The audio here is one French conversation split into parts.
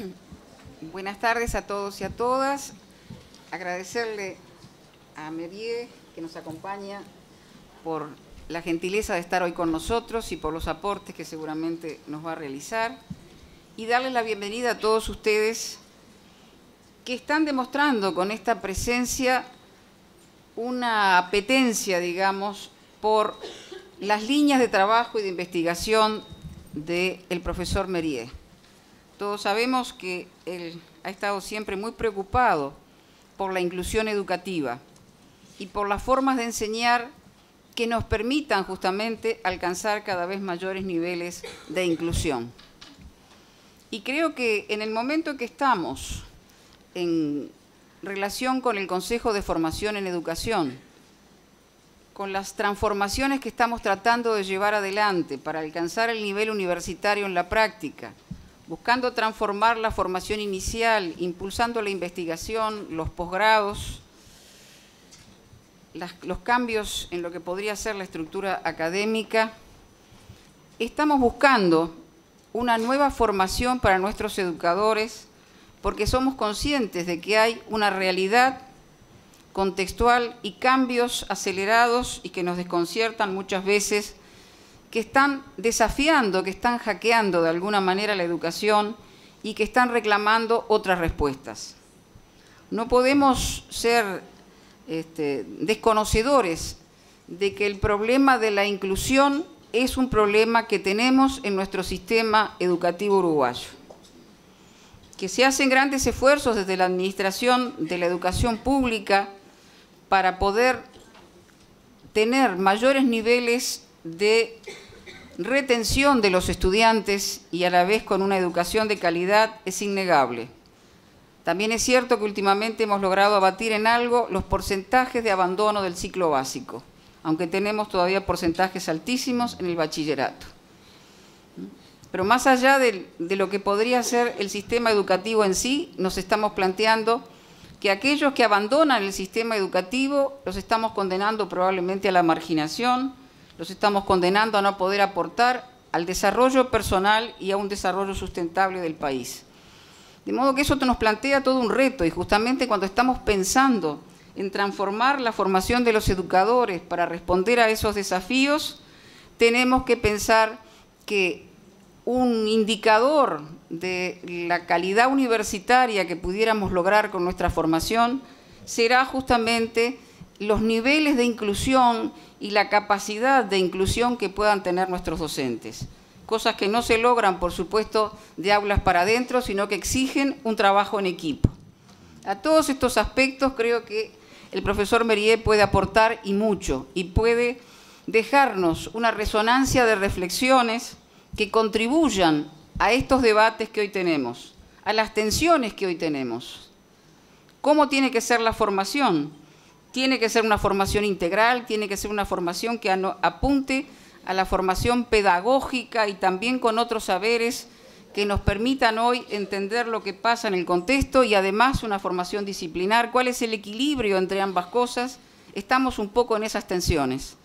Buenas tardes a todos y a todas. Agradecerle a Merié que nos acompaña por la gentileza de estar hoy con nosotros y por los aportes que seguramente nos va a realizar. Y darles la bienvenida a todos ustedes que están demostrando con esta presencia una apetencia, digamos, por las líneas de trabajo y de investigación del profesor Merier. Todos sabemos que él ha estado siempre muy preocupado por la inclusión educativa y por las formas de enseñar que nos permitan justamente alcanzar cada vez mayores niveles de inclusión. Y creo que en el momento que estamos en relación con el Consejo de Formación en Educación, con las transformaciones que estamos tratando de llevar adelante para alcanzar el nivel universitario en la práctica, buscando transformar la formación inicial, impulsando la investigación, los posgrados, los cambios en lo que podría ser la estructura académica. Estamos buscando una nueva formación para nuestros educadores porque somos conscientes de que hay una realidad contextual y cambios acelerados y que nos desconciertan muchas veces que están desafiando, que están hackeando de alguna manera la educación y que están reclamando otras respuestas. No podemos ser este, desconocedores de que el problema de la inclusión es un problema que tenemos en nuestro sistema educativo uruguayo, que se hacen grandes esfuerzos desde la Administración de la Educación Pública para poder tener mayores niveles de retención de los estudiantes y a la vez con una educación de calidad es innegable. También es cierto que últimamente hemos logrado abatir en algo los porcentajes de abandono del ciclo básico, aunque tenemos todavía porcentajes altísimos en el bachillerato. Pero más allá de, lo que podría ser el sistema educativo en sí, nos estamos planteando que aquellos que abandonan el sistema educativo los estamos condenando probablemente a la marginación, los estamos condenando a no poder aportar al desarrollo personal y a un desarrollo sustentable del país. De modo que eso nos plantea todo un reto y justamente cuando estamos pensando en transformar la formación de los educadores para responder a esos desafíos, tenemos que pensar que un indicador de la calidad universitaria que pudiéramos lograr con nuestra formación será justamente los niveles de inclusión y la capacidad de inclusión que puedan tener nuestros docentes. Cosas que no se logran, por supuesto, de aulas para adentro, sino que exigen un trabajo en equipo. A todos estos aspectos creo que el profesor Merié puede aportar y mucho, y puede dejarnos una resonancia de reflexiones que contribuyan a estos debates que hoy tenemos, a las tensiones que hoy tenemos. ¿Cómo tiene que ser la formación? Tiene que ser una formación integral, tiene que ser una formación que apunte a la formación pedagógica y también con otros saberes que nos permitan hoy entender lo que pasa en el contexto y además una formación disciplinar, cuál es el equilibrio entre ambas cosas. Estamos un poco en esas tensiones,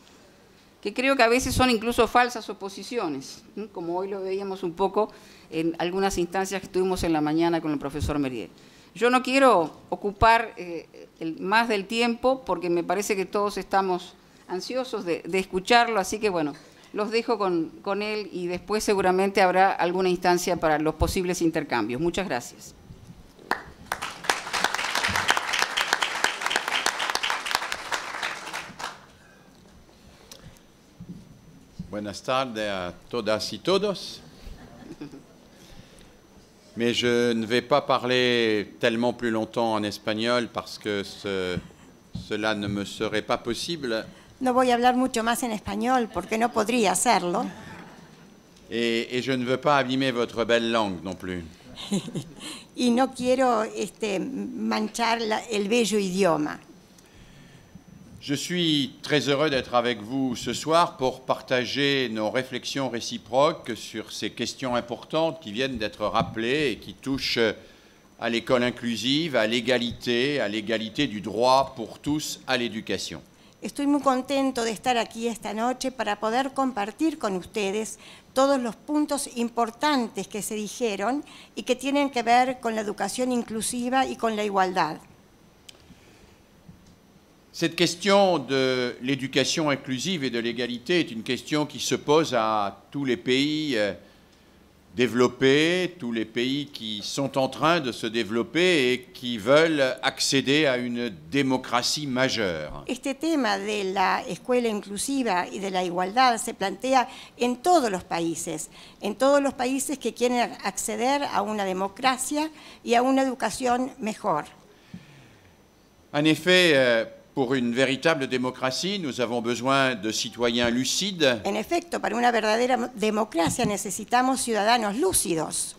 que creo que a veces son incluso falsas oposiciones, como hoy lo veíamos un poco en algunas instancias que tuvimos en la mañana con el profesor Merier. Yo no quiero ocupar eh, más del tiempo porque me parece que todos estamos ansiosos de, escucharlo, así que bueno, los dejo con él y después seguramente habrá alguna instancia para los posibles intercambios. Muchas gracias. Buenas tardes a todas y todos. Mais je ne vais pas parler tellement plus longtemps en espagnol parce que ce, cela ne me serait pas possible. No en español porque no podría Et, je ne veux pas abîmer votre belle langue non plus. y no quiero este, idioma. Je suis très heureux d'être avec vous ce soir pour partager nos réflexions réciproques sur ces questions importantes qui viennent d'être rappelées et qui touchent à l'école inclusive, à l'égalité, à l'égalité du droit pour tous à l'éducation. Estoy muy contento de estar aquí esta noche para poder compartir con ustedes todos los puntos importantes que se dijeron y que tienen que ver con la educación inclusiva y con la igualdad. Cette question de l'éducation inclusive et de l'égalité est une question qui se pose à tous les pays euh, développés, tous les pays qui sont en train de se développer et qui veulent accéder à une démocratie majeure. Este tema de la escuela inclusiva y de la igualdad se plantea en todos los países, en todos los países que quieren acceder a una democracia y a una educación mejor. En effet, euh, pour une véritable démocratie, nous avons besoin de citoyens lucides. En efecto, para una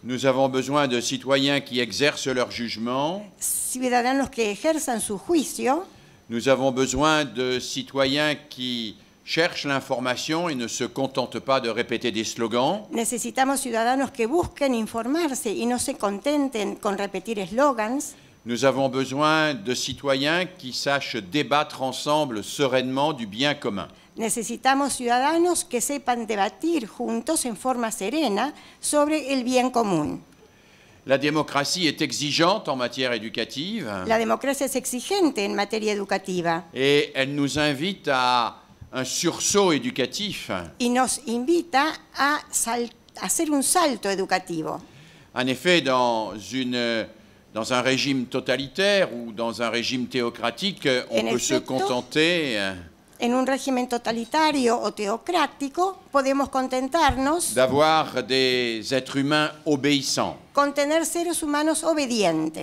Nous avons besoin de citoyens qui exercent leur jugement. Ciudadanos que su juicio. Nous avons besoin de citoyens qui cherchent l'information et ne se contentent pas de répéter des slogans. Necesitamos ciudadanos que busquen informarse y no se contenten con repetir slogans. Nous avons besoin de citoyens qui sachent débattre ensemble sereinement du bien commun. Necesitamos ciudadanos que sepan debatir juntos en forma serena sobre el bien común. La démocratie est exigeante en matière éducative. La démocratie est exigente en materia éducative. Et elle nous invite à un sursaut éducatif. Y nos invita a, sal, a hacer un salto educativo. En effet, dans une dans un régime totalitaire ou dans un régime théocratique, euh, on peut se contenter. Euh, en un d'avoir des êtres humains obéissants. obedientes.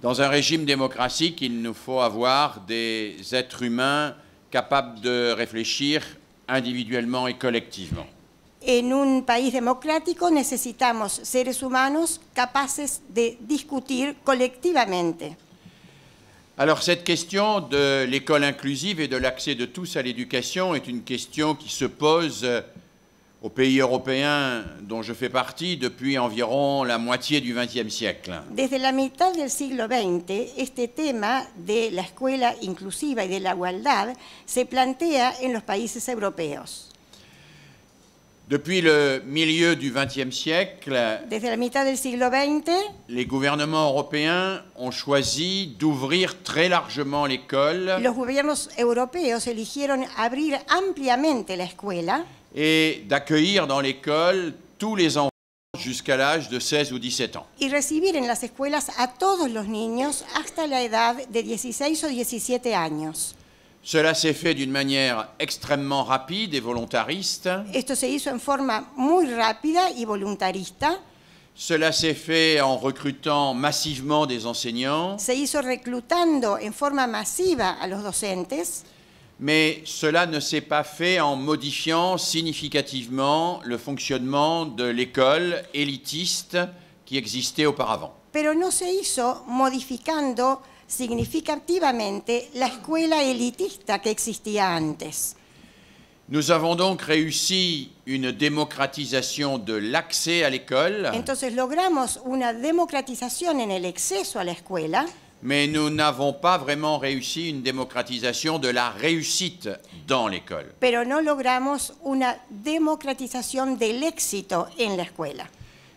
Dans un régime démocratique, il nous faut avoir des êtres humains capables de réfléchir individuellement et collectivement en un país democrático necesitamos seres humanos capaces de discutir collectivement. Alors cette question de l'école inclusive et de l'accès de tous à l'éducation est une question qui se pose euh, aux pays européens dont je fais partie depuis environ la moitié du XXe siècle. Desde la mitad del siglo XX, este tema de la escuela inclusiva y de la igualdad se plantea en los países europeos. Depuis le milieu du XXe siècle, les gouvernements européens ont choisi d'ouvrir très largement l'école. los gobiernos europeos eligieron abrir ampliamente la escuela et d'accueillir dans l'école tous les enfants jusqu'à l'âge de 16 ou 17 ans. y recibir en las escuelas a todos los niños hasta la edad de 16 o 17 años. Cela s'est fait d'une manière extrêmement rapide et volontariste. Esto se hizo en forma muy rápida y voluntarista. Cela s'est fait en recrutant massivement des enseignants. Se hizo reclutando en forma masiva a los docentes. Mais cela ne s'est pas fait en modifiant significativement le fonctionnement de l'école élitiste qui existait auparavant. Pero no se hizo modificando significativamente la escuela elitista que existía antes. Nous avons donc réussi une de l'accès à l'école. Entonces logramos una democratización en el acceso a la escuela. Mais nous n'avons pas vraiment réussi une démocratisation de la réussite dans l'école. Pero no logramos una democratización del éxito en la escuela.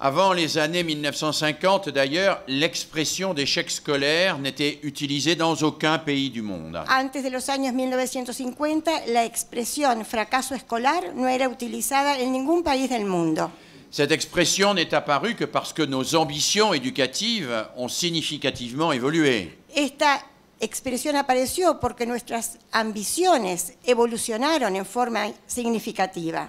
Avant les années 1950, d'ailleurs, l'expression d'échec scolaire n'était utilisée dans aucun pays du monde. Antes de los años 1950, la expresión fracaso escolar no era utilizada en ningún país del mundo. Cette expression n'est apparue que parce que nos ambitions éducatives ont significativement évolué. Esta expresión apareció porque nuestras ambiciones evolucionaron en forma significativa.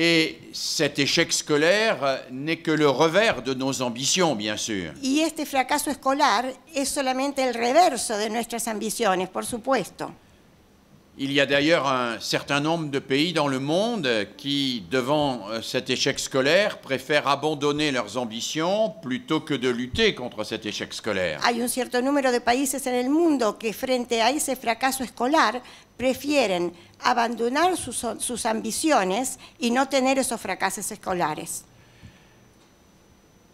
Et cet échec scolaire n'est que le revers de nos ambitions, bien sûr. Y este fracaso escolar es solamente el reverso de nuestras ambiciones, por supuesto. Il y a d'ailleurs un certain nombre de pays dans le monde qui, devant euh, cet échec scolaire, préfèrent abandonner leurs ambitions plutôt que de lutter contre cet échec scolaire. Hay un cierto número de países en el mundo que frente a ese fracaso escolar prefieren abandonar sus, sus ambiciones y no tener esos fracasos escolares.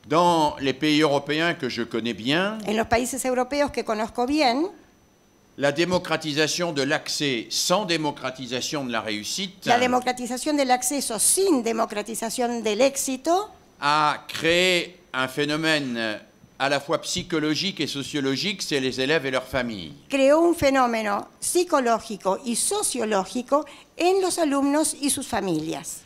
Dans les pays européens que je connais bien, en los países europeos que conozco bien, la démocratisation de l'accès sans démocratisation de la réussite. La démocratisation de l'accès démocratisation de l'éxito. A créé un phénomène euh, à la fois psychologique et sociologique, c'est les élèves et leurs familles. Creó un fenómeno psicológico y sociológico en los alumnos y sus familias.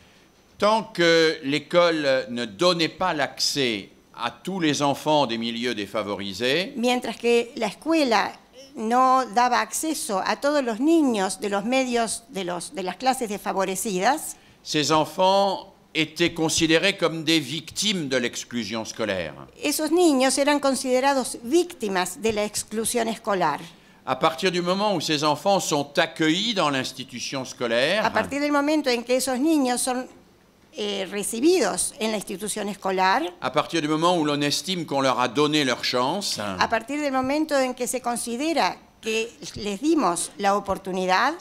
Tant que l'école ne donnait pas l'accès à tous les enfants des milieux défavorisés, mientras que la escuela no daba acceso a todos los niños de los medios de, los, de las clases desfavorecidas. Ces enfants étaient considérés comme des victimes de l'exclusion scolaire. Esos niños eran considerados víctimas de la exclusión escolar. À partir du moment où ces enfants sont accueillis dans l'institution scolaire, a partir del momento en que esos niños son eh, recibidos en la institución escolar. A partir del momento où l'on estime qu'on leur a donné leur chance. A partir del momento en que se considera que les dimos la oportunidad.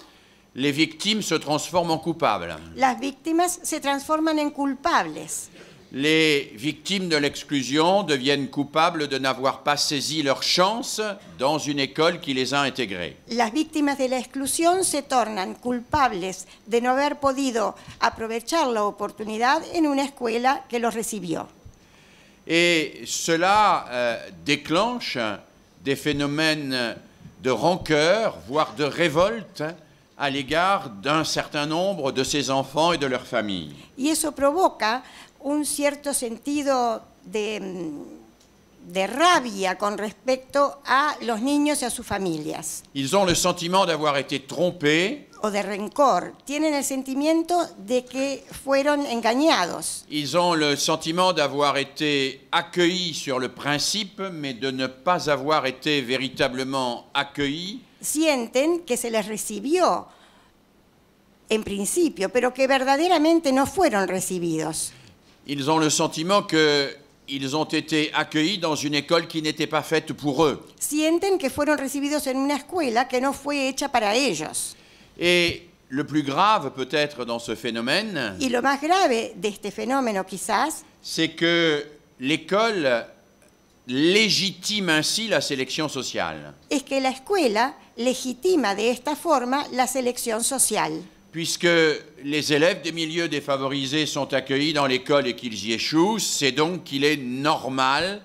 Les victimes se transforment en coupables. Las víctimas se transforman en culpables. les victimes de l'exclusion deviennent coupables de n'avoir pas saisi leur chance dans une école qui les a intégrées. Las víctimas de la exclusión se tornan culpables de no haber podido aprovechar la oportunidad en una escuela que los recibió. Et cela euh, déclenche des phénomènes de rancœur, voire de révolte à l'égard d'un certain nombre de ces enfants et de leurs familles. Y eso provoca un cierto sentido de, mm, de rabia con respecto a los niños y a sus familias. Ils ont le sentiment d'avoir été trompés. O de rencor. Tienen el sentimiento de que fueron engañados. Ils ont le sentiment d'avoir été accueillis sur le principe, mais de ne pas avoir été véritablement accueillis. Sienten que se les recibió en principio, pero que verdaderamente no fueron recibidos. ils ont le sentiment que ils ont été accueillis dans une école qui n'était pas faite pour eux. Sienten que fueron recibidos en una escuela que no fue hecha para ellos. Et le plus grave peut-être dans ce phénomène. Y lo más grave de este fenómeno quizás. C'est que l'école légitime ainsi la sélection sociale. Es que la escuela legitima de esta forma la selección social. puisque les élèves des milieux défavorisés sont accueillis dans l'école et qu'ils y échouent, c'est donc qu'il est normal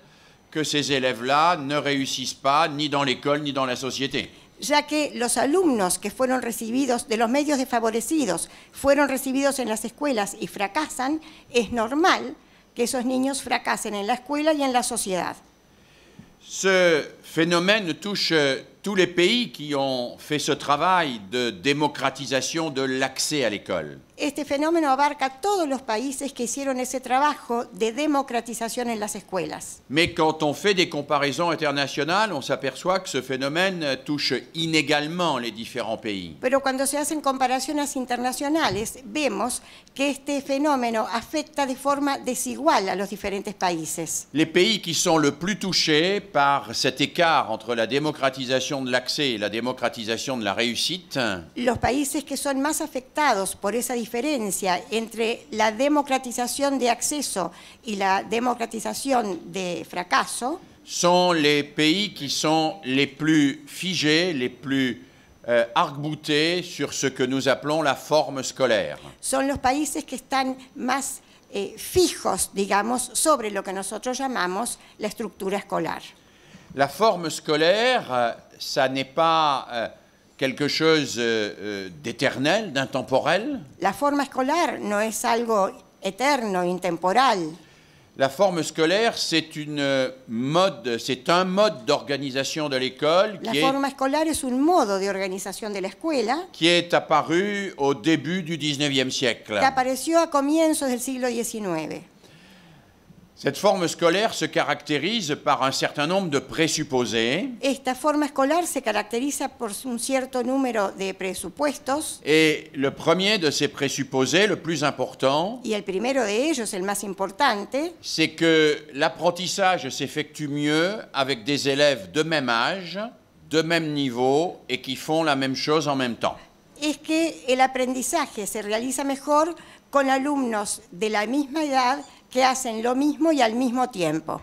que ces élèves-là ne réussissent pas ni dans l'école ni dans la société. ya que los alumnos que fueron recibidos de los medios desfavorecidos fueron recibidos en las escuelas y fracasan, es normal que esos niños fracasen en la escuela y en la sociedad. Ce phénomène touche euh, tous les pays qui ont fait ce travail de démocratisation de l'accès à l'école. Este fenómeno abarca todos los países que hicieron ese trabajo de democratización en las escuelas. Mais quand on fait des comparaisons internationales, on s'aperçoit que ce phénomène euh, touche inégalement les différents pays. Pero cuando se hacen comparaciones internacionales, vemos que este fenómeno afecta de forma desigual a los diferentes países. Les pays qui sont le plus touchés par cet écart entre la démocratisation de l'accès et la démocratisation de la réussite. Los países que son más afectados por esa diferencia entre la democratización de acceso y la democratización de fracaso sont les pays qui sont les plus figés, les plus euh, arc-boutés sur ce que nous appelons la forme scolaire. Son los países que están más eh, fijos, digamos, sobre lo que nosotros llamamos la estructura escolar. La forme scolaire, euh, ça n'est pas euh, quelque chose euh, d'éternel, d'intemporel. La forme scolaire no es algo eterno, intemporal. La forme scolaire, c'est une mode, c'est un mode d'organisation de l'école qui La forma escolar es un modo de organización de la escuela qui est apparu au début du 19e siècle. Que apareció a comienzos del siglo 19. Cette forme scolaire se caractérise par un certain nombre de présupposés. Esta forma escolar se caracteriza por un cierto número de presupuestos. Et le premier de ces présupposés, le plus important, y el primero de ellos, el más importante, c'est que l'apprentissage s'effectue mieux avec des élèves de même âge, de même niveau et qui font la même chose en même temps. Es que el aprendizaje se realiza mejor con alumnos de la misma edad qui hacen lo mismo et al même temps.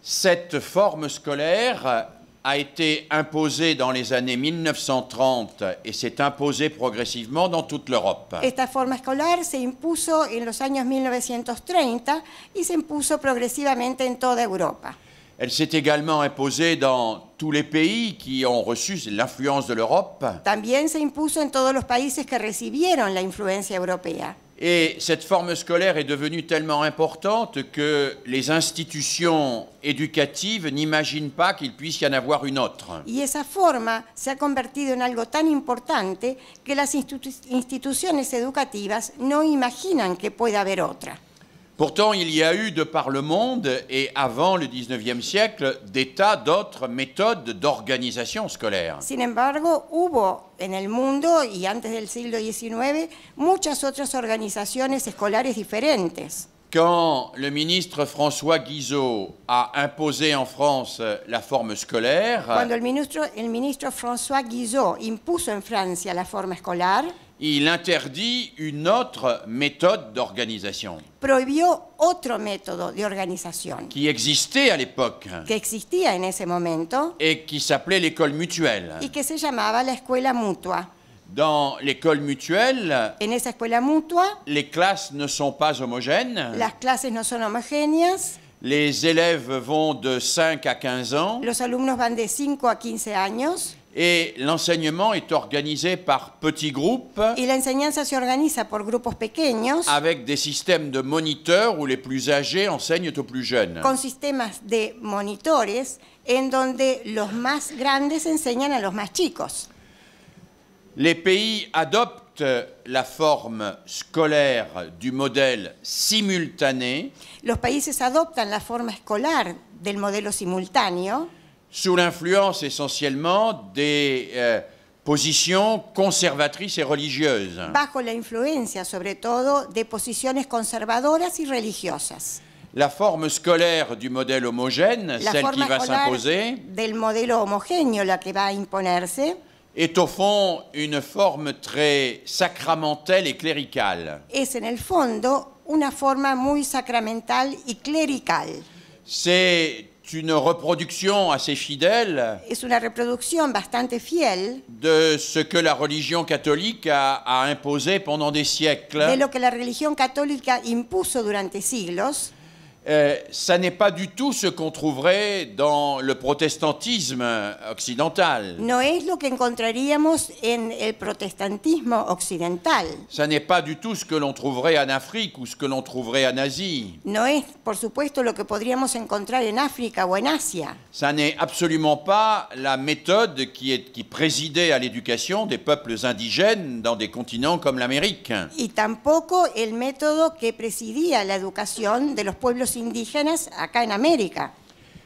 Cette forme scolaire a été imposée dans les années 1930 et s'est imposée progressivement dans toute l'Europe. Esta forma escolar se impuso en les años 1930 y se impuso progresivamente en toda Europa. Elle s'est également imposée dans tous les pays qui ont reçu l'influence de l'Europe. También se impuso en todos los países que recibieron la influencia europea. Et cette forme scolaire est devenue tellement importante que les institutions éducatives n'imaginent pas qu'il puisse y en avoir une autre. Et esa forma se ha convertido en algo tan importante que las instituciones educativas no imaginan que pueda haber autre. Pourtant, il y a eu de par le monde et avant le 19e siècle des tas d'autres méthodes d'organisation scolaire. Sin embargo, hubo en el mundo y antes del siglo XIX muchas otras organizaciones escolares diferentes. Quand le ministre François Guizot a imposé en France la forme scolaire, Cuando el ministro, François Guizot impuso en Francia la forma escolar, il interdit une autre méthode d'organisation. Prohibió otro método de organización Qui existait à l'époque. que existía en ese momento Et qui s'appelait l'école mutuelle. y que se llamaba la escuela mutua. Dans l'école mutuelle, En esa escuela mutua les classes ne sont pas homogènes. las clases no son homogéneas, Les élèves vont de 5 à 15 ans. los alumnos van de 5 a 15 años et l'enseignement est organisé par petits groupes. Et la enseñanza se organiza por grupos pequeños. Avec des systèmes de moniteurs où les plus âgés enseignent aux plus jeunes. Con sistemas de monitores en donde los más grandes enseñan a los más chicos. Les pays adoptent la forme scolaire du modèle simultané. Los países adoptan la forma escolar del modelo simultáneo sous l'influence essentiellement des euh, positions conservatrices et religieuses. Bajo la influencia sobre todo de posiciones conservadoras y religiosas. La forme scolaire du modèle homogène, celle qui va s'imposer, del va est au fond une forme très sacramentelle et cléricale. Es en el fondo una forma muy sacramental y clerical. C'est une reproduction assez fidèle. Es una reproducción bastante fiel. De ce que la religion catholique a, a imposé pendant des siècles. De lo que la religión católica impuso durante siglos. Euh, ça n'est pas du tout ce qu'on trouverait dans le protestantisme occidental. No es lo que encontraríamos en el protestantismo occidental. Ça n'est pas du tout ce que l'on trouverait en Afrique ou ce que l'on trouverait en Asie. No es, por supuesto, lo que podríamos encontrar en África o en Asia. Ça n'est absolument pas la méthode qui, est, qui présidait à l'éducation des peuples indigènes dans des continents comme l'Amérique. Y tampoco el método que presidía la educación de los pueblos acá en América.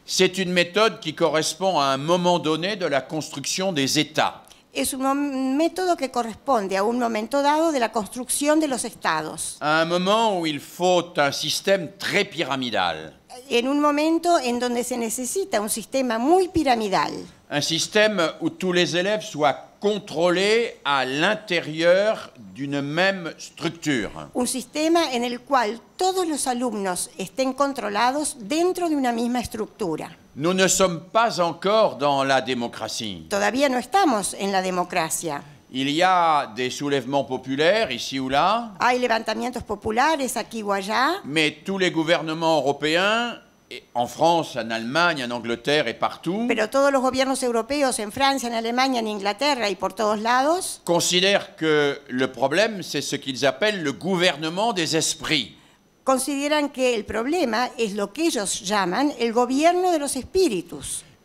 C'est une méthode qui correspond à un moment donné de la construction des États. Es un método que corresponde a un momento dado de la construcción de los estados. À un moment où il faut un système très pyramidal. En un momento en donde se necesita un sistema muy piramidal. Un système où tous les élèves soient contrôlés à l'intérieur d'une même structure. Un système en el cual todos los alumnos estén controlados dentro de una misma estructura. Nous ne sommes pas encore dans la démocratie. Todavía no estamos en la democracia. Il y a des soulèvements populaires ici ou là. Hay levantamientos populares aquí o allá. Mais tous les gouvernements européens en France, en Allemagne, en Angleterre et partout. Pero todos los gobiernos en Francia, en Alemania, en Inglaterra lados considèrent que le problème, c'est ce qu'ils appellent le gouvernement des esprits.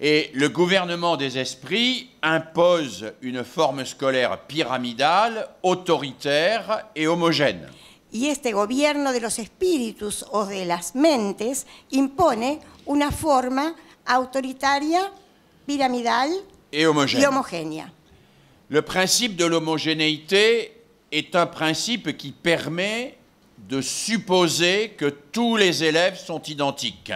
Et le gouvernement des esprits impose une forme scolaire pyramidale, autoritaire et homogène. y este gobierno de los espíritus o de las mentes impone una forma autoritaria, piramidal y homogénea. Le principe de l'homogénéité est un principe qui permet de supposer que tous les élèves sont identiques.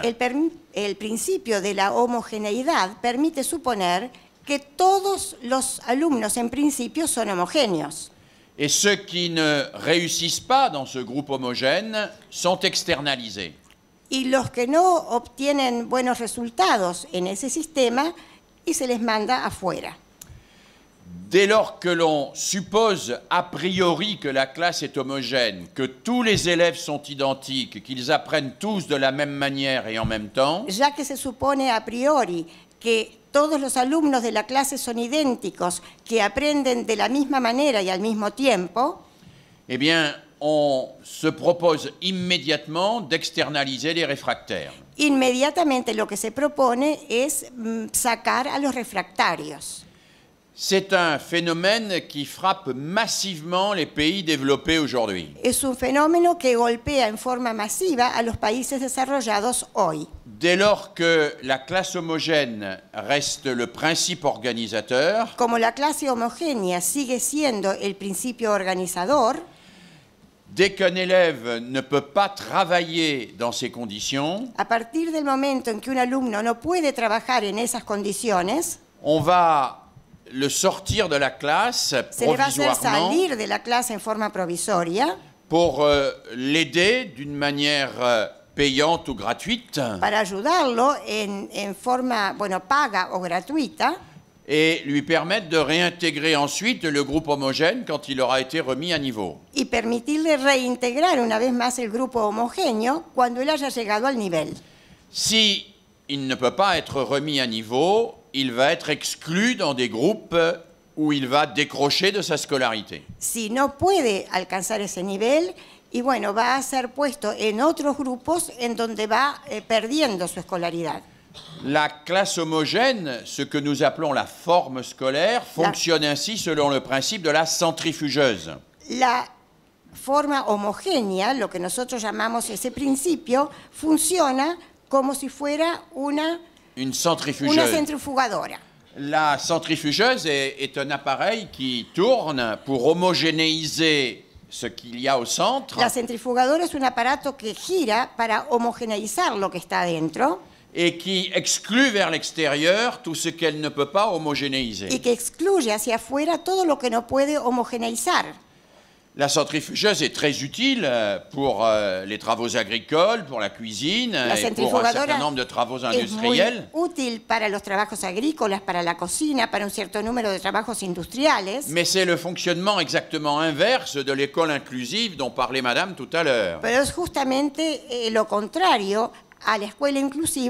el principio de la homogeneidad permite suponer que todos los alumnos en principio son homogéneos. Et ceux qui ne réussissent pas dans ce groupe homogène sont externalisés. Y los que pas de buenos resultados en ese sistema ils se les manda afuera. Dès lors que l'on suppose a priori que la classe est homogène, que tous les élèves sont identiques, qu'ils apprennent tous de la même manière et en même temps. Ya que se a priori que todos los alumnos de la clase son idénticos, que aprenden de la misma manera y al mismo tiempo, eh bien, se propose immédiatement d'externaliser les réfractaires. Inmediatamente lo que se propone es mm, sacar a los refractarios. C'est un phénomène qui frappe massivement les pays développés aujourd'hui. Es un fenómeno que golpea en forma masiva a los países desarrollados hoy. Dès lors que la classe homogène reste le principe organisateur. Como la clase homogénea sigue siendo el principio organizador. Dès qu'un élève ne peut pas travailler dans ces conditions. A partir del momento en que un alumno no puede trabajar en esas condiciones. On va le sortir de la classe se le a de la classe en forma provisoria pour euh, l'aider d'une manière euh, payante ou gratuite. para ayudarlo en, en forma bueno paga o gratuita et lui permettre de réintégrer ensuite le groupe homogène quand il aura été remis à niveau. y permitirle reintegrar una vez más el grupo homogéneo cuando él haya llegado al nivel. Si il ne peut pas être remis à niveau, il va être exclu dans des groupes euh, où il va décrocher de sa scolarité. Si no puede alcanzar ese nivel, y bueno, va a ser puesto en otros grupos en donde va eh, perdiendo su escolaridad. La classe homogène, ce que nous appelons la forme scolaire, fonctionne ainsi selon le principe de la centrifugeuse. La forma homogénea, lo que nosotros llamamos ese principio, funciona como si fuera una une centrifugeuse. La centrifugeuse est, est, un appareil qui tourne pour homogénéiser ce qu'il y a au centre. La centrifugadora es un aparato que gira para homogeneizar lo que está adentro. Et qui exclut vers l'extérieur tout ce qu'elle ne peut pas homogénéiser. Y que excluye hacia afuera todo lo que no puede homogeneizar. La centrifugeuse est très utile euh, pour euh, les travaux agricoles, pour la cuisine et pour un certain nombre de travaux industriels. Utile para los trabajos agrícolas, para la cocina, para un cierto número de trabajos industriales. Mais c'est le fonctionnement exactement inverse de l'école inclusive dont parlait madame tout à l'heure. Mais c'est justamente eh, lo contrario a la escuela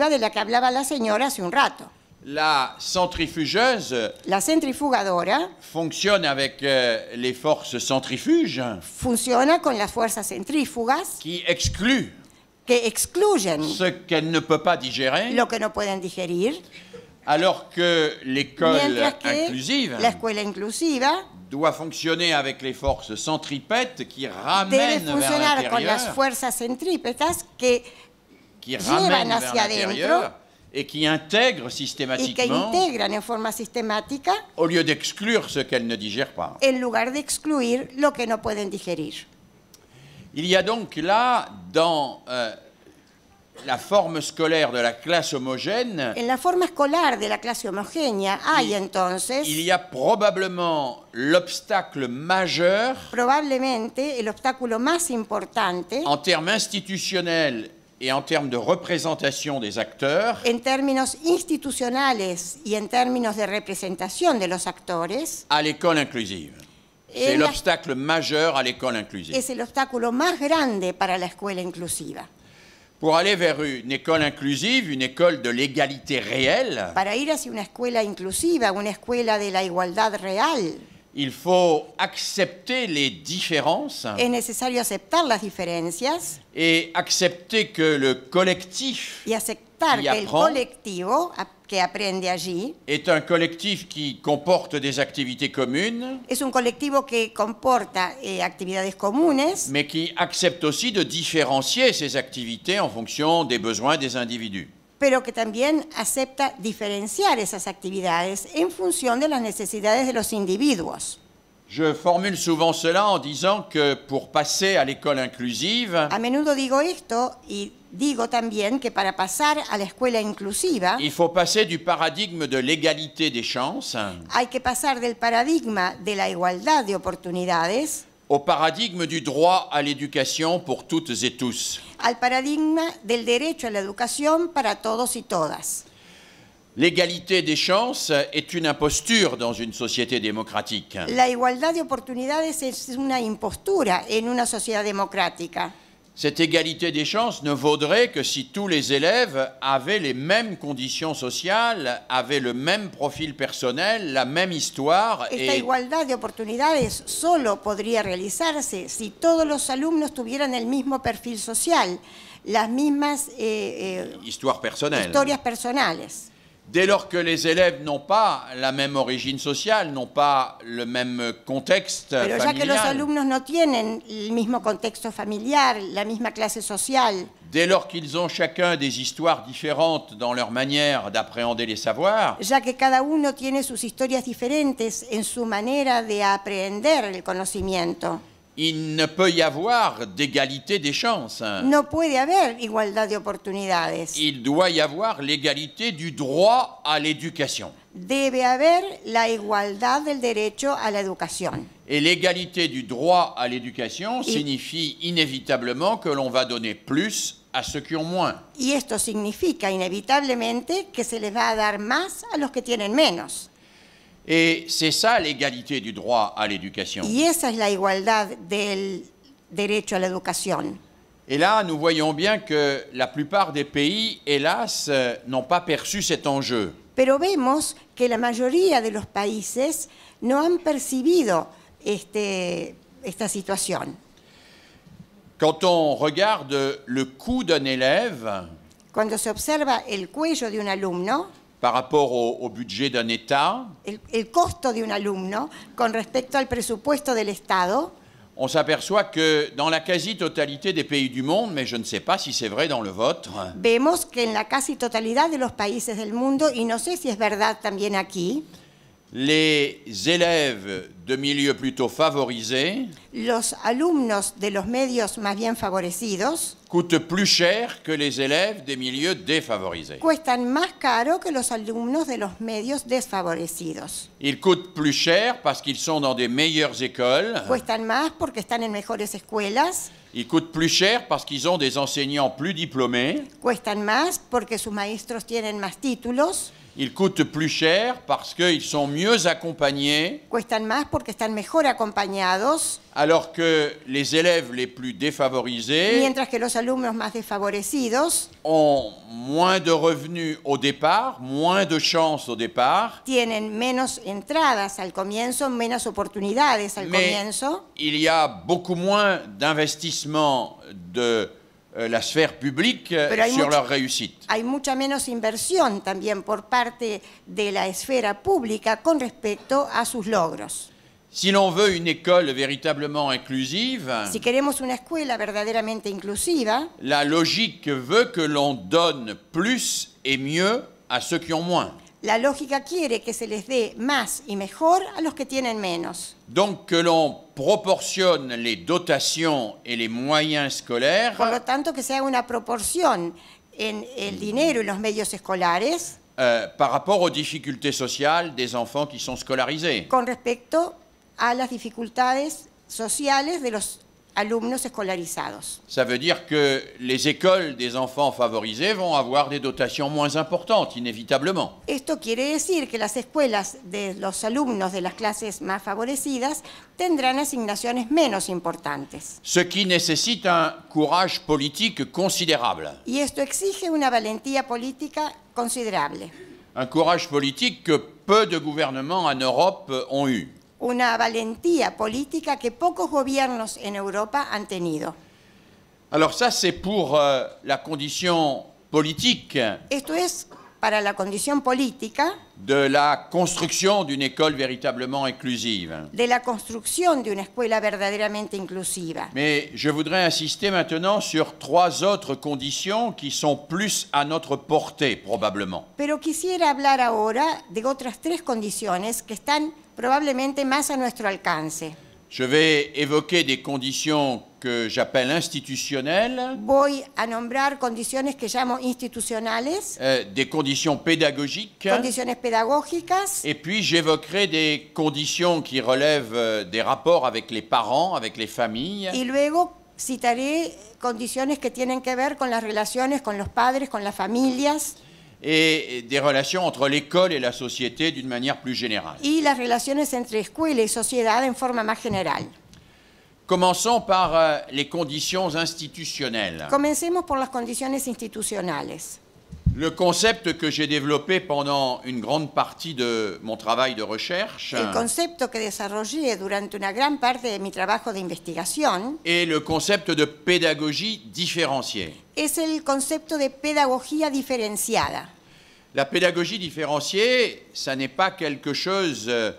de la que hablaba la señora hace un rato. La centrifugeuse. La centrifugadora. Fonctionne avec euh, les forces centrifuges. Funciona con las fuerzas centrífugas. Qui excluent. Que excluyen. Ce qu'elle ne peut pas digérer. Lo que no pueden digerir. Alors que l'école inclusive. La escuela inclusiva doit fonctionner avec les forces centripètes qui ramènent vers l'intérieur. Con las fuerzas centrípetas que qui ramènent vers l'intérieur et qui intègre systématiquement Et qui intègrent en forma sistemática au lieu d'exclure ce qu'elles ne digèrent pas. En lugar de excluir lo que no pueden digerir. Il y a donc là dans euh, la forme scolaire de la classe homogène. En la forme escolar de la classe homogénea hay entonces. Il y a probablement l'obstacle majeur. Probablemente el obstáculo más importante. En termes institutionnels et en termes de représentation des acteurs. En términos institucionales y en términos de representación de los actores. À l'école inclusive. C'est l'obstacle majeur à l'école inclusive. Es el obstáculo más grande para la escuela inclusiva. Pour aller vers une école inclusive, une école de l'égalité réelle. Para ir hacia una escuela inclusiva, una escuela de la igualdad real. Il faut accepter les différences. Et accepter que le collectif. qui apprend, el Est un collectif qui comporte des activités communes. Es un colectivo que comporta eh, actividades comunes. Mais qui accepte aussi de différencier ces activités en fonction des besoins des individus. pero que también acepta diferenciar esas actividades en función de las necesidades de los individuos. Je formule souvent cela en disant que pour passer à l'école inclusive, a menudo digo esto y digo también que para pasar a la escuela inclusiva, il faut passer du paradigme de l'égalité des chances hay que pasar del paradigma de la igualdad de oportunidades au paradigme du droit à l'éducation pour toutes et tous. Al paradigma del derecho a la educación para todos y todas. L'égalité des chances est une imposture dans une société démocratique. La igualdad de oportunidades es una impostura en una sociedad democrática. Cette égalité des chances ne vaudrait que si tous les élèves avaient les mêmes conditions sociales, avaient le même profil personnel, la même histoire. Esta et... igualdad de oportunidades solo podría realizarse si todos los alumnos tuvieran el mismo perfil social, las mismas eh, eh, Dès lors que les élèves n'ont pas la même origine sociale, n'ont pas le même contexte Pero familial. que los alumnos no tienen el mismo contexto familiar, la misma clase social. Dès lors qu'ils ont chacun des histoires différentes dans leur manière d'appréhender les savoirs. Ya que cada uno tiene sus historias diferentes en su manera de aprender el conocimiento il ne peut y avoir d'égalité des chances. Hein. No de Il doit y avoir l'égalité du droit à l'éducation. Debe haber la igualdad del derecho a la educación. Et l'égalité du droit à l'éducation signifie inévitablement que l'on va donner plus à ceux qui ont moins. Y esto significa inévitablement que se les va a dar más a los que tienen menos. Et c'est ça l'égalité du droit à l'éducation. la Et là, nous voyons bien que la plupart des pays, hélas, euh, n'ont pas perçu cet enjeu. Pero vemos que la mayoría de pays países no han cette situation. Quand on regarde le cou d'un élève, quand se observa el cuello de un alumno, par rapport au, au budget d'un État. El, el, costo de un alumno con respecto al presupuesto del Estado. On s'aperçoit que dans la quasi-totalité des pays du monde, mais je ne sais pas si c'est vrai dans le vôtre. Vemos que en la casi totalidad de los países del mundo y no sé si es verdad también aquí. Les élèves de milieux plutôt favorisés los alumnos de los medios más bien favorecidos coûtent plus cher que les élèves des milieux défavorisés. cuestan más caro que los alumnos de los medios desfavorecidos. Ils coûtent plus cher parce qu'ils sont dans des meilleures écoles. Cuestan más porque están en mejores escuelas. Ils coûtent plus cher parce qu'ils ont des enseignants plus diplômés. Cuestan más porque sus maestros tienen más títulos. Ils coûtent plus cher parce qu'ils sont mieux accompagnés. Cuestan más porque están mejor acompañados. Alors que les élèves les plus défavorisés Mientras que los alumnos más desfavorecidos ont moins de revenus au départ, moins de chances au départ. tienen menos entradas al comienzo, menos oportunidades al Mais comienzo. il y a beaucoup moins d'investissements de euh, la sphère publique euh, sur leur réussite. Hay mucha menos inversión también por parte de la esfera pública con respecto a sus logros. Si l'on veut une école véritablement inclusive, si queremos una escuela verdaderamente inclusiva, la logique veut que l'on donne plus et mieux à ceux qui ont moins. La lógica quiere que se les dé más y mejor a los que tienen menos. que les dotations les Por lo tanto, que sea una proporción en el dinero y los medios escolares euh, rapport sociales des enfants con respecto a las dificultades sociales de los alumnos escolarizados. Ça veut dire que les écoles des enfants favorisés vont avoir des dotations moins importantes, inévitablement. Esto quiere decir que las escuelas de los alumnos de las clases más favorecidas tendrán asignaciones menos importantes. Ce qui nécessite un courage politique considérable. Y esto exige una valentía política considerable. Un courage politique que peu de gouvernements en Europe ont eu una valentía política que pocos gobiernos en Europa han tenido. Alors ça c'est pour euh, la condition politique. Esto es para la condición política de la construction d'une école véritablement inclusive. De la construcción de una escuela verdaderamente inclusiva. Mais je voudrais insister maintenant sur trois autres conditions qui sont plus à notre portée probablement. Pero quisiera hablar ahora de otras tres condiciones que están probablemente más a nuestro alcance. Je vais évoquer des conditions que j'appelle institutionnelles. Voy a nombrar condiciones que llamo institucionales. Euh, des conditions pédagogiques. Condiciones pedagógicas. Et puis j'évoquerai des conditions qui relèvent euh, des rapports avec les parents, avec les familles. Y luego citaré condiciones que tienen que ver con las relaciones con los padres, con las familias et des relations entre l'école et la société d'une manière plus générale. Y las relaciones entre escuela y sociedad en forma más general. Commençons par euh, les conditions institutionnelles. Comencemos por las condiciones institucionales le concept que j'ai développé pendant une grande partie de mon travail de recherche. est que de Et le concept de pédagogie différenciée. La pédagogie différenciée, ça n'est pas quelque chose euh,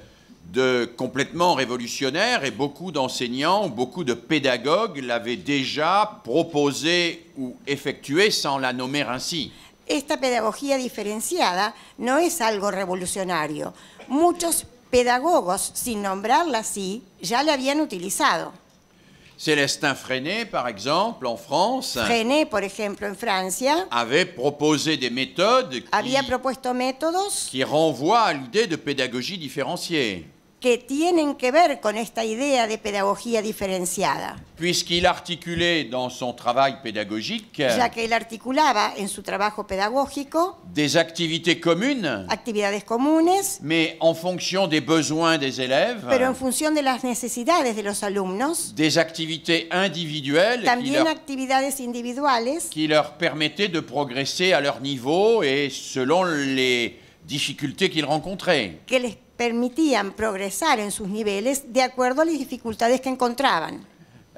de complètement révolutionnaire et beaucoup d'enseignants, beaucoup de pédagogues l'avaient déjà proposé ou effectué sans la nommer ainsi. esta pedagogía diferenciada no es algo revolucionario. Muchos pedagogos, sin nombrarla así, ya la habían utilizado. Célestin Freinet, par exemple, en France. por ejemplo, en Francia. Avait proposé des méthodes. había propuesto métodos. Qui renvoient à l'idée de pédagogie différenciée. que tienen que ver con esta idea de pedagogía diferenciada. Puisqu'il articulait dans son travail pédagogique Ya que él articulaba en su trabajo pedagógico des activités communes, actividades comunes, mais en fonction des besoins des élèves, pero en función de las necesidades de los alumnos, des activités individuelles también actividades individuales qui leur permettaient de progresser à leur niveau et selon les difficultés qu'ils rencontraient. Que les permitían progresar en sus niveles de acuerdo a las dificultades que encontraban.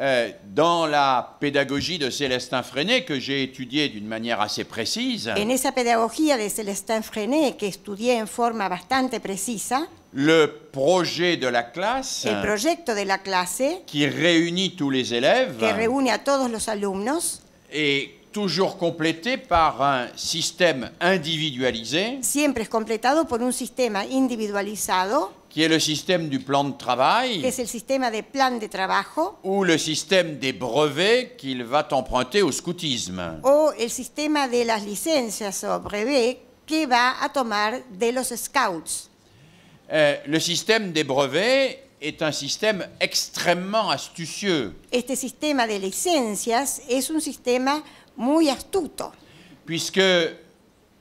Euh, dans la pédagogie de Célestin Freinet que j'ai étudié d'une manière assez précise. En esa pedagogía de Célestin Freinet que estudié en forma bastante precisa. Le projet de la classe. El proyecto de la clase. Qui réunit tous les élèves. Que reúne a todos los alumnos. Et toujours complété par un système individualisé. Siempre es completado por un sistema individualizado. Qui est le système du plan de travail. Que es el sistema de plan de trabajo. Ou le système des brevets qu'il va emprunter au scoutisme. O el sistema de las licencias o brevets que va a tomar de los scouts. Euh, le système des brevets est un système extrêmement astucieux. Este sistema de licencias es un sistema muy astuto. Puisque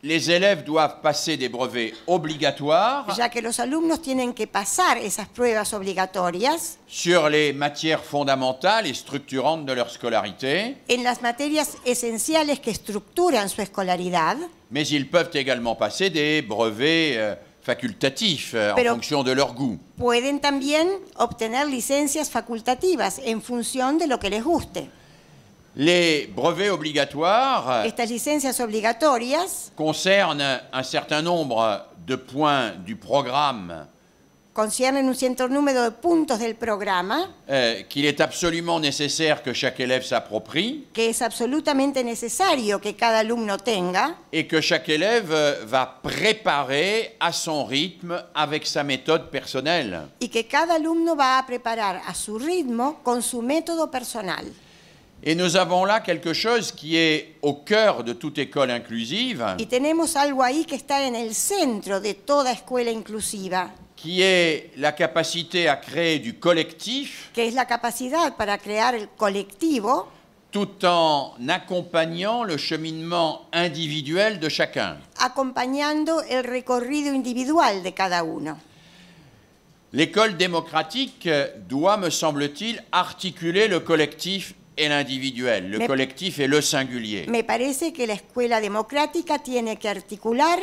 les élèves doivent passer des brevets obligatoires Ya que los alumnos tienen que pasar esas pruebas obligatorias sur les matières fondamentales et structurantes de leur scolarité, en las materias esenciales que estructuran su escolaridad, mais ils peuvent également passer des brevets euh, facultatifs euh, en fonction de leur goût. pueden también obtener licencias facultativas en función de lo que les guste. Les brevets obligatoires euh, Estas licencias obligatorias concernent un certain nombre de points du programme conciernen un cierto número de puntos del programa euh, qu'il est absolument nécessaire que chaque élève s'approprie que es absolutamente necesario que cada alumno tenga et que chaque élève euh, va préparer à son rythme avec sa méthode personnelle. Y que cada alumno va a preparar a su ritmo con su método personal. Et nous avons là quelque chose qui est au cœur de toute école inclusive. Y tenemos algo ahí que está en el centro de toda escuela inclusiva. Qui est la capacité à créer du collectif. Que es la capacidad para crear el colectivo. Tout en accompagnant le cheminement individuel de chacun. Acompañando el recorrido individual de cada uno. L'école démocratique doit, me semble-t-il, articuler le collectif el le le collectif et le singulier. Me parece que la escuela democrática tiene que articular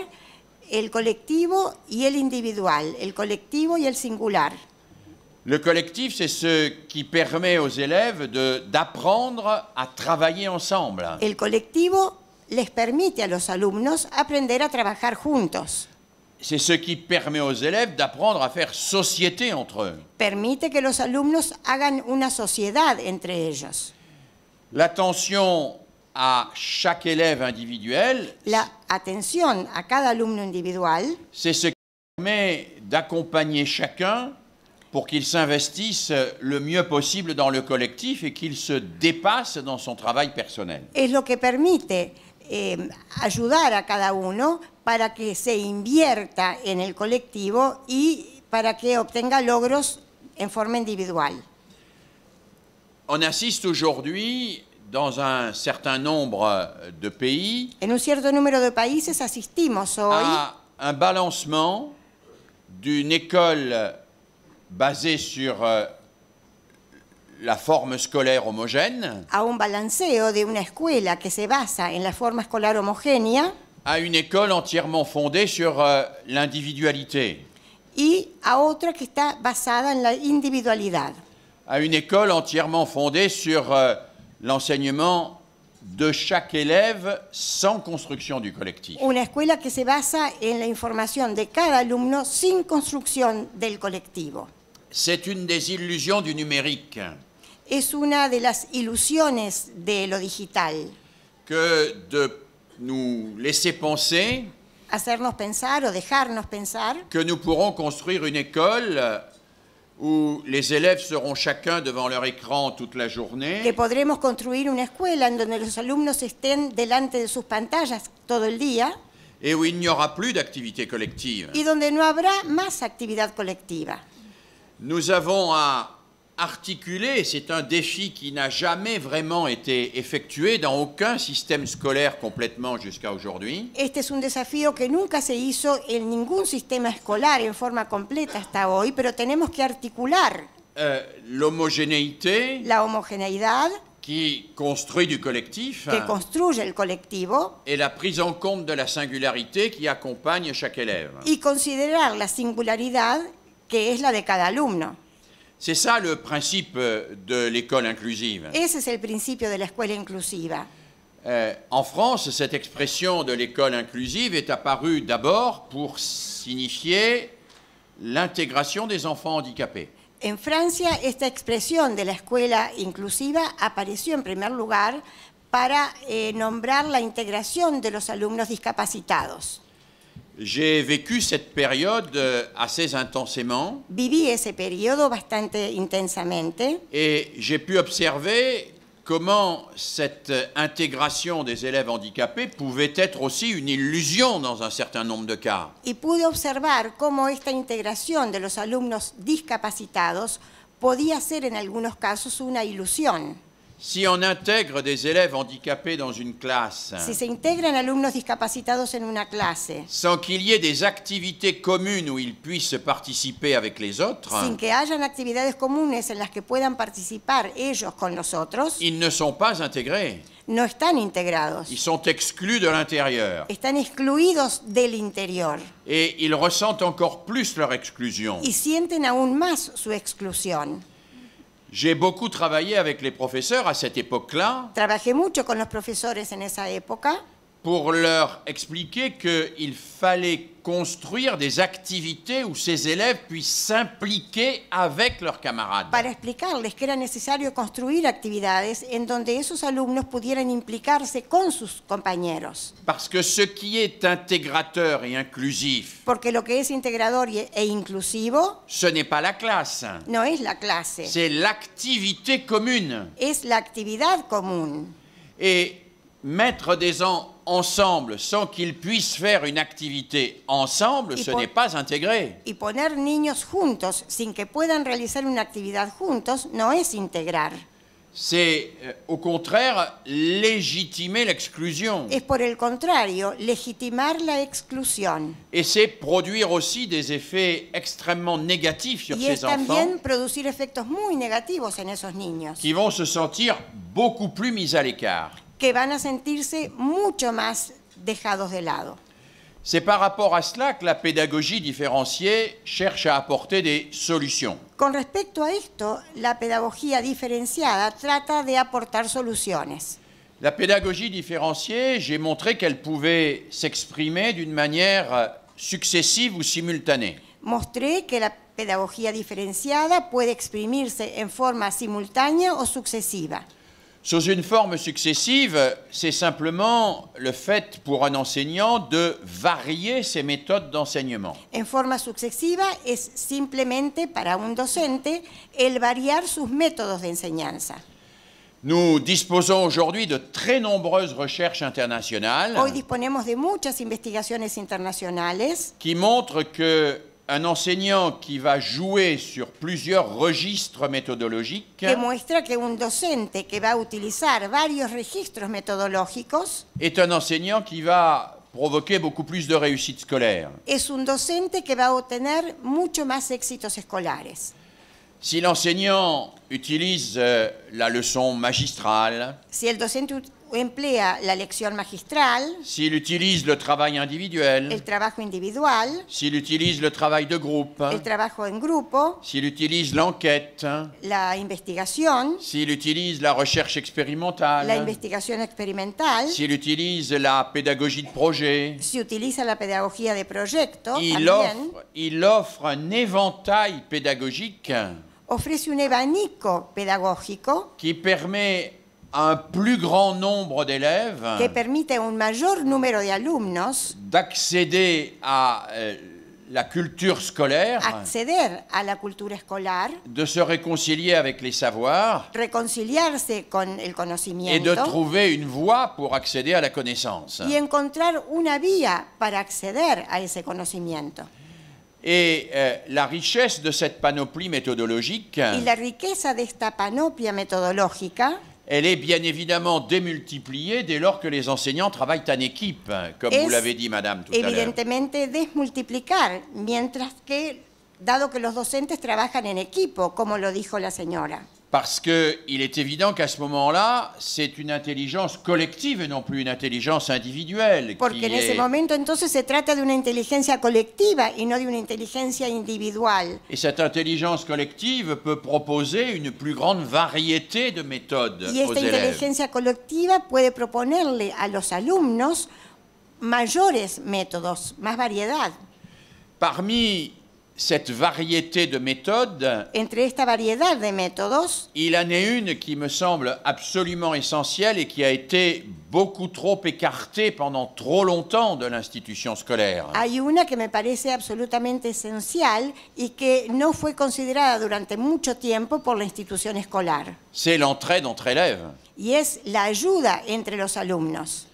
el colectivo y el individual, el colectivo y el singular. Le collectif, c'est ce qui permet aux élèves d'apprendre à travailler ensemble. El colectivo les permite a los alumnos aprender a trabajar juntos. C'est ce qui permet aux élèves d'apprendre à faire société entre eux. Permite que los alumnos hagan una sociedad entre ellos. L'attention à chaque élève individuel. La attention à cada alumno individual. C'est ce qui permet d'accompagner chacun pour qu'il s'investisse le mieux possible dans le collectif et qu'il se dépasse dans son travail personnel. Es lo que permite eh, ayudar a cada uno para que se invierta en el colectivo y para que obtenga logros en forma individual on assiste aujourd'hui dans un certain nombre euh, de pays de à un balancement d'une école basée sur euh, la forme scolaire homogène à un balanceo de una escuela que se basa en la forma escolar homogénea à une école entièrement fondée sur euh, l'individualité et à autre qui est basée en l'individualité à une école entièrement fondée sur euh, l'enseignement de chaque élève sans construction du collectif. Una escuela que se basa en la de cada alumno sin construcción del colectivo. C'est une des illusions du numérique. Es una de las ilusiones de lo digital. Que de nous laisser penser hacernos pensar o dejarnos pensar que nous pourrons construire une école où les élèves seront chacun devant leur écran toute la journée. Que podremos construir una escuela en donde los alumnos estén delante de sus pantallas todo el día. Et où il n'y aura plus d'activité collective. Y donde no habrá más actividad colectiva. Nous avons à articuler, c'est un défi qui n'a jamais vraiment été effectué dans aucun système scolaire complètement jusqu'à aujourd'hui. Este es un desafío que nunca se hizo en ningún sistema escolar en forma completa hasta hoy, pero tenemos que articular euh, l'homogénéité, la homogeneidad qui construit du collectif, que el colectivo, et la prise en compte de la singularité qui accompagne chaque élève. Y considerar la singularidad que es la de cada alumno. C'est ça le principe euh, de l'école inclusive. de euh, en France, cette expression de l'école inclusive est apparue d'abord pour signifier l'intégration des enfants handicapés. En Francia, esta expresión de la escuela inclusiva apareció en primer lugar para eh, nombrar la integración de los alumnos discapacitados. J'ai vécu cette période euh, assez intensément. Viví ese periodo bastante intensamente. Et j'ai pu observer comment cette intégration des élèves handicapés pouvait être aussi une illusion dans un certain nombre de cas. Y pude observar cómo esta integración de los alumnos discapacitados podía ser en algunos casos una ilusión. Si on intègre des élèves handicapés dans une classe, Si se integran alumnos discapacitados en una clase, sans qu'il y ait des activités communes où ils puissent participer avec les autres, sin que hayan actividades comunes en las que puedan participar ellos con los otros, ils ne sont pas intégrés. no están integrados. Ils sont exclus de l'intérieur. Están excluidos del interior. Et ils ressentent encore plus leur exclusion. Y sienten aún más su exclusión. J'ai beaucoup travaillé avec les professeurs à cette époque-là. Trabajé mucho con los profesores en esa época pour leur expliquer que il fallait construire des activités où ces élèves puissent s'impliquer avec leurs camarades. Para explicarles que era necesario construir actividades en donde esos alumnos pudieran implicarse con sus compañeros. Parce que ce qui est intégrateur et inclusif. Porque lo que es integrador e inclusivo. Ce n'est pas la classe. No es la clase. C'est l'activité commune. Es la actividad común. Et mettre des gens ensemble sans qu'ils puissent faire une activité ensemble, ce n'est pas intégré. Y poner niños juntos sin que puedan realizar una actividad juntos no es integrar. C'est euh, au contraire légitimer l'exclusion. Es por el contrario legitimar la exclusión. Et c'est produire aussi des effets extrêmement négatifs sur y ces es enfants. también producir efectos muy negativos en esos niños. Qui vont se sentir beaucoup plus mis à l'écart. que van a sentirse mucho más dejados de lado. C'est par rapport à cela que la pédagogie différenciée cherche à apporter des solutions. Con respecto a esto, la pedagogía diferenciada trata de aportar soluciones. La pédagogie différenciée, j'ai montré qu'elle pouvait s'exprimer d'une manière successive ou simultanée. Mostré que la pedagogía diferenciada puede exprimirse en forma simultánea o sucesiva. Sous une forme successive, c'est simplement le fait pour un enseignant de varier ses méthodes d'enseignement. En forma successiva es simplemente para un docente el variar sus métodos de enseñanza. Nous disposons aujourd'hui de très nombreuses recherches internationales Hoy disponemos de muchas investigaciones internacionales qui montrent que un enseignant qui va jouer sur plusieurs registres méthodologiques que muestra que un docente que va utilizar varios registros metodológicos est un enseignant qui va provoquer beaucoup plus de réussite scolaire. Es un docente que va obtener mucho más éxitos escolares. Si l'enseignant utilise euh, la leçon magistrale, si el docente emplea la lección magistral, s'il utilise le travail individuel, el trabajo individual, s'il utilise le travail de groupe, el trabajo en grupo, s'il utilise l'enquête, la investigación, s'il utilise la recherche la expérimentale, investigación experimental, s'il utilise la pédagogie de projet, se utiliza la pedagogía de proyecto, il offre, un éventail pédagogique ofrece un abanico pedagógico qui permet un plus grand nombre d'élèves que permite un maggior numero de alumnos d'accéder à euh, la culture scolaire, accéder à la cultura escolar, de se réconcilier avec les savoirs, reconciliarse con el conocimiento, et de trouver une voie pour accéder à la connaissance. y encontrar una vía para acceder a ese conocimiento. Et euh, la richesse de cette panoplie méthodologique, Y la riqueza de esta panoplia metodológica elle est bien évidemment démultipliée dès lors que les enseignants travaillent en équipe, comme vous l'avez dit, madame, tout à l'heure. mientras que, dado que los docentes trabajan en equipo, como lo dijo la señora. Parce qu'il est évident qu'à ce moment-là, c'est une intelligence collective et non plus une intelligence individuelle. Porque en ese momento entonces se trata de una inteligencia colectiva y no de una inteligencia individual. Et cette intelligence collective peut proposer une plus grande variété de méthodes Et aux élèves. Y esta inteligencia colectiva puede proponerle a los alumnos mayores métodos, más variedad. Parmi cette variété de méthodes, entre esta variedad de métodos, il en est une qui me semble absolument essentielle et qui a été beaucoup trop écartée pendant trop longtemps de l'institution scolaire. hay una que me parece absolutamente esencial y que no fue considerada durante mucho tiempo por la institución escolar, C'est l'entraide entre élèves. y es la ayuda entre los alumnos.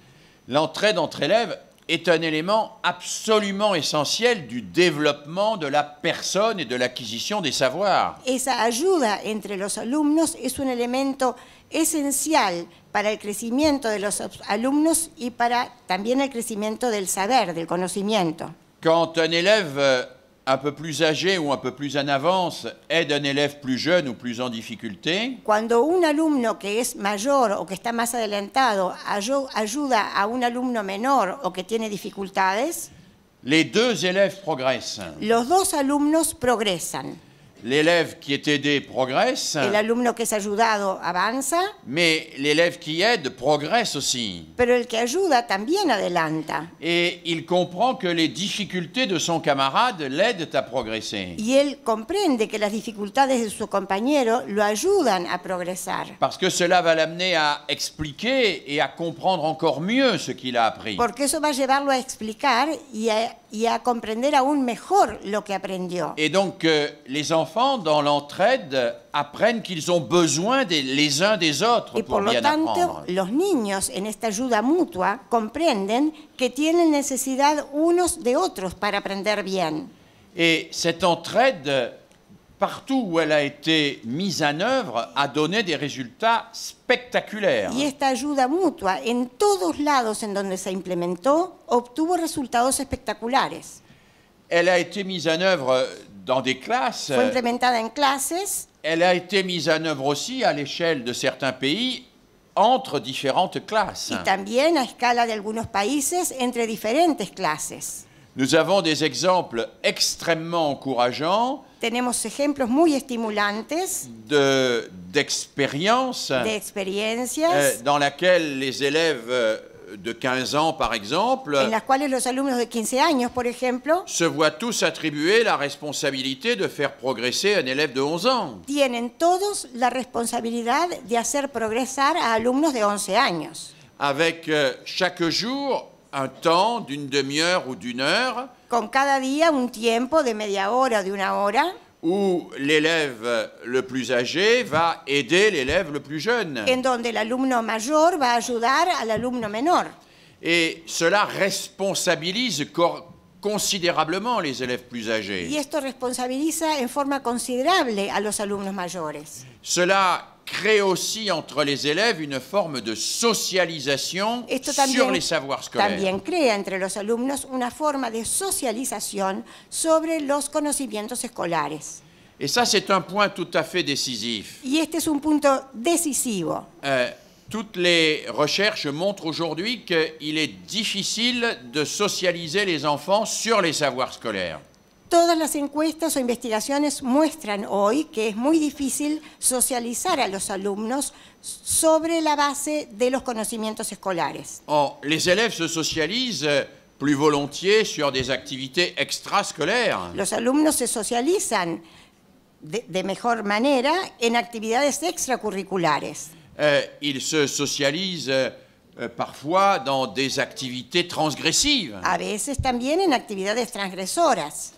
L'entraide entre élèves est un élément absolument essentiel du développement de la personne et de l'acquisition des savoirs. Esa ayuda entre los alumnos es un elemento esencial para el crecimiento de los alumnos y para también el crecimiento del saber, del conocimiento. Quand un élève euh, un peu plus âgé ou un peu plus en avance aide un élève plus jeune ou plus en difficulté. Cuando un alumno que es mayor o que está más adelantado ayuda a un alumno menor o que tiene dificultades. Les deux élèves progressent. Los dos alumnos progresan. L'élève qui est aidé progresse. El alumno que es ayudado avanza. Mais l'élève qui aide progresse aussi. Pero el que ayuda también adelanta. Et il comprend que les difficultés de son camarade l'aident à progresser. Y él comprende que las dificultades de su compañero lo ayudan a progresar. Parce que cela va l'amener à expliquer et à comprendre encore mieux ce qu'il a appris. Porque eso va a a explicar y a y a comprender aún mejor lo que aprendió. Et donc euh, les enfants dans l'entraide apprennent qu'ils ont besoin des, les uns des autres y pour por lo tanto, los niños en esta ayuda mutua comprenden que tienen necesidad unos de otros para aprender bien. Et cette entraide partout où elle a été mise en œuvre, a donné des résultats spectaculaires. Y esta ayuda mutua, en todos lados en donde se implementó, obtuvo resultados espectaculares. Elle a été mise en œuvre dans des classes. implementada en clases. Elle a été mise en œuvre aussi à l'échelle de certains pays entre différentes classes. Y también a escala de algunos países entre diferentes clases. Nous avons des exemples extrêmement encourageants tenemos ejemplos muy estimulantes de d'expériences de euh, dans laquelle les élèves euh, de 15 ans, par exemple, en las cuales los alumnos de 15 años, por ejemplo, se voient tous attribuer la responsabilité de faire progresser un élève de 11 ans. Tienen todos la responsabilidad de hacer progresar a alumnos de 11 años. Avec euh, chaque jour un temps d'une demi-heure ou d'une heure con cada día un tiempo de media hora, de una hora. où l'élève le plus âgé va aider l'élève le plus jeune. En donde l'alumno alumno mayor va ayudar al alumno menor. Et cela responsabilise considérablement les élèves plus âgés. Y esto responsabiliza en forma considerable a los alumnos mayores. Cela crée aussi entre les élèves une forme de socialisation sur les savoirs scolaires. También crea entre los alumnos una forma de socialización sobre los conocimientos escolares. Et ça, c'est un point tout à fait décisif. Y este es un punto decisivo. Euh, toutes les recherches montrent aujourd'hui qu'il est difficile de socialiser les enfants sur les savoirs scolaires. Todas las encuestas o investigaciones muestran hoy que es muy difícil socializar a los alumnos sobre la base de los conocimientos escolares. les élèves se plus volontiers sur des Los alumnos se socializan de, mejor manera en actividades extracurriculares. Eh, se socialisent eh, parfois dans des activités A veces también en actividades transgresoras.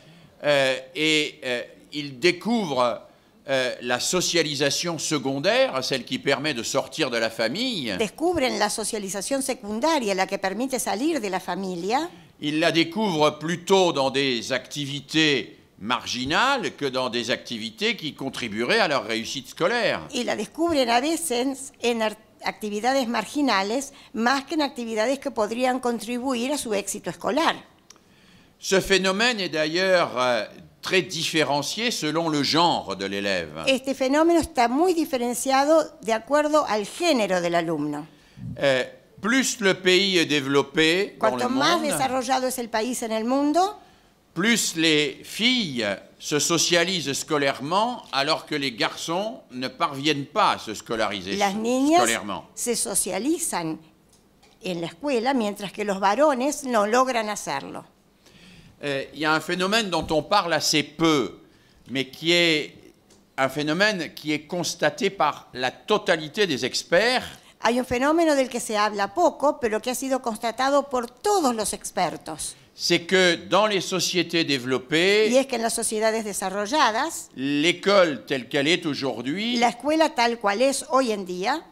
Euh, et euh, il découvre euh, la socialisation secondaire, celle qui permet de sortir de la famille. Il la socialisation la Ils la découvrent plutôt dans des activités marginales que dans des activités qui contribueraient à leur réussite scolaire. Il la découvrent à veces en activités marginales más que en actividades que podrían contribuir à su éxito escolar. Ce phénomène est d'ailleurs euh, très différencié selon le genre de l'élève. Este fenómeno está muy diferenciado de acuerdo al género del euh, plus le pays est développé dans le monde, plus les filles se socialisent scolairement alors que les garçons ne parviennent pas à se scolariser las niñas filles se socialisent en la escuela mientras que los varones no logran hacerlo. Euh, il y a un phénomène dont on parle assez peu, mais qui est un phénomène qui est constaté par la totalité des experts. Hay un fenómeno del que se habla poco, pero que ha sido constatado por todos los expertos. C'est que dans les sociétés développées, y es que en las sociedades desarrolladas, l'école telle qu'elle est aujourd'hui, la escuela tal cual es hoy en día,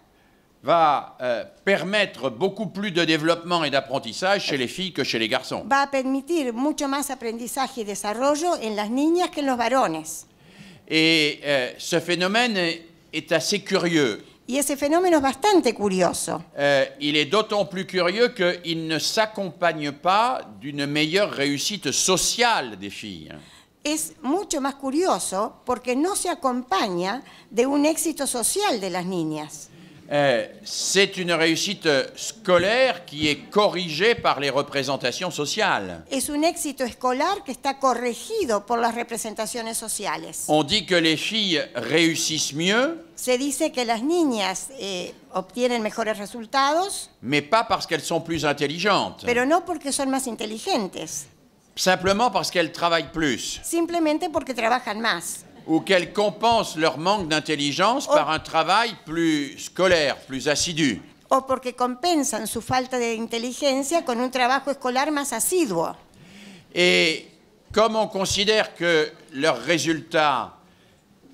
va euh, permettre beaucoup plus de développement et d'apprentissage chez les filles que chez les garçons. Va permitir mucho más aprendizaje y desarrollo en las niñas que en los varones. Et euh, ce phénomène est assez curieux. Y ese fenómeno es bastante curioso. Euh, il est d'autant plus curieux qu'il ne s'accompagne pas d'une meilleure réussite sociale des filles. Es mucho más curioso porque no se acompaña de un éxito social de las niñas. Euh, c'est une réussite scolaire qui est corrigée par les représentations sociales. Es un éxito escolar que está corregido por las representaciones sociales. On dit que les filles réussissent mieux. Se dice que las niñas eh, obtienen mejores resultados. Mais pas parce qu'elles sont plus intelligentes. Pero no porque son más inteligentes. Simplement parce qu'elles travaillent plus. Simplemente porque trabajan más ou qu'elles compensent leur manque d'intelligence oh. par un travail plus scolaire, plus assidu. Ou porque compensan su falta de inteligencia con un trabajo escolar más asiduo. Et comme on considère que leurs résultats,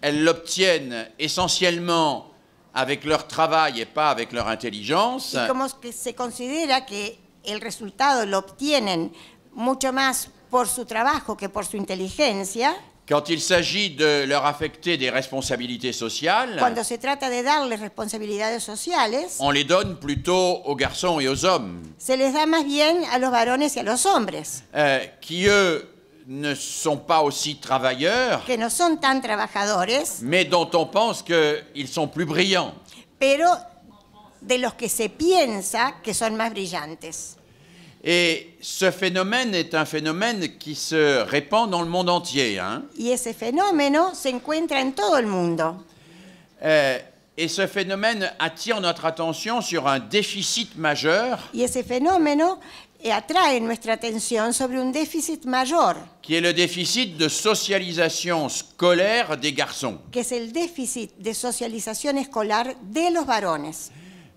elles l'obtiennent essentiellement avec leur travail et pas avec leur intelligence. et comme se considera que el resultado lo obtienen mucho más por su trabajo que por su inteligencia. Quand il s'agit de leur affecter des responsabilités sociales, on les donne plutôt aux garçons et aux hommes, les bien a los hombres, euh, qui eux ne sont pas aussi travailleurs, mais dont on pense qu'ils sont plus brillants. pero de los que se piensa que son más brillantes. Et ce phénomène est un phénomène qui se répand dans le monde entier. Hein? Y ese fenómeno se encuentra en todo el mundo. Euh, et ce phénomène attire notre attention sur un déficit majeur. Y ese fenómeno atrae notre attention sur un déficit majeur. Qui est le déficit de socialisation scolaire des garçons. Que es el déficit de socialización escolar de los varones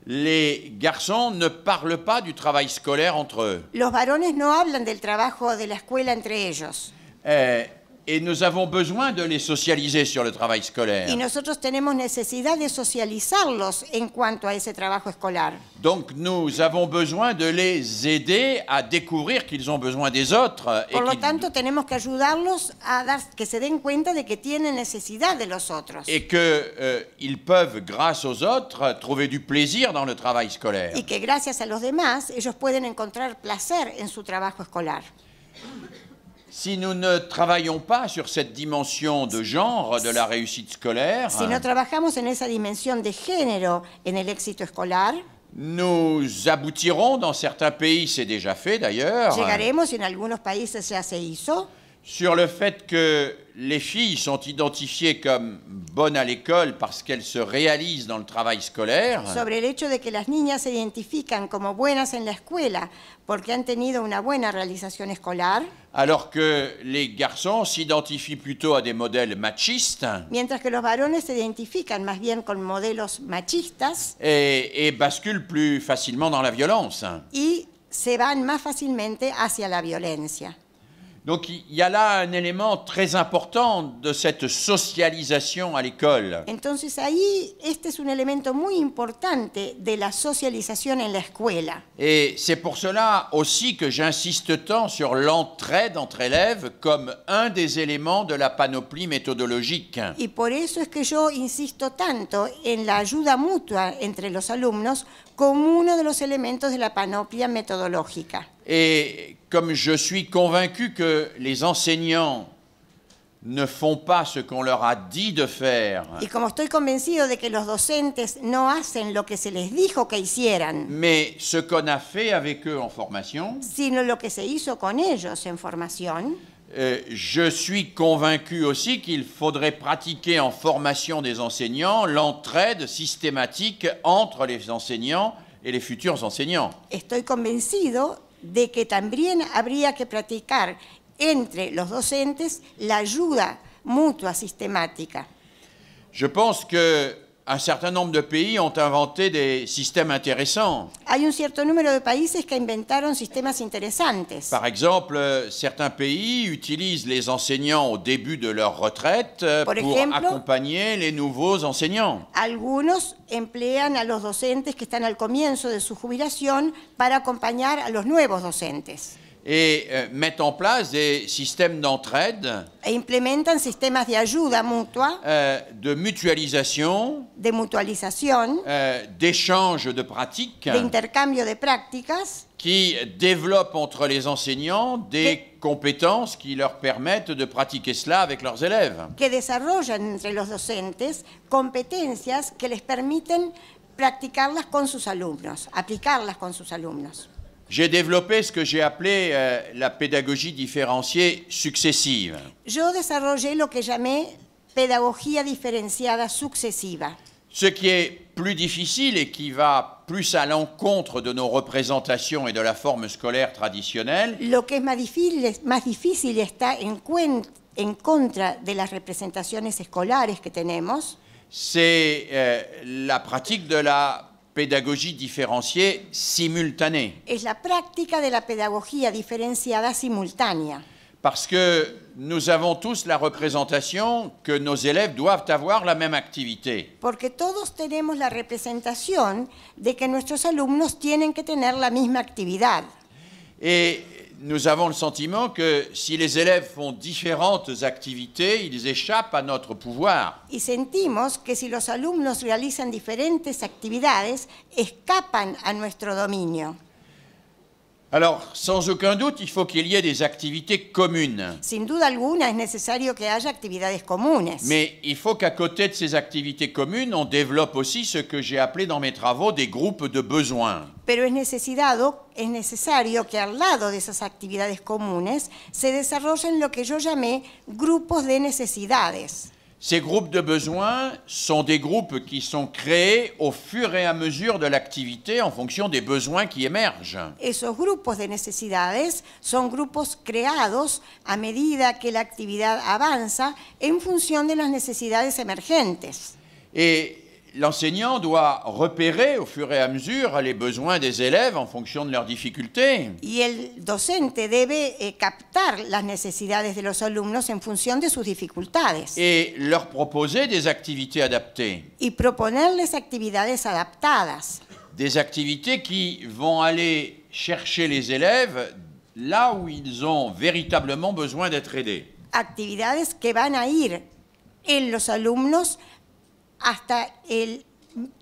les garçons ne parlent pas du travail scolaire entre eux. Los varones no hablan del trabajo de la escuela entre ellos. Eh, et nous avons besoin de les socialiser sur le travail scolaire. Y nosotros tenemos necesidad de socializarlos en cuanto a ese trabajo escolar. Donc nous avons besoin de les aider à découvrir qu'ils ont besoin des autres. Et Por lo tanto, tenemos que ayudarlos a dar, que se den cuenta de que tienen necesidad de los otros. Et que euh, ils peuvent, grâce aux autres, trouver du plaisir dans le travail scolaire. Y que gracias a los demás, ellos pueden encontrar placer en su trabajo escolar. Si nous ne travaillons pas sur cette dimension de genre de la réussite scolaire, si no trabajamos en esa dimension de género en el éxito escolar, nous aboutirons dans certains pays, c'est déjà fait d'ailleurs. Llegaremos en algunos países ya se hizo sur le fait que les filles sont identifiées comme bonnes à l'école parce qu'elles se réalisent dans le travail scolaire. Sobre el hecho de que las niñas se identifican como buenas en la escuela porque han tenido una buena realización escolar. Alors que les garçons s'identifient plutôt à des modèles machistes. Mientras que los varones se identifican más bien con modelos machistas. Et, et basculent plus facilement dans la violence. Y se van más fácilmente hacia la violencia. Donc il y a là un élément très important de cette socialisation à l'école. un de la escuela. Et c'est pour cela aussi que j'insiste tant sur l'entraide entre élèves comme un des éléments de la panoplie méthodologique. Et pour eso es que yo insisto tanto en la ayuda mutua entre les alumnos comme un de los de la panoplie méthodologique. Et comme je suis convaincu que les enseignants ne font pas ce qu'on leur a dit de faire. et estoy convencido de que los docentes no hacen lo que se les dijo que hicieran. Mais ce qu'on a fait avec eux en formation. Sino lo que se hizo con ellos en formación. Euh, je suis convaincu aussi qu'il faudrait pratiquer en formation des enseignants l'entraide systématique entre les enseignants et les futurs enseignants. Estoy convencido de que también habría que practicar entre los docentes la ayuda mutua sistemática. un certain nombre de pays ont inventé des systèmes intéressants. Hay un cierto número de países que inventaron sistemas interesantes. Par exemple, euh, certains pays utilisent les enseignants au début de leur retraite euh, pour accompagner les nouveaux enseignants. Algunos emplean a los docentes que están al comienzo de su jubilación para acompañar a los nuevos docentes et euh, mettent en place des systèmes d'entraide. Et implementan sistemas de mutua. Euh, de mutualisation. De mutualisation. Euh, d'échange de pratiques. D'intercambio de, de prácticas. Qui développent entre les enseignants des compétences qui leur permettent de pratiquer cela avec leurs élèves. Que desarrollan entre los docentes competencias que les permiten practicarlas con sus alumnos, aplicarlas con sus alumnos. J'ai développé ce que j'ai appelé euh, la pédagogie différenciée successive. Je desarrollé lo que llamé pedagogía diferenciada sucesiva. Ce qui est plus difficile et qui va plus à l'encontre de nos représentations et de la forme scolaire traditionnelle. Lo que es más difícil, más difícil está en, en contra de las representaciones escolares que tenemos. C'est euh, la pratique de la pédagogie différenciée simultanée. Es la práctica de la pedagogía diferenciada simultánea. Parce que nous avons tous la représentation que nos élèves doivent avoir la même activité. Porque todos tenemos la representación de que nuestros alumnos tienen que tener la misma actividad. Et nous avons le sentiment que si les élèves font différentes activités, ils échappent à notre pouvoir. Y sentimos que si los alumnos realizan diferentes actividades, escapan a nuestro dominio. Alors, sans aucun doute, il faut qu'il y ait des activités communes. Sin duda alguna, es necesario que haya actividades comunes. Mais il faut qu'à côté de ces activités communes, on développe aussi ce que j'ai appelé dans mes travaux des groupes de besoins. Pero es est es necesario que al lado de esas actividades comunes se desarrollen lo que yo llamé grupos de necesidades. Ces groupes de besoins sont des groupes qui sont créés au fur et à mesure de l'activité en fonction des besoins qui émergent. Esos grupos de necesidades son grupos creados a medida que la actividad avanza en función de las necesidades emergentes. Et l'enseignant doit repérer au fur et à mesure les besoins des élèves en fonction de leurs difficultés. Y el docente debe eh, captar las necesidades de los alumnos en función de sus dificultades. Et leur proposer des activités adaptées. Y Des activités qui vont aller chercher les élèves là où ils ont véritablement besoin d'être aidés. Actividades que van a ir en los alumnos hasta el,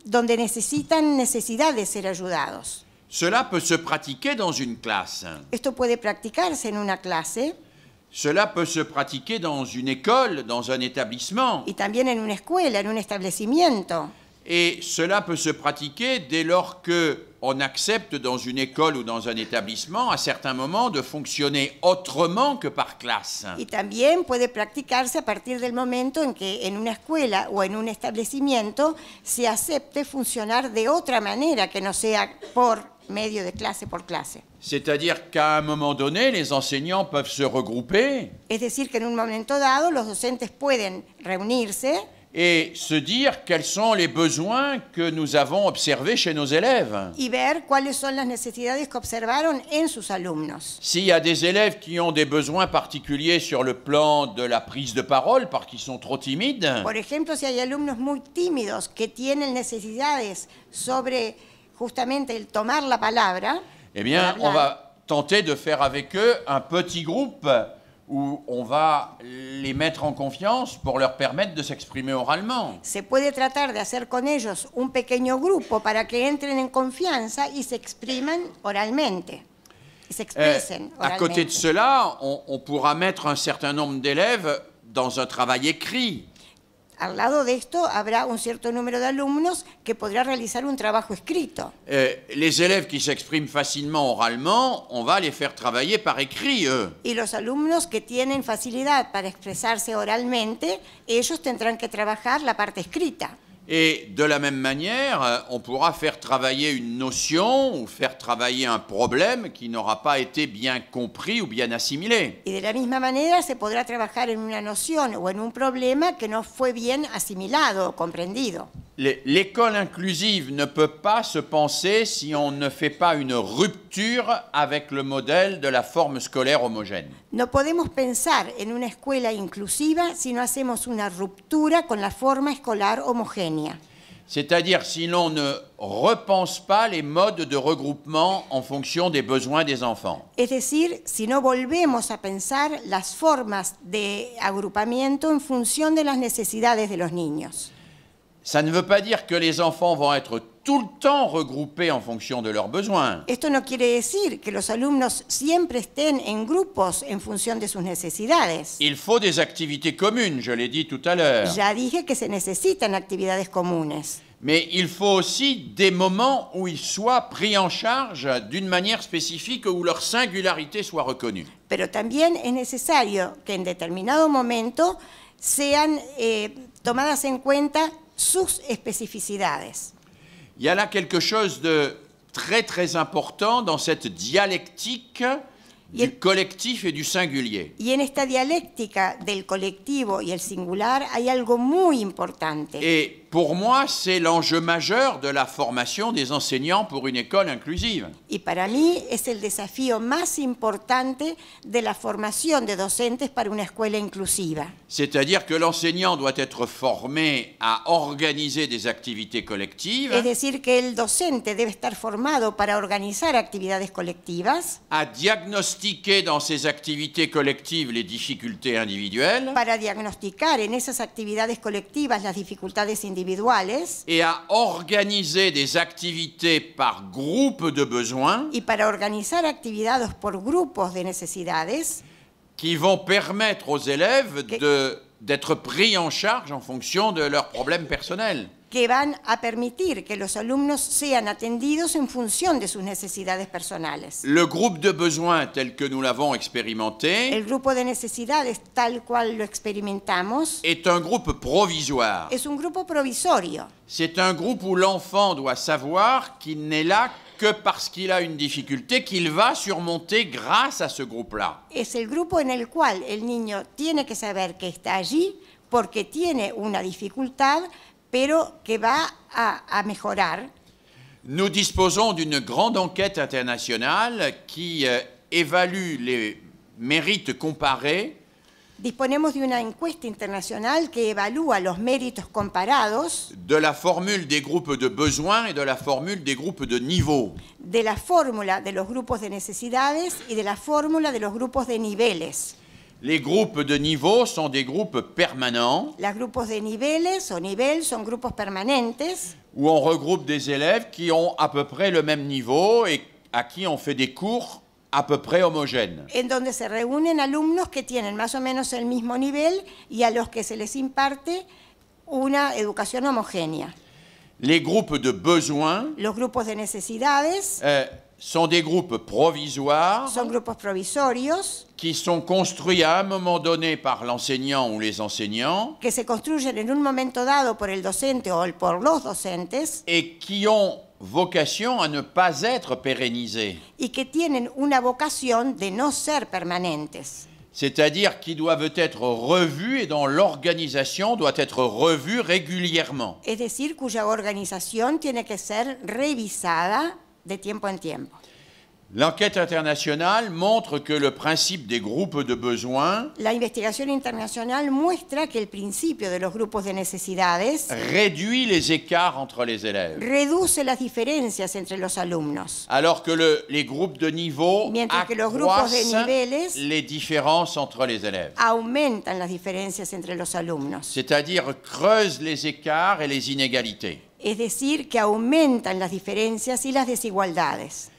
donde necesitan necesidad de ser ayudados. Cela peut se pratiquer dans une classe. Esto puede practicarse en una clase. Cela peut se pratiquer dans une école, dans un établissement. Y también en una escuela, en un establecimiento. Et cela peut se pratiquer dès lors que on accepte dans une école ou dans un établissement à certains moments de fonctionner autrement que par classe. Y también puede practicarse a partir del momento en que en una escuela o en un establecimiento se acepte funcionar de otra manera que no sea por medio de clase por clase. C'est-à-dire qu'à un moment donné, les enseignants peuvent se regrouper. Es decir que en un momento dado los docentes pueden reunirse et se dire quels sont les besoins que nous avons observés chez nos élèves. Y ver cuáles son las necesidades que observaron en sus alumnos. S'il y a des élèves qui ont des besoins particuliers sur le plan de la prise de parole parce qu'ils sont trop timides. Por ejemplo, si alumnos muy tímidos que tienen necesidades sobre justamente el tomar la palabra. Eh bien, on va tenter de faire avec eux un petit groupe où on va les mettre en confiance pour leur permettre de s'exprimer oralement. Se puede tratar de hacer con ellos un pequeño grupo para que entren en confianza y se expriman oralmente. Y euh, à côté de cela, on, on pourra mettre un certain nombre d'élèves dans un travail écrit. al lado de esto habrá un cierto número de alumnos que podrá realizar un trabajo escrito. Eh, les élèves qui s'expriment facilement oralement, on va les faire travailler par écrit, Y los alumnos que tienen facilidad para expresarse oralmente, ellos tendrán que trabajar la parte escrita. Et de la même manière, euh, on pourra faire travailler une notion ou faire travailler un problème qui n'aura pas été bien compris ou bien assimilé. Et de la même manière, se pourra travailler en une notion ou en un qui que pas été bien ou compris. L'école inclusive ne peut pas se penser si on ne fait pas une rupture avec le modèle de la forme scolaire homogène. No podemos pensar en una escuela inclusiva si no hacemos una ruptura con la forma escolar homogénea. C'est-à-dire si l'on ne repense pas les modes de regroupement en fonction des besoins des enfants. Es decir, si no volvemos a pensar las formas de agrupamiento en función de las necesidades de los niños. Ça ne veut pas dire que les enfants vont être tout le temps regroupés en fonction de leurs besoins. Esto no quiere decir que los alumnos siempre estén en grupos en función de sus necesidades. Il faut des activités communes, je l'ai dit tout à l'heure. Ya dije que se necesitan actividades comunes. Mais il faut aussi des moments où ils soient pris en charge d'une manière spécifique où leur singularité soit reconnue. Pero también es necesario que en determinado momento sean eh, tomadas en cuenta sus especificidades il y a là quelque chose de très très important dans cette dialectique du collectif et du singulier. Y en esta dialéctica del colectivo y el singular hay algo muy importante. Et pour moi, c'est l'enjeu majeur de la formation des enseignants pour une école inclusive. Y para mí es el desafío más importante de la formación de docentes para una escuela inclusiva. C'est-à-dire que l'enseignant doit être formé à organiser des activités collectives. Es dire que el docente debe estar formado para organizar actividades colectivas. À diagnostiquer dans ces activités collectives les difficultés individuelles. Para diagnosticar en esas actividades colectivas las dificultades et à organiser des activités par groupe de besoins de qui vont permettre aux élèves d'être pris en charge en fonction de leurs problèmes personnels que van a permitir que los alumnos sean atendidos en función de sus necesidades personales. Le groupe de besoins tel que nous l'avons expérimenté El grupo de necesidades tal cual lo experimentamos est un groupe provisoire. Es un C'est un groupe où l'enfant doit savoir qu'il n'est là que parce qu'il a une difficulté qu'il va surmonter grâce à ce groupe-là. C'est le groupe en lequel le niño tiene que saber que está allí porque tiene una dificultad pero que va a, a mejorar. Nous disposons d'une grande enquête internationale qui euh, évalue les mérites comparés Disponemos de una encuesta internacional que evalúa los méritos comparados de la formule des groupes de besoins et de la formule des groupes de niveau. de la fórmula de los grupos de necesidades y de la fórmula de los grupos de niveles. Les groupes de niveau sont des groupes permanents. Los grupos de niveles o nivel son grupos permanentes. Où on regroupe des élèves qui ont à peu près le même niveau et à qui on fait des cours à peu près homogènes. En donde se reúnen alumnos que tienen más o menos el mismo nivel y a los que se les imparte una educación homogénea. Les groupes de besoins. Los grupos de necesidades. Euh, sont des groupes provisoires qui sont construits à un moment donné par l'enseignant ou les enseignants que se construyen en un momento dado por el docente o por los docentes et qui ont vocation à ne pas être pérennisés y que tienen una vocación de no ser permanentes c'est-à-dire qui doivent être revus et dont l'organisation doit être revue régulièrement. Es decir, cuya organización tiene que ser revisada de tiempo en L'enquête internationale montre que le principe des groupes de besoins La investigación internacional muestra que el principio de los grupos de necesidades réduit les écarts entre les élèves, reduce las diferencias entre los alumnos, alors que le- les groupes de niveau Mientras que los grupos de niveles- les différences entre les élèves, aumentan las diferencias entre los alumnos, c'est-à-dire creusent les écarts et les inégalités. es decir, que aumentan las diferencias y las desigualdades.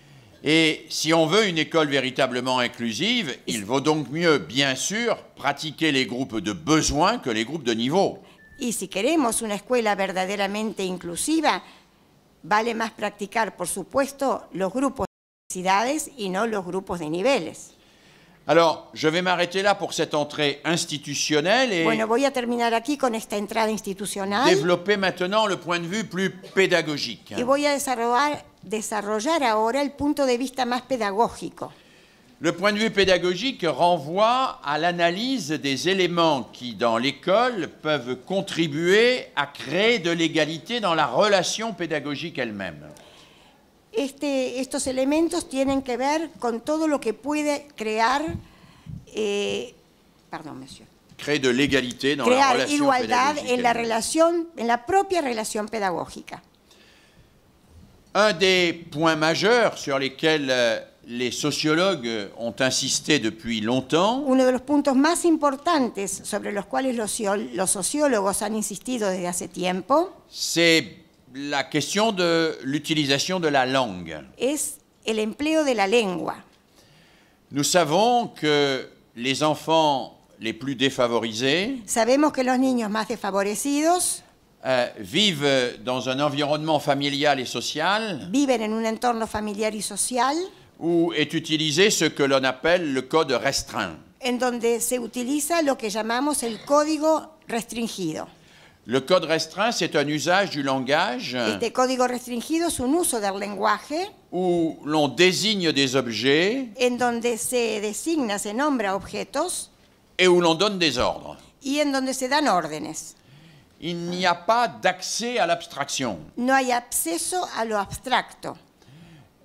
Et si on veut une école véritablement inclusive, il vaut donc mieux, bien sûr, pratiquer les groupes de besoins que les groupes de niveau. Y si queremos una escuela verdaderamente inclusiva, vale más practicar, por supuesto, los grupos de necesidades y no los grupos de niveles. Alors, je vais m'arrêter là pour cette entrée institutionnelle et développer maintenant le point de vue plus pédagogique. de Le point de vue pédagogique renvoie à l'analyse des éléments qui, dans l'école, peuvent contribuer à créer de l'égalité dans la relation pédagogique elle-même. Este, estos elementos tienen que ver con todo lo que puede crear, eh, de crear igualdad en la relación, en la propia relación pedagógica. Un des points majeurs sur lesquels euh, les ont insisté depuis longtemps. Uno de los puntos más importantes sobre los cuales los, sociólogos han insistido desde hace tiempo. la question de l'utilisation de la langue. Es el empleo de la lengua. Nous savons que les enfants les plus défavorisés que los niños más euh, vivent dans un environnement familial et social viven en un entorno familiar y social où est utilisé ce que l'on appelle le code restreint. En donde se utiliza lo que llamamos el código restringido. Le code restreint, c'est un usage du langage Este código restringido es un uso del lenguaje où l'on désigne des objets en donde se designa, se nombra objetos et où l'on donne des ordres. y en donde se dan órdenes. Il n'y a pas d'accès à l'abstraction. No hay acceso a lo abstracto.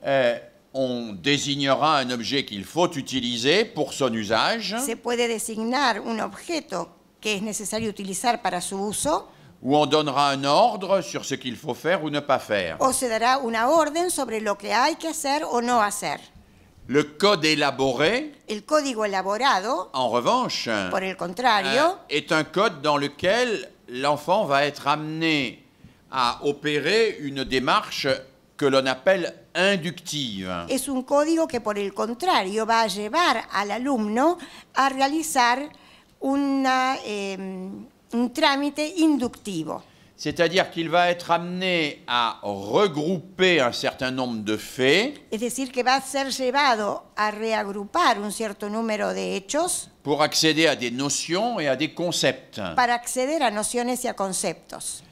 Eh, on désignera un objet qu'il faut utiliser pour son usage Se puede designar un objeto que es necesario para su uso. Ou on donnera un ordre sur ce qu'il faut faire ou ne pas faire. O se dará una orden sobre lo que hay que hacer o no hacer. Le code élaboré, el código elaborado, en revanche, por el contrario, euh, est un code dans lequel l'enfant va être amené à opérer une démarche que l'on appelle inductive. Es un código que por el contrario va a llevar al alumno a realizar una, eh, un tramite inductivo. C'est-à-dire qu'il va être amené à regrouper un certain nombre de faits. Es dire que va être ser llevado a reagrupar un cierto número de hechos. Pour accéder à des notions et à des concepts. Para acceder a nociones y a conceptos.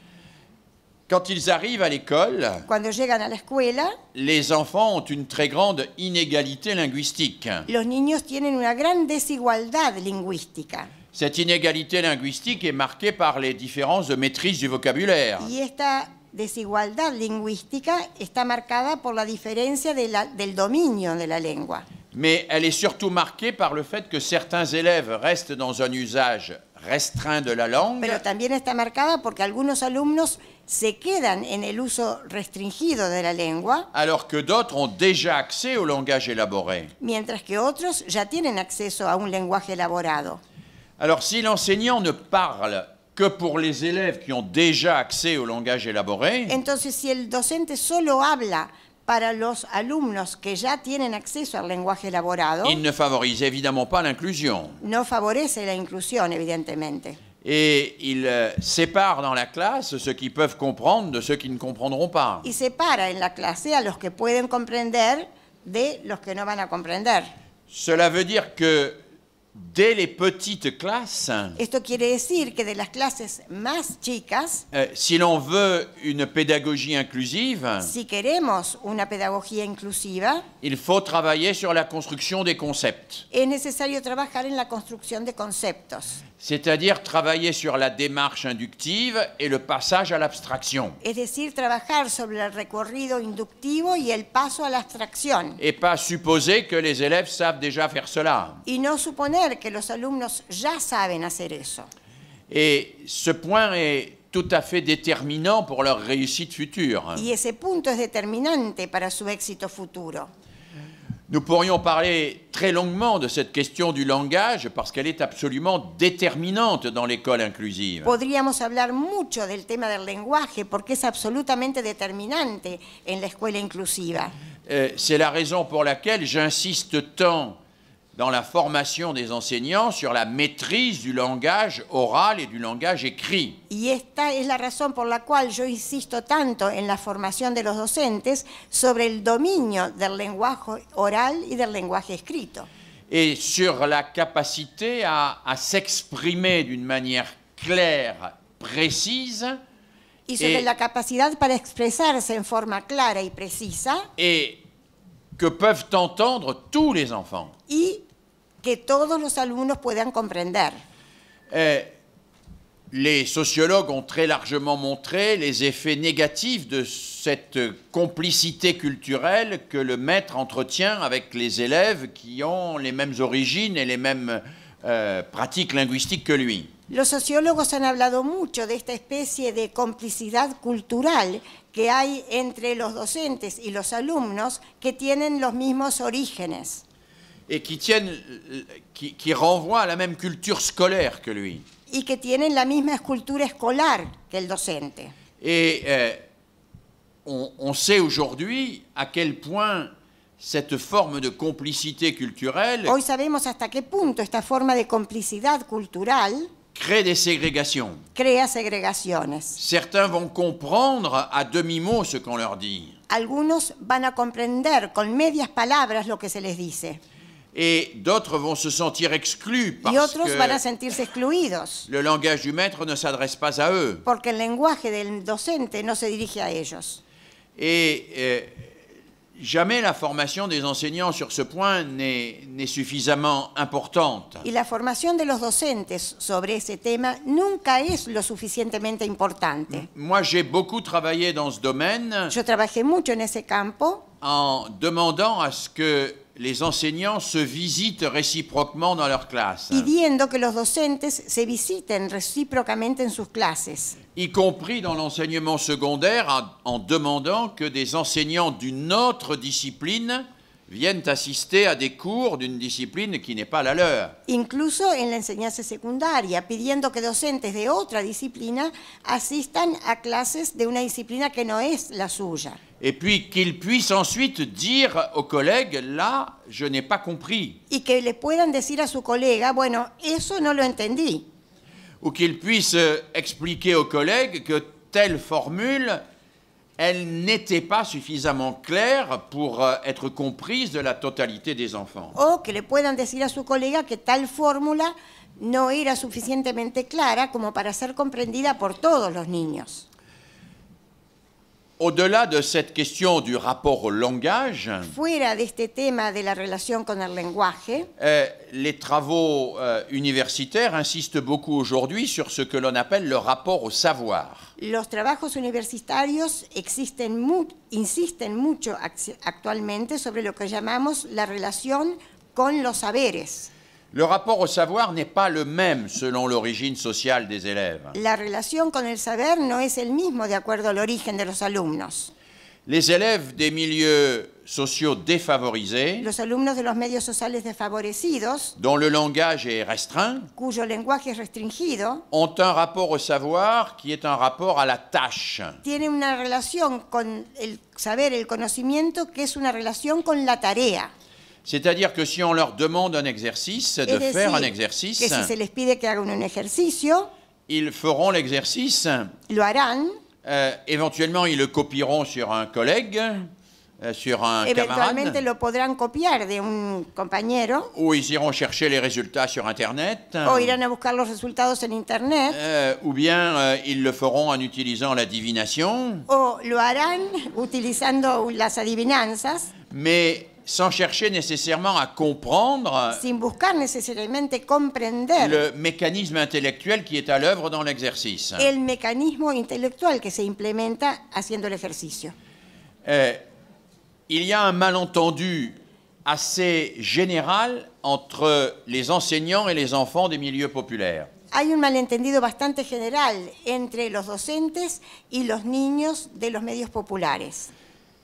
Quand ils arrivent à l'école, Cuando llegan a la escuela, les enfants ont une très grande inégalité linguistique. Los niños tienen una gran desigualdad lingüística. Cette inégalité linguistique est marquée par les différences de maîtrise du vocabulaire. Y esta desigualdad lingüística está marcada por la diferencia de la, del dominio de la lengua. Mais elle est surtout marquée par le fait que certains élèves restent dans un usage restreint de la langue. Pero también está marcada porque algunos alumnos se quedan en el uso restringido de la lengua. Alors que d'autres ont déjà accès au langage élaboré. Mientras que otros ya tienen acceso a un lenguaje elaborado. Alors si l'enseignant ne parle que pour les élèves qui ont déjà accès au langage élaboré. Entonces si el docente solo habla para los alumnos que ya tienen acceso al lenguaje elaborado. Il ne favorise évidemment pas l'inclusion. No favorece la inclusión evidentemente. Et il euh, sépare dans la classe ceux qui peuvent comprendre de ceux qui ne comprendront pas. Y separa en la clase a los que pueden comprender de los que no van a comprender. Cela veut dire que dès les petites classes. Esto quiere decir que de las clases más chicas, euh, si l'on veut une pédagogie inclusive, si queremos una pedagogía inclusiva, il faut travailler sur la construction des concepts. Es necesario trabajar en la construcción de conceptos c'est-à-dire travailler sur la démarche inductive et le passage à l'abstraction. Es decir, trabajar sobre el recorrido inductivo y el paso a la abstracción. Et pas supposer que les élèves savent déjà faire cela. Y no suponer que los alumnos ya saben hacer eso. Et ce point est tout à fait déterminant pour leur réussite future. Y ese punto es determinante para su éxito futuro. Nous pourrions parler très longuement de cette question du langage parce qu'elle est absolument déterminante dans l'école inclusive. Podríamos hablar mucho del tema del lenguaje porque es absolutamente determinante en la escuela inclusiva. Euh, c'est la raison pour laquelle j'insiste tant dans la formation des enseignants sur la maîtrise du langage oral et du langage écrit. Y esta es la razón por la cual yo insisto tanto en la formación de los docentes sobre el dominio del lenguaje oral y del lenguaje escrito. Et sur la capacité à, à s'exprimer d'une manière claire, précise. Y sobre la capacidad para expresarse en forma clara y precisa. Et que peuvent entendre tous les enfants. Et que tous les alumnos puissent comprendre. Eh, les sociologues ont très largement montré les effets négatifs de cette complicité culturelle que le maître entretient avec les élèves qui ont les mêmes origines et les mêmes euh, pratiques linguistiques que lui. Los sociólogos han hablado mucho de esta especie de complicidad cultural que hay entre los docentes y los alumnos que tienen los mismos orígenes. qui, la même culture scolaire que lui. Y que tienen la misma cultura escolar que el docente. Eh, on, sait aujourd'hui à quel point cette forme de complicité culturelle. Hoy sabemos hasta qué punto esta forma de complicidad cultural. crée des ségrégations. Crea segregaciones. Certains vont comprendre à demi-mot ce qu'on leur dit. Algunos van a comprender con medias palabras lo que se les dice. Et d'autres vont se sentir exclus parce y otros van a sentirse excluidos. le langage du maître ne s'adresse pas à eux. Porque el lenguaje del docente no se dirige a ellos. Et, et euh, Jamais la formation des enseignants sur ce point n'est suffisamment importante. Et la formation de los docentes sobre ese tema nunca es lo suficientemente importante. Moi, j'ai beaucoup travaillé dans ce domaine. Yo trabajé mucho en ese campo. En demandant à ce que les enseignants se visitent réciproquement dans leurs classes, que los docentes se visiten recíprocamente en sus clases. Y compris dans l'enseignement secondaire en, demandant que des enseignants d'une autre discipline viennent assister à des cours d'une discipline qui n'est pas la leur. Incluso en la enseñanza secundaria, pidiendo que docentes de otra disciplina asistan a clases de una disciplina que no es la suya et puis qu'il puisse ensuite dire aux collègues, là, je n'ai pas compris. Et que le puedan decir a su bueno, eso no lo entendí. Ou qu'ils puissent expliquer aux collègues que telle formule, elle n'était pas suffisamment claire pour euh, être comprise de la totalité des enfants. Ou que le puedan decir a su colega que telle formule no era suficientemente clara como para ser comprendida por todos los niños. Au-delà de cette question du rapport au langage, de la eh, les travaux euh, universitaires insistent beaucoup aujourd'hui sur ce que l'on appelle le rapport au savoir. Les travaux universitaires insistent beaucoup actuellement sur ce que lo que la relation con los saberes. Le rapport au savoir n'est pas le même selon l'origine sociale des élèves. La relation con el saber no es el mismo de acuerdo al origen de los alumnos. Les élèves des milieux sociaux défavorisés, dont le langage est restreint, ont un rapport au savoir qui est un rapport à la tâche. tienen una relación con el saber, le conocimiento, que es una relación con la tarea. C'est-à-dire que si on leur demande un exercice, de faire un exercice, que si se les pide que hagan un ejercicio, ils feront l'exercice. Lo harán. Euh, éventuellement, ils le copieront sur un collègue, euh, sur un Eventualmente camarade. lo podrán copiar de un compañero. Ou ils iront chercher les résultats sur Internet. O irán a buscar los resultados en Internet. Euh, ou bien euh, ils le feront en utilisant la divination. O lo harán utilizando las adivinanzas. Mais sans chercher nécessairement à comprendre euh, Sin buscar necesariamente comprender le mécanisme intellectuel qui est à l'œuvre dans l'exercice. el mecanismo intelectual que se implementa haciendo el ejercicio. Eh, il y a un malentendu assez général entre les enseignants et les enfants des milieux populaires. Hay un malentendido bastante general entre los docentes y los niños de los medios populares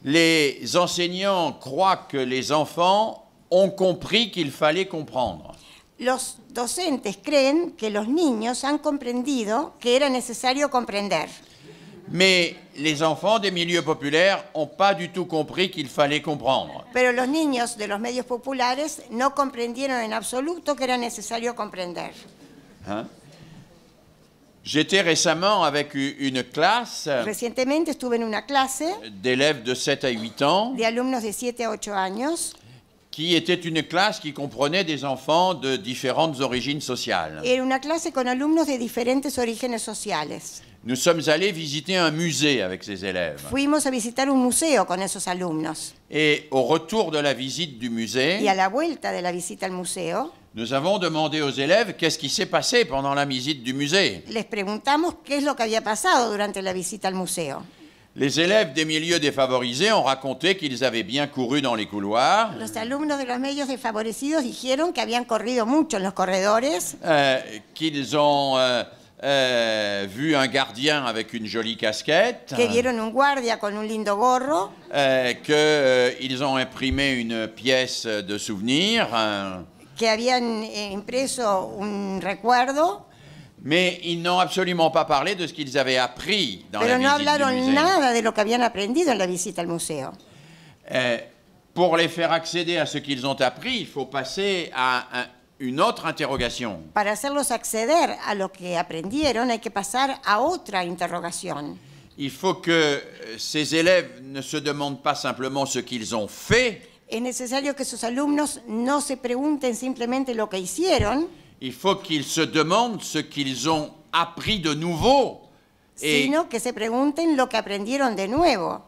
les enseignants croient que les enfants ont compris qu'il fallait comprendre. Los docentes creen que los niños han comprendido que era necesario comprender. Mais les enfants des milieux populaires n'ont pas du tout compris qu'il fallait comprendre. Pero los niños de los medios populares no comprendieron en absoluto que era necesario comprender. Hein? J'étais récemment avec une classe euh, Recientemente estuve en una clase d'élèves de 7 à 8 ans de alumnos de 7 a 8 años qui était une classe qui comprenait des enfants de différentes origines sociales. Era una clase con alumnos de diferentes orígenes sociales. Nous sommes allés visiter un musée avec ces élèves. Fuimos a visitar un museo con esos alumnos. Et au retour de la visite du musée, y a la vuelta de la visita al museo, nous avons demandé aux élèves qu'est-ce qui s'est passé pendant la visite du musée. Les durante la al Les élèves des milieux défavorisés ont raconté qu'ils avaient bien couru dans les couloirs. Les alumnos de los défavorisés desfavorecidos dijeron que habían corrido mucho en los corredores. Euh, qu'ils ont euh, euh, vu un gardien avec une jolie casquette. Que vieron un guardia con un lindo gorro. qu'ils ont imprimé une pièce de souvenir que habían eh, impreso un recuerdo. Mais ils n'ont absolument pas parlé de ce qu'ils avaient appris dans Pero la no visite hablaron du musée. nada de lo que habían aprendido en la visita al museo. Euh, pour les faire accéder à ce qu'ils ont appris, il faut passer à un, une autre interrogation. Para hacerlos acceder a lo que aprendieron hay que pasar a otra interrogación. Il faut que eh, ces élèves ne se demandent pas simplement ce qu'ils ont fait, es necesario que sus alumnos no se pregunten simplemente lo que hicieron. Il faut qu'ils se demandent ce qu'ils ont appris de nouveau. Et sino que se pregunten lo que aprendieron de nuevo.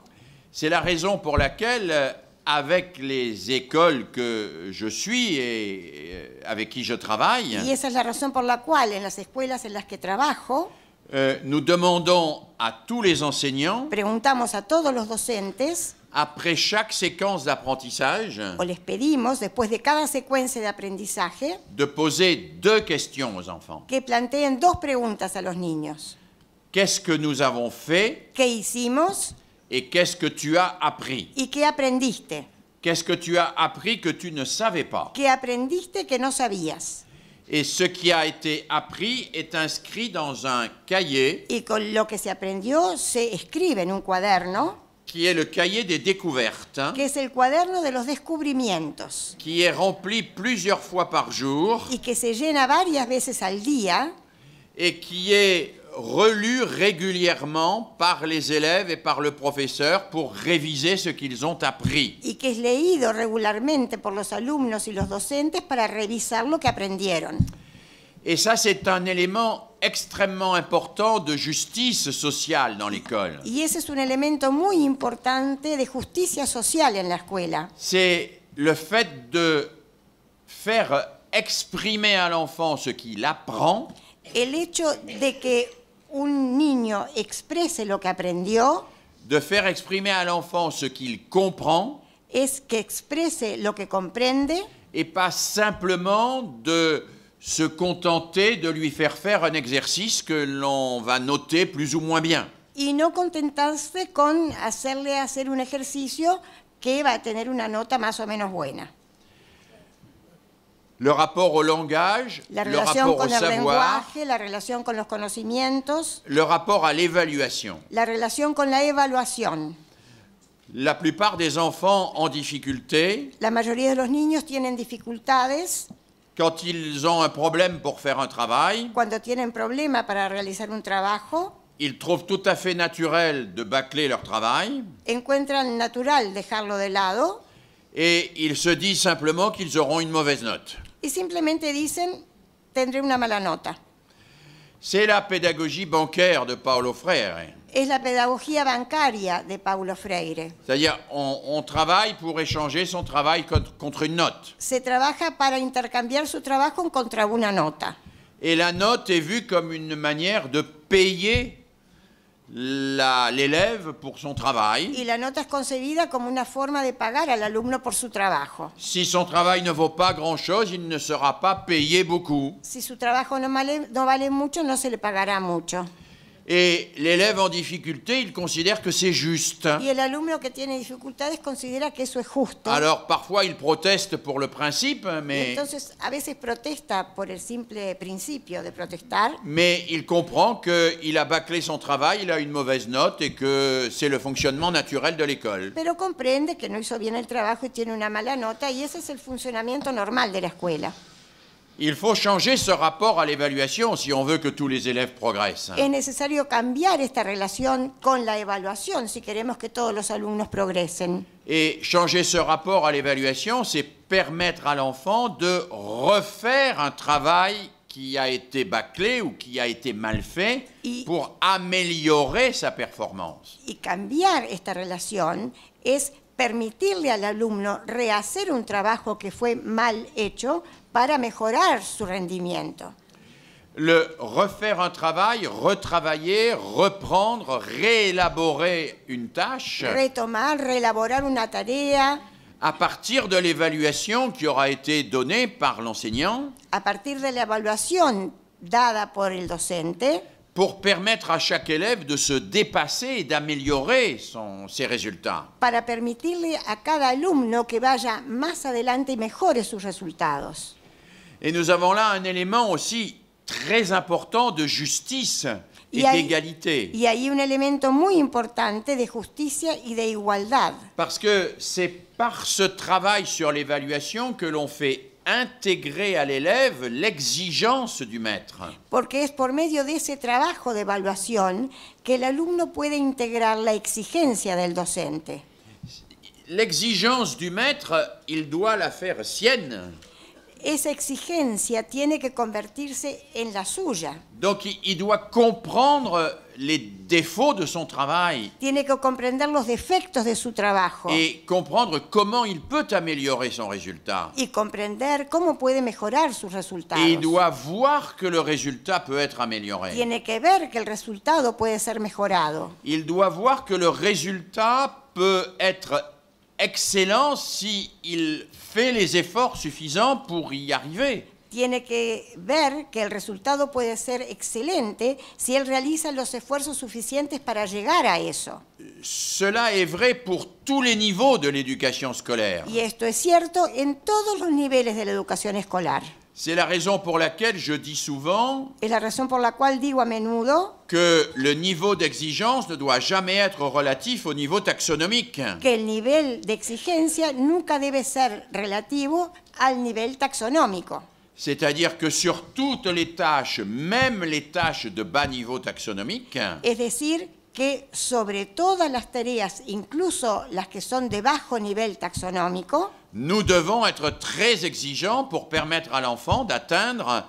C'est la raison pour laquelle, euh, avec les écoles que je suis et euh, avec qui je travaille, Y esa es la razón por la cual en las escuelas en las que trabajo, euh, nous demandons à tous les enseignants preguntamos a todos los docentes après chaque séquence d'apprentissage, les pedimos, después de cada secuencia de aprendizaje, de poser deux questions aux enfants. que planteen dos preguntas a los niños. Qu'est-ce que nous avons fait ¿Qué hicimos et qu'est-ce que tu as appris y qué aprendiste? Qu'est-ce que tu as appris que tu ne savais pas ¿Qué aprendiste que no sabías? Et ce qui a été appris est inscrit dans un cahier. Y con lo que se aprendió se escribe en un cuaderno qui est le cahier des découvertes, hein, que es el cuaderno de los descubrimientos, qui est rempli plusieurs fois par jour y que se llena varias veces al día, et qui est relu régulièrement par les élèves et par le professeur pour réviser ce qu'ils ont appris. y que es leído regularmente por los alumnos y los docentes para revisar lo que aprendieron. Et ça, c'est un élément extrêmement important de justice sociale dans l'école. ese un elemento muy importante de justicia social en la escuela. C'est le fait de faire exprimer à l'enfant ce qu'il apprend. El hecho de que De faire exprimer à l'enfant ce qu'il comprend. lo que Et pas simplement de se contenter de lui faire faire un exercice que l'on va noter plus ou moins bien. Y no contentarse con hacerle hacer un ejercicio que va a tener una nota más o menos buena. Le rapport au langage, la le rapport au savoir, la relación con los conocimientos, le rapport à l'évaluation. La relación con la evaluación. La plupart des enfants en difficulté, la mayoría de los niños tienen dificultades, quand ils ont un problème pour faire un travail, Cuando tienen problema para realizar un trabajo, ils trouvent tout à fait naturel de bâcler leur travail encuentran natural dejarlo de lado et ils se disent simplement qu'ils auront une mauvaise note. y dicen, tendré una mala nota. C'est la pédagogie bancaire de Paolo Freire. es la pedagogía bancaria de Paulo Freire. C'est-à-dire, on, on, travaille pour échanger son travail contre, contre, une note. Se trabaja para intercambiar su trabajo contra una nota. Et la note est vue comme une manière de payer l'élève pour son travail. Y la nota es concebida como una forma de pagar al alumno por su trabajo. Si son travail ne vaut pas grand-chose, il ne sera pas payé beaucoup. Si su trabajo no vale, no vale mucho, no se le pagará mucho. Et l'élève en difficulté, il considère que c'est juste. Y el alumno que tiene dificultades considera que eso es justo. Alors parfois il proteste pour le principe, mais. Entonces a veces protesta por el simple principio de protestar. Mais il comprend qu'il a bâclé son travail, il a une mauvaise note et que c'est le fonctionnement naturel de l'école. Pero comprende que no hizo bien el trabajo y tiene una mala nota y ese es el funcionamiento normal de la escuela. Il faut changer ce rapport à l'évaluation si on veut que tous les élèves progressent. Es necesario cambiar esta relación con la evaluación si queremos que todos los alumnos progresen. Et changer ce rapport à l'évaluation, c'est permettre à l'enfant de refaire un travail qui a été bâclé ou qui a été mal fait pour améliorer sa performance. Y cambiar esta relación es permitirle al alumno rehacer un trabajo que fue mal hecho para mejorar su rendimiento. Le refaire un travail, retravailler, reprendre, réélaborer une tâche. Retomar, réélaborer une tarea. À partir de l'évaluation qui aura été donnée par l'enseignant. À partir de l'évaluation dada por el docente. Pour permettre à chaque élève de se dépasser et d'améliorer ses résultats. Para permitirle a cada alumno que vaya más adelante y mejore sus resultados. Et nous avons là un élément aussi très important de justice et d'égalité. Y a un élément très important de justice et d'égalité. Parce que c'est par ce travail sur l'évaluation que l'on fait intégrer à l'élève l'exigence du maître. Parce que c'est par de ese trabajo de que el alumno intégrer integrar la exigencia del docente. L'exigence du maître, il doit la faire sienne esa exigencia tiene que convertirse en la suya. Donc il doit comprendre les défauts de son travail Tiene que comprender los defectos de su trabajo et comprendre comment il peut améliorer son résultat. y comprender cómo puede mejorar sus resultados. il doit voir que le résultat peut être amélioré. Tiene que ver que el resultado puede ser mejorado. Il doit voir que le résultat peut être excellent si il les suffisants y arriver. Tiene que ver que el resultado puede ser excelente si él realiza los esfuerzos suficientes para llegar a eso. Cela vrai de Y esto es cierto en todos los niveles de la educación escolar. C'est la raison pour laquelle je dis souvent Et la raison pour laquelle que le niveau d'exigence ne doit jamais être relatif au niveau taxonomique. Que nivel de exigencia al nivel taxonómico. C'est-à-dire que sur toutes les tâches, même les tâches de bas niveau taxonomique, decir, que sobre todas las tareas, incluso las que son de bajo nivel taxonómico, nous devons être très exigeants pour permettre à l'enfant d'atteindre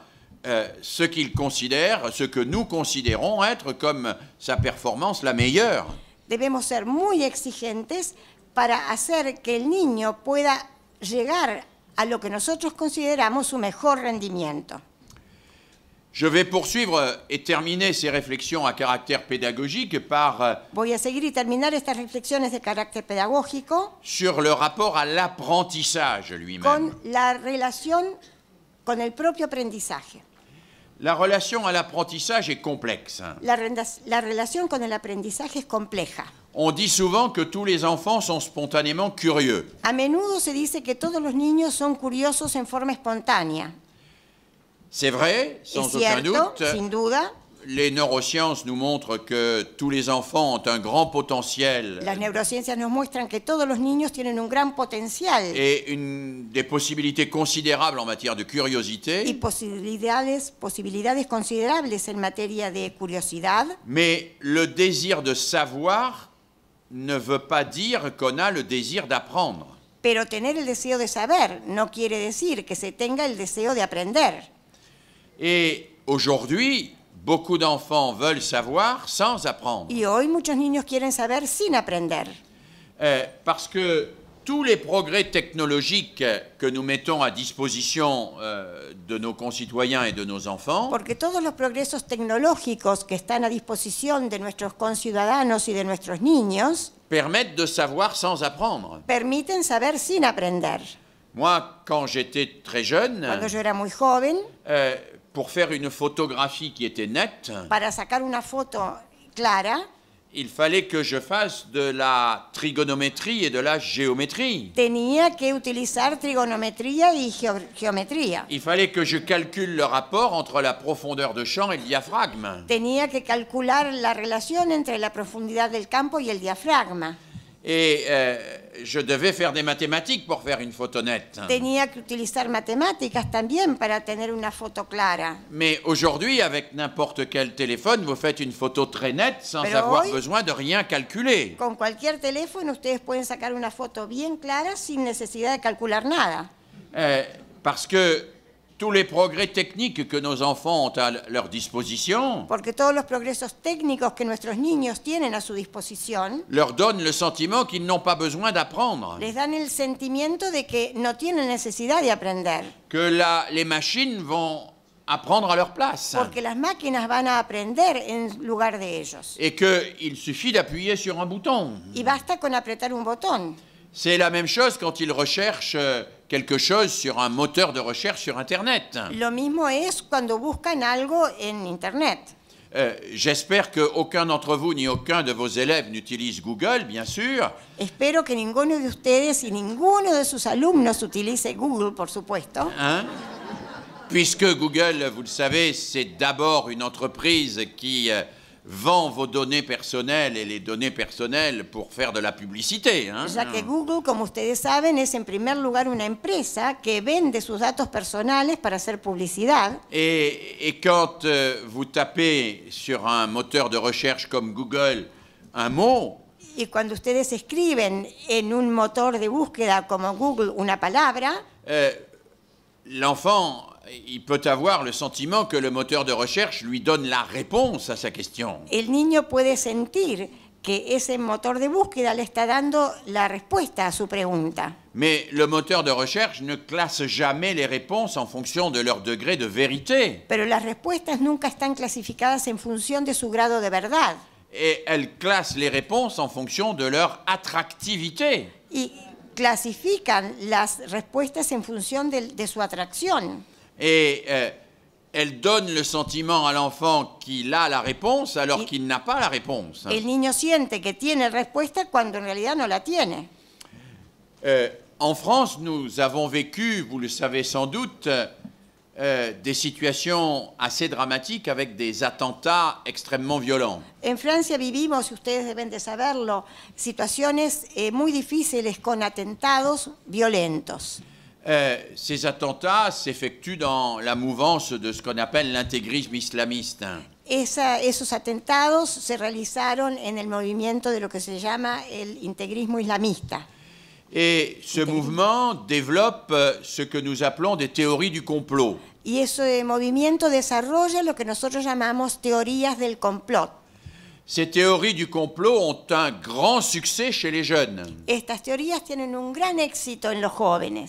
euh, ce qu'il considère, ce que nous considérons être comme sa performance la meilleure. Debemos ser muy exigentes para hacer que el niño pueda llegar a lo que nosotros consideramos su mejor rendimiento. Je vais poursuivre euh, et terminer ces réflexions à caractère pédagogique par euh, seguir de sur le rapport à l'apprentissage lui-même. la relación con el La relation à l'apprentissage est complexe. Hein. La, la relación con el aprendizaje es On dit souvent que tous les enfants sont spontanément curieux. A menudo se dice que todos los niños son curiosos en forma espontánea. C'est vrai, sans aucun doute. Les neurosciences nous montrent que tous les enfants ont un grand potentiel. Las neurociencias nos muestran que todos los niños tienen un gran potencial. Et une, des possibilités considérables en matière de curiosité. Y posibilidades, posibilidades considerables en materia de curiosidad. Mais le désir de savoir ne veut pas dire qu'on a le désir d'apprendre. Pero tener el deseo de saber no quiere decir que se tenga el deseo de aprender. Et aujourd'hui, beaucoup d'enfants veulent savoir sans apprendre. Y hoy muchos niños quieren saber sin aprender. Eh, parce que tous les progrès technologiques que nous mettons à disposition euh, de nos concitoyens et de nos enfants. Porque todos los progresos tecnológicos que están a disposición de nuestros conciudadanos y de nuestros niños permettent de savoir sans apprendre. Permiten saber sin aprender. Moi, quand j'étais très jeune, Cuando yo era muy joven, euh, pour faire une photographie qui était nette, para sacar una clara, il fallait que je fasse de la trigonométrie et de la géométrie. tenía que utilizar trigonometría y geometría. Il fallait que je calcule le rapport entre la profondeur de champ et le diaphragme. Tenía que calcular la relación entre la profundidad del campo y el diafragma. Et euh, je devais faire des mathématiques pour faire une photo nette. Tenía que utilizar matemáticas también para tener una foto clara. Mais aujourd'hui, avec n'importe quel téléphone, vous faites une photo très nette sans avoir besoin de rien calculer. Con cualquier teléfono ustedes pueden sacar una foto bien clara sin necesidad de calcular nada. Euh, parce que tous les progrès techniques que nos enfants ont à leur disposition Porque todos los progresos técnicos que nuestros niños tienen a su disposición leur donne le sentiment qu'ils n'ont pas besoin d'apprendre. Les dan el sentimiento de que no tienen necesidad de aprender. Que la, les machines vont apprendre à leur place. Porque las máquinas van a aprender en lugar de ellos. Et que il suffit d'appuyer sur un bouton. Y basta con apretar un botón. C'est la même chose quand ils recherchent euh, quelque chose sur un moteur de recherche sur Internet. Lo mismo es cuando buscan algo en Internet. Euh, J'espère qu'aucun d'entre vous ni aucun de vos élèves n'utilise Google, bien sûr. Espero que ninguno de ustedes y ninguno de sus alumnos utilice Google, por supuesto. Hein? Puisque Google, vous le savez, c'est d'abord une entreprise qui euh, vend vos données personnelles et les données personnelles pour faire de la publicité Ya hein. que Google, como ustedes saben, es en primer lugar una empresa que vende sus datos personales para hacer publicidad. Et, et quand euh, vous tapez sur un moteur de recherche comme Google un mot, et quand ustedes escriben en un moteur de búsqueda comme Google une palabra, euh, l'enfant il peut avoir le sentiment que le moteur de recherche lui donne la réponse à sa question. El niño puede sentir que ese motor de búsqueda le está dando la respuesta a su pregunta. Mais le moteur de recherche ne classe jamais les réponses en fonction de leur degré de vérité. Pero las respuestas nunca están clasificadas en función de su grado de verdad. Et elle classe les réponses en fonction de leur attractivité. Y clasifican las respuestas en función de, de su atracción. Et euh, elle donne le sentiment à l'enfant qu'il a la réponse alors qu'il n'a pas la réponse. Hein. El niño siente que tiene respuesta cuando en realidad no la tiene. Euh, en France, nous avons vécu, vous le savez sans doute, euh, des situations assez dramatiques avec des attentats extrêmement violents. En France vivimos, ustedes deben de saberlo, situaciones eh, muy difíciles con atentados violentos. Euh, ces attentats s'effectuent dans la mouvance de ce qu'on appelle l'intégrisme islamiste. Esa, esos atentados se realizaron en el movimiento de lo que se llama el integrismo Et ce mouvement développe euh, ce que nous appelons des théories du complot. Et ce movimiento desarrolla lo que nosotros llamamos théories del complot. Ces théories du complot ont un grand succès chez les jeunes. Ces théories tienen un grand éxito en les jóvenes.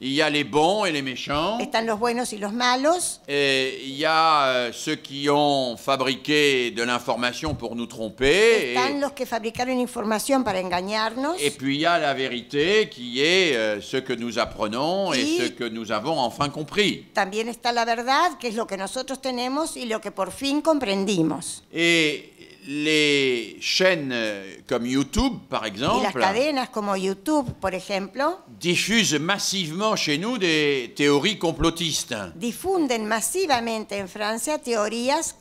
Il y a les bons et les méchants. Están los buenos y los malos. Et il y a euh, ceux qui ont fabriqué de l'information pour nous tromper. Están et, los que fabricaron información para engañarnos. Et puis il y a la vérité qui est euh, ce que nous apprenons et ce que nous avons enfin compris. También está la verdad, que es lo que nosotros tenemos y lo que por fin comprendimos. Et les chaînes euh, comme YouTube, par exemple, las cadenas como YouTube, por ejemplo, diffusent massivement chez nous des théories complotistes. difunden masivamente en Francia teorías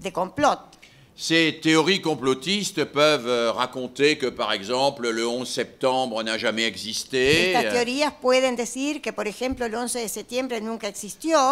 de complot. Ces théories complotistes peuvent euh, raconter que, par exemple, le 11 septembre n'a jamais existé. Euh, que, por 11 de septiembre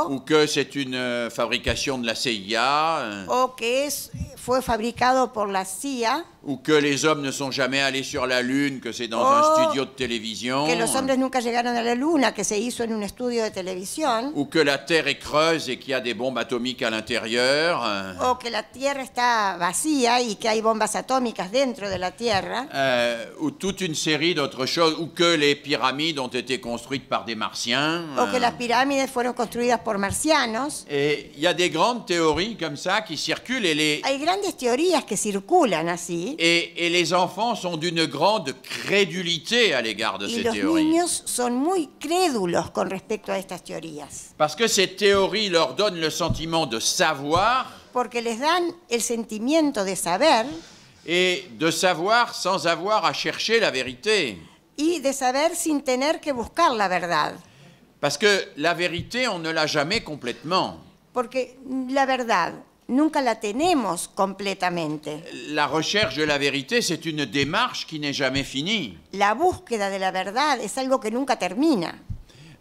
Ou que c'est une euh, fabrication de la CIA. ou que c'est fue fabricado por la CIA ou que les hommes ne sont jamais allés sur la Lune, que c'est dans un oh, studio de télévision. Que los nunca llegaron a la Luna, que se hizo en un estudio de televisión. Ou que la Terre est creuse et qu'il y a des bombes atomiques à l'intérieur. Ou que la Terre está vacía y que hay bombas atómicas dentro de la Tierra. Euh, ou toute une série d'autres choses, ou que les pyramides ont été construites par des martiens. Ou que las pirámides fueron construidas por marcianos. Et il y a des grandes théories comme ça qui circulent et les. Hay grandes teorías que circulan así. Et, les enfants sont d'une grande crédulité à l'égard de ces théories. Parce que ces théories leur donnent le sentiment de savoir. Porque les dan el sentimiento de saber. Et de savoir sans avoir à chercher la vérité. Y de saber sin tener que buscar la verdad. Parce que la vérité, on ne l'a jamais complètement. que la verdad, la tenemos completamente. La recherche de la vérité, c'est une démarche qui n'est jamais finie. La búsqueda de la verdad es algo que nunca termina.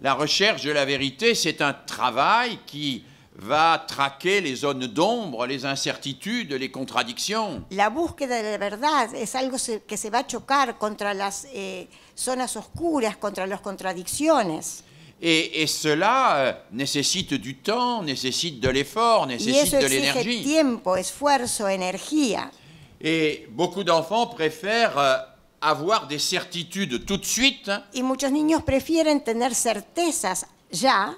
La recherche de la vérité, c'est un travail qui va traquer les zones d'ombre, les incertitudes, les contradictions. La búsqueda de la verdad es algo que se va a chocar contra las eh, zonas oscuras, contra las contradicciones. Et, cela euh, nécessite du temps, nécessite de l'effort, nécessite de l'énergie. Et beaucoup d'enfants préfèrent euh, avoir des certitudes tout de suite. Hein, y muchos niños prefieren tener certezas ya.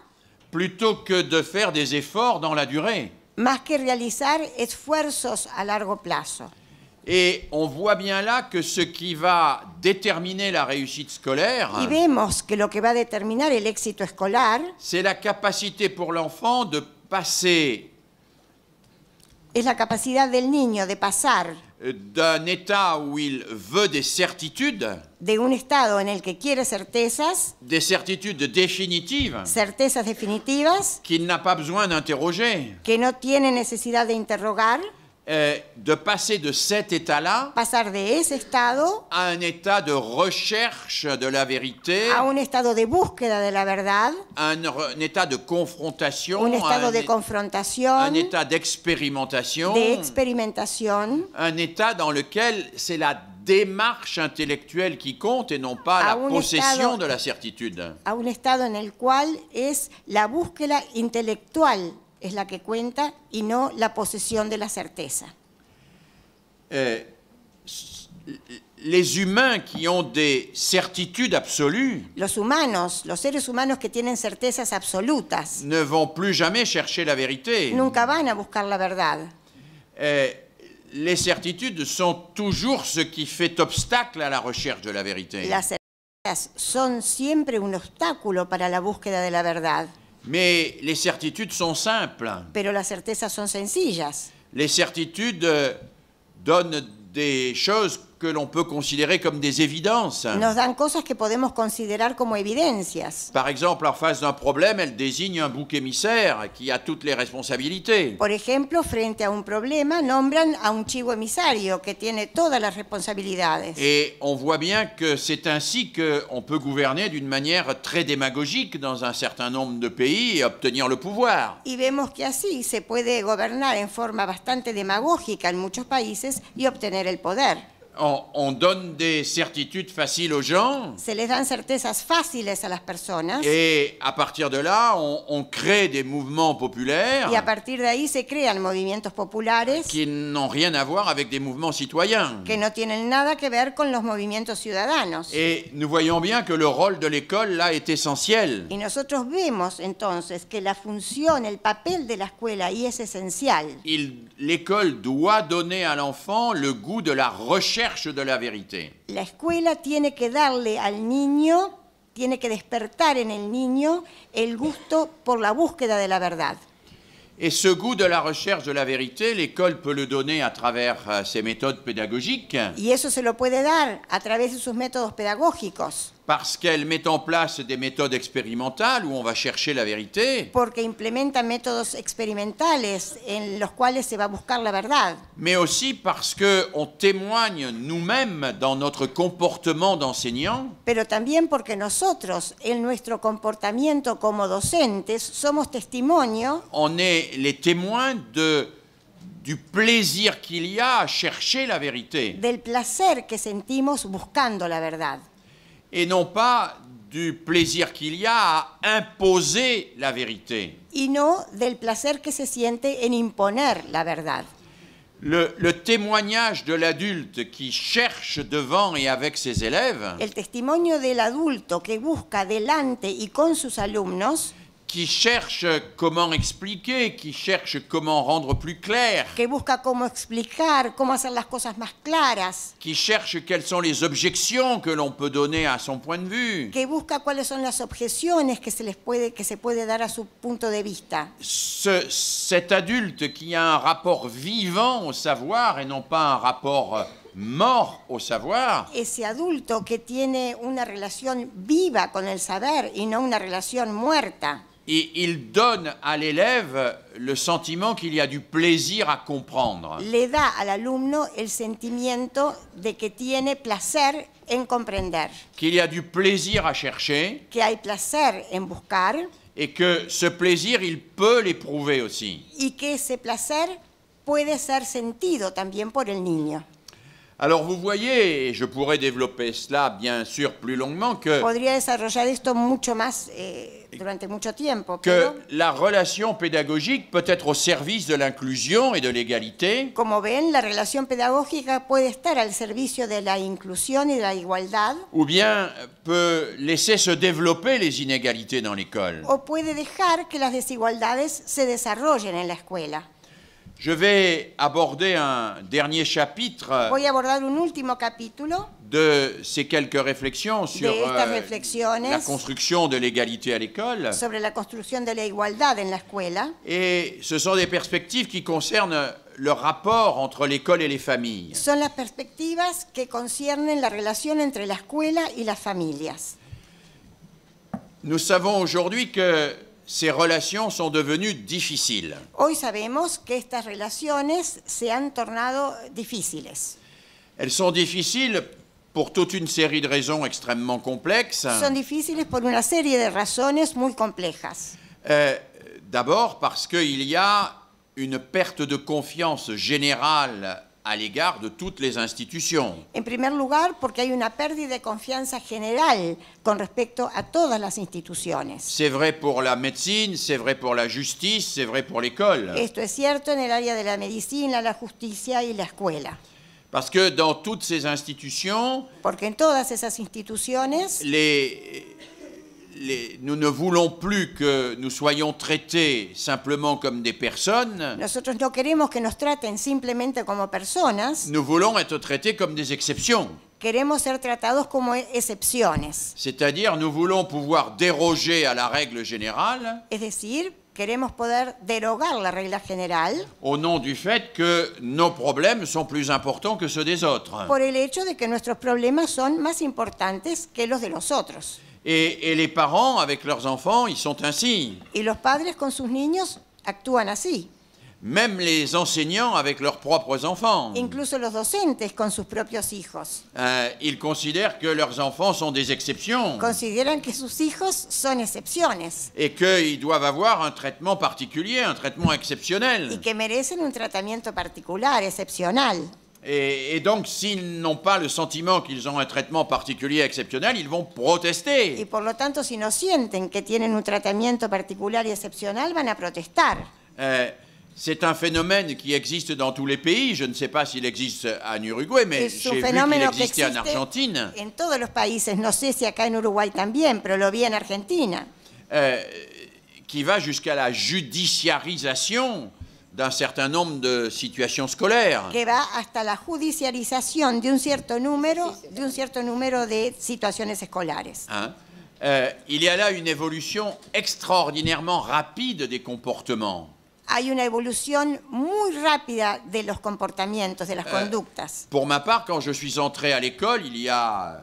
Plutôt que de faire des efforts dans la durée. Más que realizar esfuerzos a largo plazo. Et on voit bien là que ce qui va déterminer la réussite scolaire, Y vemos que lo que va determinar el éxito escolar c'est la capacité pour l'enfant de passer es la capacidad del niño de pasar euh, d'un état où il veut des certitudes, de un estado en el que quiere certezas, des certitudes définitives certezas definitivas, qu'il n'a pas besoin d'interroger, que no tiene necesidad de interrogar, euh, de passer de cet état-là à un état de recherche de la vérité, à un état de búsqueda de la vérité, à un, état de confrontation, un un, de un état d'expérimentation, un état dans lequel c'est la démarche intellectuelle qui compte et non pas la possession de la certitude. À un estado en el cual es la búsqueda intelectual es la que cuenta y no la posesión de la certeza. Eh, les humains qui ont des certitudes absolues los humanos, los seres humanos que tienen certezas absolutas ne vont plus jamais chercher la vérité. Nunca van a buscar la verdad. Eh, les certitudes sont toujours ce qui fait obstacle à la recherche de la vérité. Las certezas son siempre un obstáculo para la búsqueda de la verdad. Mais les certitudes sont simples. Pero las certezas son sencillas. Les certitudes euh, donnent des choses que l'on peut considérer comme des évidences. Nos dan cosas que podemos considerar como evidencias. Par exemple, en face d'un problème, elle désigne un bouc émissaire qui a toutes les responsabilités. Por ejemplo, frente a un problema, nombran a un chivo emisario que tiene todas las responsabilidades. Et on voit bien que c'est ainsi que on peut gouverner d'une manière très démagogique dans un certain nombre de pays et obtenir le pouvoir. Y vemos que así se puede gobernar en forma bastante demagógica en muchos países y obtener el poder on, on, donne des certitudes faciles aux gens. Se les dan certezas fáciles a las personas. Et à partir de là, on, on crée des mouvements populaires. Y a partir de ahí se crean movimientos populares. Qui n'ont rien à voir avec des mouvements citoyens. Que no tienen nada que ver con los movimientos ciudadanos. Et nous voyons bien que le rôle de l'école là est essentiel. Y nosotros vemos entonces que la función, el papel de la escuela ahí es esencial. L'école doit donner à l'enfant le goût de la recherche recherche de la vérité. La escuela tiene que darle al niño, tiene que despertar en el niño el gusto por la búsqueda de la verdad. Et ce goût de la recherche de la vérité, l'école peut le donner à travers euh, ses méthodes pédagogiques. Y eso se lo puede dar a través de sus métodos pedagógicos parce qu'elle met en place des méthodes expérimentales où on va chercher la vérité. Porque implementa métodos experimentales en los cuales se va buscar la verdad. Mais aussi parce que on témoigne nous-mêmes dans notre comportement d'enseignant. Pero también porque nosotros en nuestro comportamiento como docentes somos testimonio. On est les témoins de du plaisir qu'il y a à chercher la vérité. Del placer que sentimos buscando la verdad et non pas du plaisir qu'il y a à imposer la vérité. Y no del placer que se siente en imponer la verdad. Le, le témoignage de l'adulte qui cherche devant et avec ses élèves, El testimonio del adulto que busca delante y con sus alumnos qui cherche comment expliquer, qui cherche comment rendre plus clair. Que busca cómo explicar, cómo hacer las cosas más claras. Qui cherche quelles sont les objections que l'on peut donner à son point de vue. Que busca cuáles son las objeciones que se les puede que se puede dar a su punto de vista. cet adulte qui a un rapport vivant au savoir et non pas un rapport euh, mort au savoir. Ese adulto que tiene una relación viva con el saber y no una relación muerta et il donne à l'élève le sentiment qu'il y a du plaisir à comprendre. Le da al alumno el sentimiento de que tiene placer en comprender. Qu'il y a du plaisir à chercher. Que hay placer en buscar. Et que ce plaisir, il peut l'éprouver aussi. Y que ese placer puede ser sentido también por el niño. Alors vous voyez, et je pourrais développer cela bien sûr plus longuement que... Podría desarrollar esto mucho más... Eh, durante mucho tiempo. Que la relation pédagogique peut être au service de l'inclusion et de l'égalité. Como ven, la relación pedagógica puede estar al servicio de la inclusión y de la igualdad. Ou bien peut laisser se développer les inégalités dans l'école. O puede dejar que las desigualdades se desarrollen en la escuela. Je vais aborder un dernier chapitre de ces quelques réflexions sur euh, la construction de l'égalité à l'école. Et ce sont des perspectives qui concernent le rapport entre l'école et les familles. Nous savons aujourd'hui que ces relations sont devenues difficiles. que estas se Elles sont difficiles pour toute une série de raisons extrêmement complexes. Son difíciles de euh, D'abord parce qu'il y a une perte de confiance générale à l'égard de toutes les institutions. En primer lugar, porque hay una pérdida de confiance générale, con respecto a todas las instituciones. C'est vrai pour la médecine, c'est vrai pour la justice, c'est vrai pour l'école. Esto es cierto en el área de la medicina, la justicia y la escuela. Parce que dans toutes ces institutions, porque en todas esas instituciones, les nous ne voulons plus que nous soyons traités simplement comme des personnes. Nosotros no queremos que nos traten simplemente como personas. Nous voulons être traités comme des exceptions. Queremos ser tratados como excepciones. C'est-à-dire, nous voulons pouvoir déroger à la règle générale. Es decir, queremos poder derogar la règle générale Au nom du fait que nos problèmes sont plus importants que ceux des autres. Por el hecho de que nuestros problemas son más importantes que los de los et, les parents, avec leurs enfants, ils sont ainsi. Et los padres con sus niños actúan así. Même les enseignants avec leurs propres enfants. Incluso los docentes con sus propios hijos. Euh, ils considèrent que leurs enfants sont des exceptions. Consideran que sus hijos son excepciones. Et qu'ils doivent avoir un traitement particulier, un traitement exceptionnel. Y que merecen un tratamiento particular, excepcional. Et, et donc, s'ils n'ont pas le sentiment qu'ils ont un traitement particulier exceptionnel, ils vont protester. Et pour lo tanto, si no sienten que tienen un tratamiento particular y excepcional, van a protestar. Euh, c'est un phénomène qui existe dans tous les pays. Je ne sais pas s'il existe en Uruguay, mais j'ai vu qu'il existait en Argentine. En todos los países, no sé si acá en Uruguay también, pero lo vi en Argentina. Euh, qui va jusqu'à la judiciarisation d'un certain nombre de situations scolaires. Que va hasta la judicialisation d'un certain cierto número, de un cierto número de situaciones escolares. Hein? Euh, il y a là une évolution extraordinairement rapide des comportements. Hay una evolución muy rápida de los comportamientos, de las euh, Pour ma part, quand je suis entré à l'école, il y a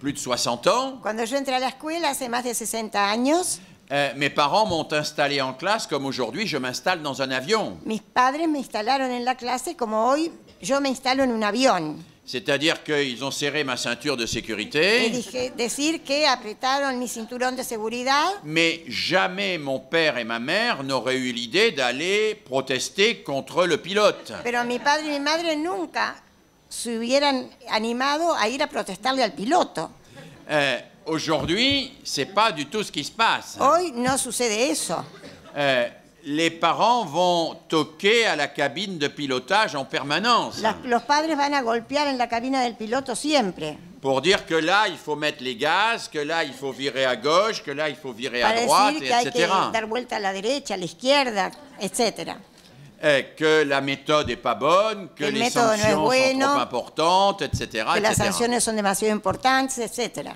plus de 60 ans. Cuando yo entré a la escuela hace más de 60 años. Euh, mes parents m'ont installé en classe comme aujourd'hui je m'installe dans un avion. Mis padres me instalaron en la clase como hoy yo me instalo en un avión. C'est-à-dire qu'ils ont serré ma ceinture de sécurité. Dije, decir que apretaron mi cinturón de seguridad. Mais jamais mon père et ma mère n'auraient eu l'idée d'aller protester contre le pilote. Pero mi padre y mi madre nunca se hubieran animado a ir a protestarle al piloto. Euh, Aujourd'hui, c'est pas du tout ce qui se passe. Hoy no sucede eso. Euh, les parents vont toquer à la cabine de pilotage en permanence. los padres van a golpear en la cabina del piloto siempre. Pour dire que là, il faut mettre les gaz, que là, il faut virer à gauche, que là, il faut virer à droite, decir que etc. dar vuelta a la derecha, a la izquierda, etc. Euh, que la méthode est pas bonne, que les sanctions sont trop importantes, etc. Que les sanctions sont son importantes, etc.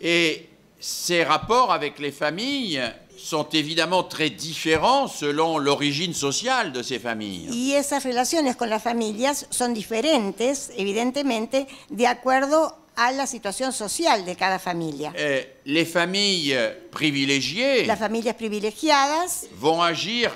Et ces rapports avec les familles sont évidemment très différents selon l'origine sociale de ces familles. Y esas relaciones con las familias son diferentes, evidentemente, de acuerdo a la situation sociale de cada familia. Eh, les familles privilégiées las familias privilegiadas vont agir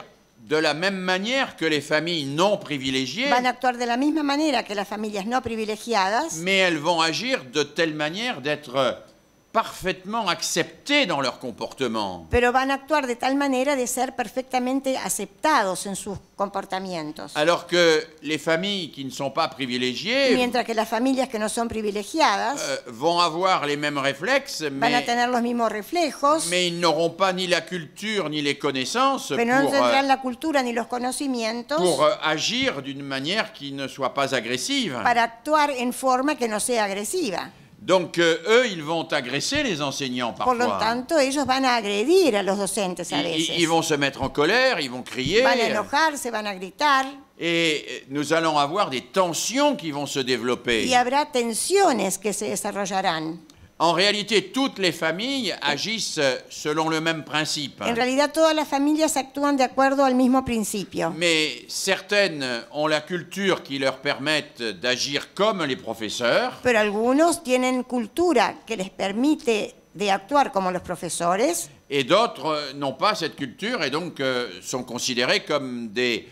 de la même manière que les familles non privilégiées. Van actuar de la misma manera que las familias no privilegiadas. Mais elles vont agir de telle manière d'être parfaitement acceptés dans leur comportement. Pero van a actuar de tal manera de ser perfectamente aceptados en sus comportamientos. Alors que les familles qui ne sont pas privilégiées Mientras que las familias que no son privilegiadas euh, vont avoir les mêmes réflexes, mais, van a tener los mismos reflejos, mais ils n'auront pas ni la culture ni les connaissances pero pour, no euh, tendrán la cultura ni los conocimientos pour euh, agir d'une manière qui ne soit pas agressive. Para actuar en forma que no sea agresiva. Donc euh, eux, ils vont agresser les enseignants parfois. Por lo tanto, ellos van a agredir a los docentes a veces. Ils, ils vont se mettre en colère, ils vont crier. Van a enojarse, van a gritar. Et euh, nous allons avoir des tensions qui vont se développer. Y habrá tensiones que se desarrollarán. En réalité, toutes les familles agissent euh, selon le même principe. En realidad, todas las familias actúan de acuerdo al mismo principio. Mais certaines ont la culture qui leur permette d'agir comme les professeurs. Pero algunos tienen cultura que les permite de actuar como los profesores. Et d'autres euh, n'ont pas cette culture et donc euh, sont considérés comme des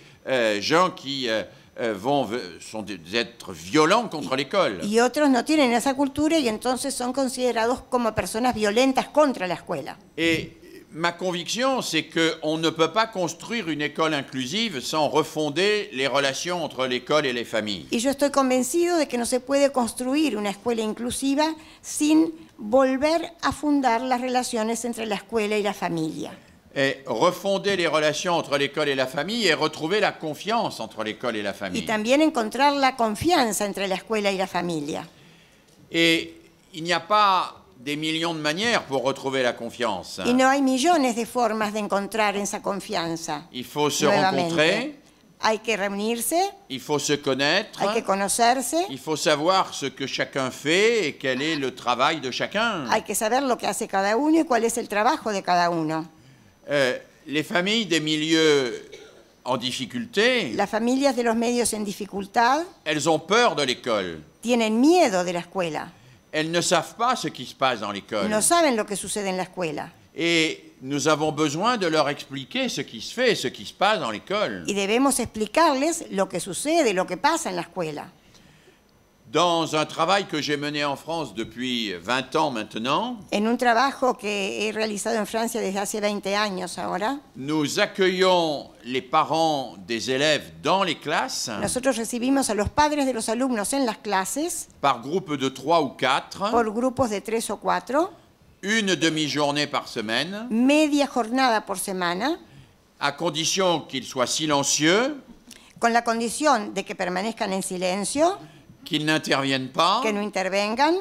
gens qui euh, euh, vont, sont des êtres violents contre l'école. Y otros no tienen esa cultura y entonces son considerados como personas violentas contra la escuela. Et ma conviction, c'est qu'on ne peut pas construire une école inclusive sans refonder les relations entre l'école et les familles. Et je suis convencido de que no se puede construir una escuela inclusiva sin volver a fundar las relaciones entre la escuela y la familia et refonder les relations entre l'école et la famille et retrouver la confiance entre l'école et la famille. Et encontrar la confiance entre l'école et la famille. Et il n'y a pas des millions de manières pour retrouver la confiance. hay millones de formas de encontrar esa Il faut se rencontrer. Il faut se connaître. Il faut savoir ce que chacun fait et quel est le travail de chacun. Hay que saber lo que hace cada uno y cuál es el trabajo de cada uno. Euh, les familles des milieux en difficulté. Las familias de los medios en dificultad. Elles ont peur de l'école. Tienen miedo de la escuela. Elles ne savent pas ce qui se passe dans l'école. No saben lo que sucede en la escuela. Et nous avons besoin de leur expliquer ce qui se fait, ce qui se passe dans l'école. Y debemos explicarles lo que sucede, lo que pasa en la escuela dans un travail que j'ai mené en France depuis 20 ans maintenant. En un trabajo que he realizado en Francia desde hace 20 años ahora. Nous accueillons les parents des élèves dans les classes. Nosotros recibimos a los padres de los alumnos en las clases. Par groupe de 3 ou 4. Por grupos de 3 o 4. Une demi-journée par semaine. Media jornada por semana. À condition qu'ils soient silencieux. Con la condición de que permanezcan en silencio qu'ils n'interviennent pas, que no intervengan,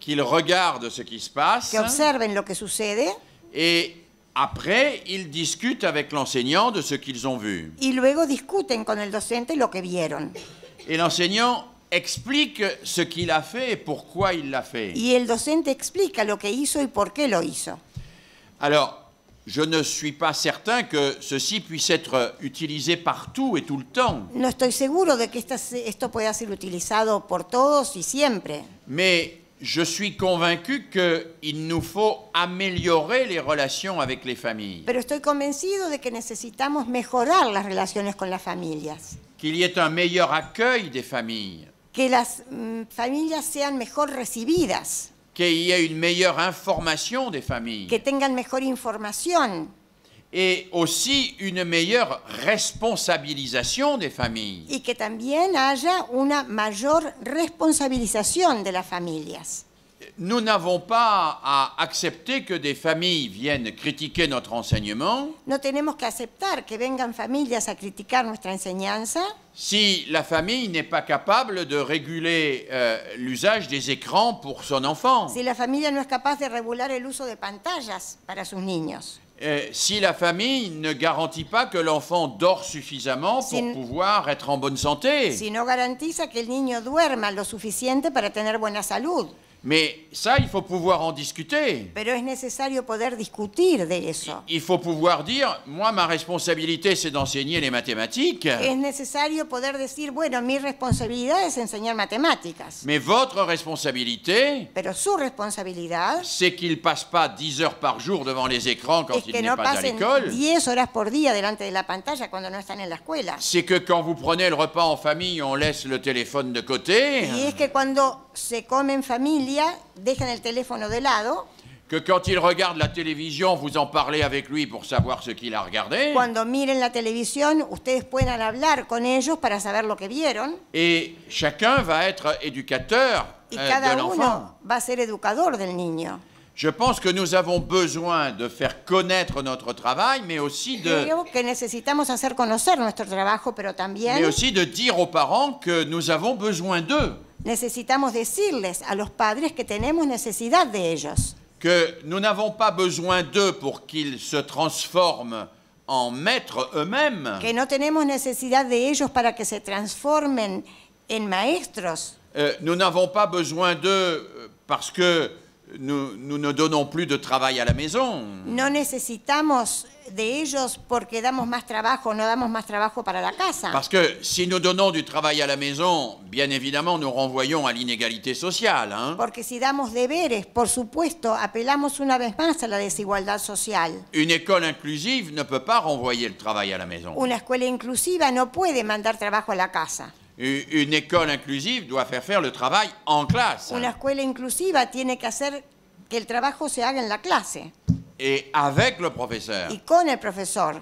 qu'ils regardent ce qui se passe, que observen lo que sucede, et après, ils discutent avec l'enseignant de ce qu'ils ont vu. Y luego discuten con el docente lo que vieron. Et l'enseignant explique ce qu'il a fait et pourquoi il l'a fait. Y el docente explica lo que hizo y por qué lo hizo. Alors, je ne suis pas certain que ceci puisse être euh, utilisé partout et tout le temps. No estoy que esto pueda ser utilizado por todos y siempre. Mais je suis convaincu qu'il nous faut améliorer les relations avec les familles. Pero estoy convencido de que necesitamos mejorar las relaciones con las familias. Qu'il y ait un meilleur accueil des familles. Que les familles mm, familias sean mejor recibidas qu'il y ait une meilleure information des familles. Que tengan mejor información. Et aussi une meilleure responsabilisation des familles. Et que también haya una mayor responsabilización de las familias nous n'avons pas à accepter que des familles viennent critiquer notre enseignement. No tenemos que aceptar que vengan familias a criticar nuestra enseñanza. Si la famille n'est pas capable de réguler euh, l'usage des écrans pour son enfant. Si la familia no es capaz de regular el uso de pantallas para sus niños. Euh, si la famille ne garantit pas que l'enfant dort suffisamment pour pouvoir être en bonne santé. Si no garantiza que el niño duerma lo suficiente para tener buena salud. Mais ça, il faut pouvoir en discuter. Pero es necesario poder discutir de eso. Il faut pouvoir dire, moi, ma responsabilité, c'est d'enseigner les mathématiques. Es necesario poder decir, bueno, mi responsabilidad es enseñar matemáticas. Mais votre responsabilité. Pero su responsabilidad. C'est qu'il passe pas 10 heures par jour devant les écrans quand ils il n'est pas à l'école. 10 horas por día delante de la pantalla cuando no están en la escuela. C'est que quand vous prenez le repas en famille, on laisse le téléphone de côté. Y es que cuando se come en familia día dejan el teléfono de lado. Que quand il regarde la télévision, vous en parlez avec lui pour savoir ce qu'il a regardé. Cuando miren la televisión, ustedes puedan hablar con ellos para saber lo que vieron. Et chacun va être éducateur euh, de l'enfant. uno va a ser educador del niño. Je pense que nous avons besoin de faire connaître notre travail, mais aussi de. Que necesitamos hacer conocer nuestro trabajo, pero también. Mais aussi de dire aux parents que nous avons besoin d'eux. Necesitamos decirles a los padres que tenemos necesidad de ellos. Que nous n'avons pas besoin d'eux pour qu'ils se transforment en maîtres eux-mêmes. Que no tenemos necesidad de ellos para que se transformen en maestros. Euh, nous n'avons pas besoin d'eux parce que nous, ne donnons plus de travail à la maison. No necesitamos de ellos porque damos más trabajo, no damos más trabajo para la casa. Parce que si nous donnons du travail à la maison, bien évidemment, nous renvoyons à l'inégalité sociale. Hein? Porque si damos deberes, por supuesto, apelamos una vez más a la desigualdad sociale. Une école inclusive ne peut pas renvoyer le travail à la maison. Una escuela inclusiva no puede mandar trabajo a la casa une école inclusive doit faire faire le travail en classe. Une escuela inclusiva tiene que hacer que el trabajo se haga en la clase. Et avec le professeur. Y con el profesor.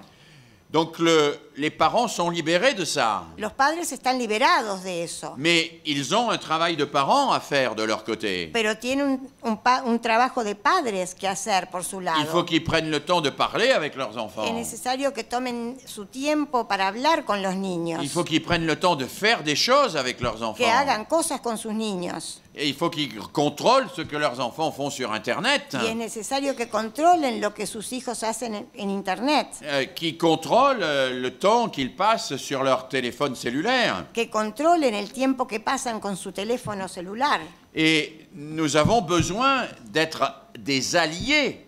Donc le, les parents sont libérés de ça. Los padres están liberados de eso. Mais ils ont un travail de parents à faire de leur côté. Pero tienen un, un, un trabajo de padres que hacer por su lado. Il faut qu'ils prennent le temps de parler avec leurs enfants. Es necesario que tomen su tiempo para hablar con los niños. Il faut qu'ils prennent le temps de faire des choses avec leurs enfants. Que hagan cosas con sus niños. Et il faut qu'ils contrôlent ce que leurs enfants font sur Internet. Il es necesario que controlen lo que sus hijos hacen en Internet. Euh, qui contrôlent euh, le temps qu'ils passent sur leur téléphone cellulaire. Que controlen el tiempo que pasan con su teléfono celular. Et nous avons besoin d'être des alliés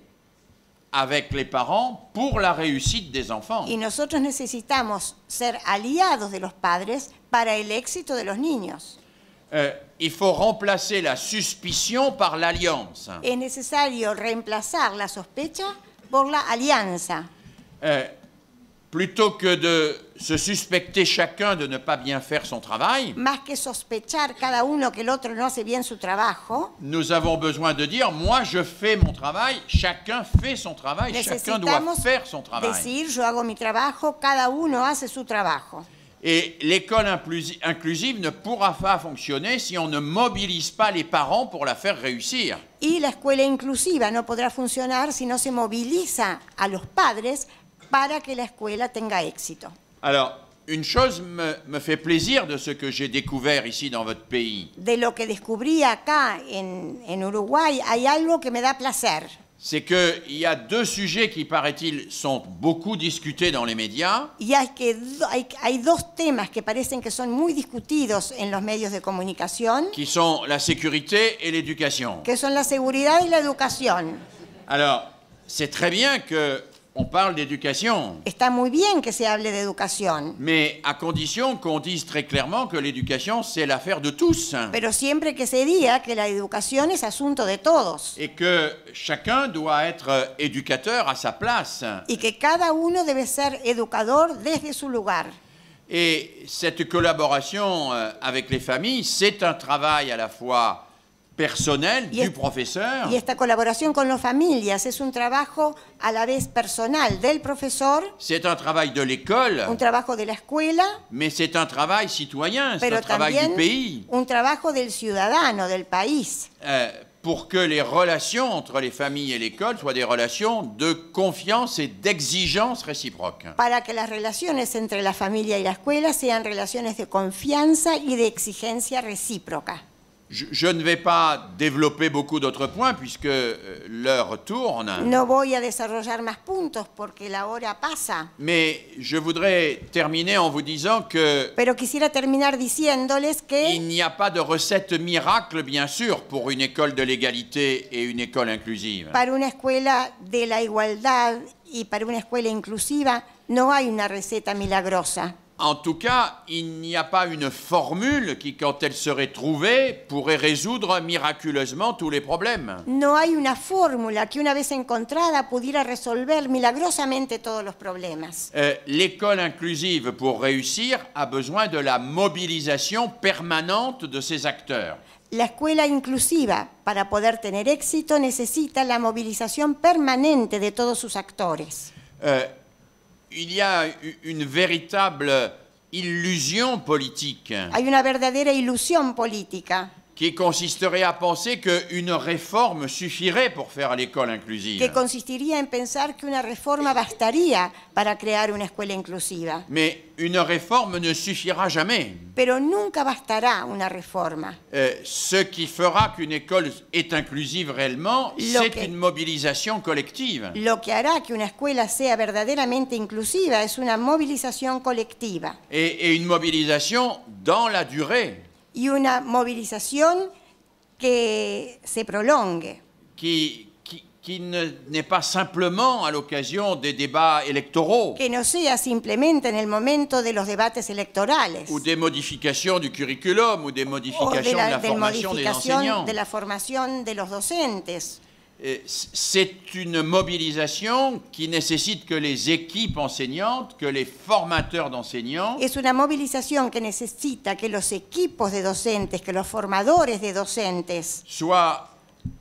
avec les parents pour la réussite des enfants. Y nosotros necesitamos ser aliados de los padres para el éxito de los niños. Euh, il faut remplacer la suspicion par l'alliance. Es necesario reemplazar la sospecha por la alianza. Euh, plutôt que de se suspecter chacun de ne pas bien faire son travail. Más que sospechar cada uno que el otro no hace bien su trabajo. Nous avons besoin de dire moi je fais mon travail, chacun fait son travail, chacun doit faire son travail. Decir yo hago mi trabajo, cada uno hace su trabajo. Et l'école inclusive ne pourra pas fonctionner si on ne mobilise pas les parents pour la faire réussir. Et l'école inclusive inclusiva pourra fonctionner si on se mobilise a los padres para que la escuela tenga éxito. Alors, une chose me, me fait plaisir de ce que j'ai découvert ici dans votre pays. De lo que descubrí acá en, en Uruguay, hay algo que me da placer c'est qu'il y a deux sujets qui, paraît-il, sont beaucoup discutés dans les médias. Il Y a que thèmes hay, hay, dos temas que parecen que son discutidos en los medios de communication Qui sont la sécurité et l'éducation. Que son la seguridad y la Alors, c'est très bien que on parle d'éducation. Está muy bien que se hable de Mais à condition qu'on dise très clairement que l'éducation, c'est l'affaire de tous. pero siempre que se diga que la educación es asunto de todos Et que chacun doit être éducateur à sa place. y que cada uno debe ser educador desde su lugar. Et cette collaboration euh, avec les familles, c'est un travail à la fois personnel du professeur et cette collaboration avec con familles familias un travail à la vez personnel del professeur C'est un travail de l'école. Un travail de l'école escuela. Mais c'est un travail citoyen, c'est un travail du pays. Un travail del ciudadano, del país. Euh, pour que les relations entre les familles et l'école soient des relations de confiance et d'exigence réciproque. Para que las relaciones entre la familia y la escuela sean relaciones de confianza y de exigencia recíproca. Je, ne vais pas développer beaucoup d'autres points puisque euh, l'heure tourne. No voy a desarrollar más puntos porque la Mais je voudrais terminer en vous disant que Pero quisiera terminar que Il n'y a pas de recette miracle bien sûr pour une école de l'égalité et une école inclusive. Para una escuela de la igualdad y para una escuela inclusiva no hay una receta milagrosa. En tout cas, il n'y a pas une formule qui, quand elle serait trouvée, pourrait résoudre miraculeusement tous les problèmes. No hay una fórmula que una vez encontrada pudiera resolver milagrosamente todos los problemas. Euh, L'école inclusive, pour réussir, a besoin de la mobilisation permanente de ses acteurs. La escuela inclusiva, para poder tener éxito, necesita la movilización permanente de todos sus actores. Euh, il y a une véritable illusion politique. Hay una verdadera ilusión política qui consisterait à penser que une réforme suffirait pour faire l'école inclusive. Que consistiría en pensar que una reforma bastaría para crear una escuela inclusiva. Mais une réforme ne suffira jamais. Pero nunca bastará una reforma. Euh, ce qui fera qu'une école est inclusive réellement, c'est une mobilisation collective. Lo que hará que una escuela sea verdaderamente inclusiva es una movilización colectiva. Et, et une mobilisation dans la durée. y una movilización que se prolongue. que que no n'est pas simplement à l'occasion des débats électoraux. Que no sea simplemente en el momento de los debates electorales. Ou des modifications du curriculum, ou des modifications de la, de la, des enseignants. De la formación de los docentes. c'est une mobilisation qui nécessite que les équipes enseignantes, que les formateurs d'enseignants. Es una movilización que necesita que los equipos de docentes, que los formadores de docentes soient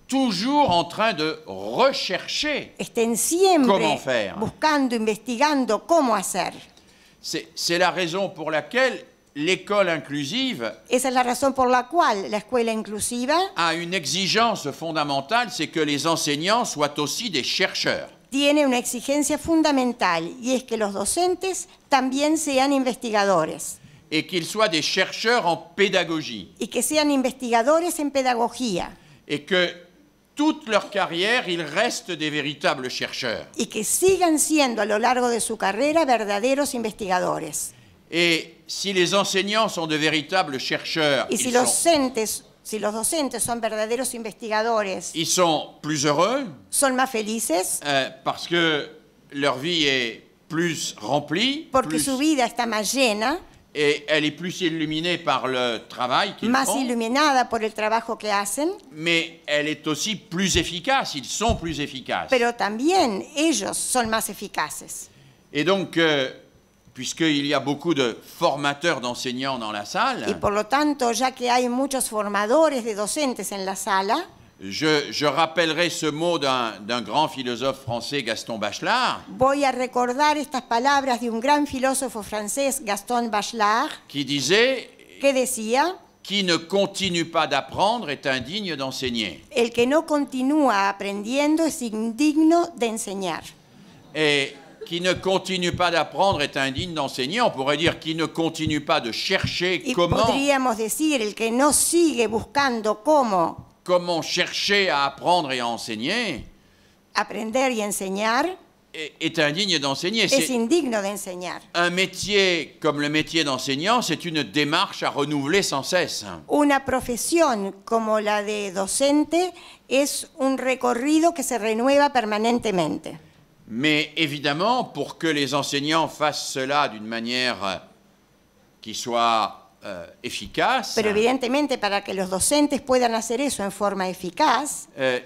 toujours en train de rechercher estén siempre comment faire. buscando, investigando cómo hacer. C'est la raison pour laquelle l'école inclusive. Et c'est la raison pour laquelle l'école inclusive a une exigence fondamentale, c'est que les enseignants soient aussi des chercheurs. Tiene una exigencia fundamental y es que los docentes también sean investigadores. Et qu'ils soient des chercheurs en pédagogie. Y que sean investigadores en pedagogía. Et que toute leur carrière, ils restent des véritables chercheurs. Y que sigan siendo a lo largo de su carrera verdaderos investigadores. Et si les enseignants sont de véritables chercheurs, si ils, sont, docentes, si los docentes son verdaderos investigadores, ils sont plus heureux, son más felices, euh, parce que leur vie est plus remplie, porque plus, su vida está más llena, et elle est plus illuminée par le travail qu'ils más font. iluminada por el trabajo que hacen, Mais elle est aussi plus efficace, ils sont plus efficaces. pero también ellos son más eficaces. Et donc euh, il y a beaucoup de formateurs d'enseignants dans la salle. Et por lo tanto, ya que hay muchos formadores de docentes en la sala. Je, je rappellerai ce mot d'un grand philosophe français, Gaston Bachelard. Voy a recordar estas palabras de un gran filósofo francés, Gaston Bachelard. Qui disait. Que decía. Qui ne continue pas d'apprendre est indigne d'enseigner. El que no continúa aprendiendo es indigno de enseñar. Et qui ne continue pas d'apprendre est indigne d'enseigner. On pourrait dire qui ne continue pas de chercher y comment. Podríamos decir el que no sigue buscando cómo. Comment chercher à apprendre et à enseigner. Aprender y enseñar. Est, indigne d'enseigner. C'est indigno de Un métier comme le métier d'enseignant, c'est une démarche à renouveler sans cesse. Une profession comme la de docente es un recorrido qui se renueva permanentemente. Mais évidemment, pour que les enseignants fassent cela d'une manière euh, qui soit euh, efficace. Pero evidentemente para que los docentes puedan hacer eso en forma eficaz. Euh,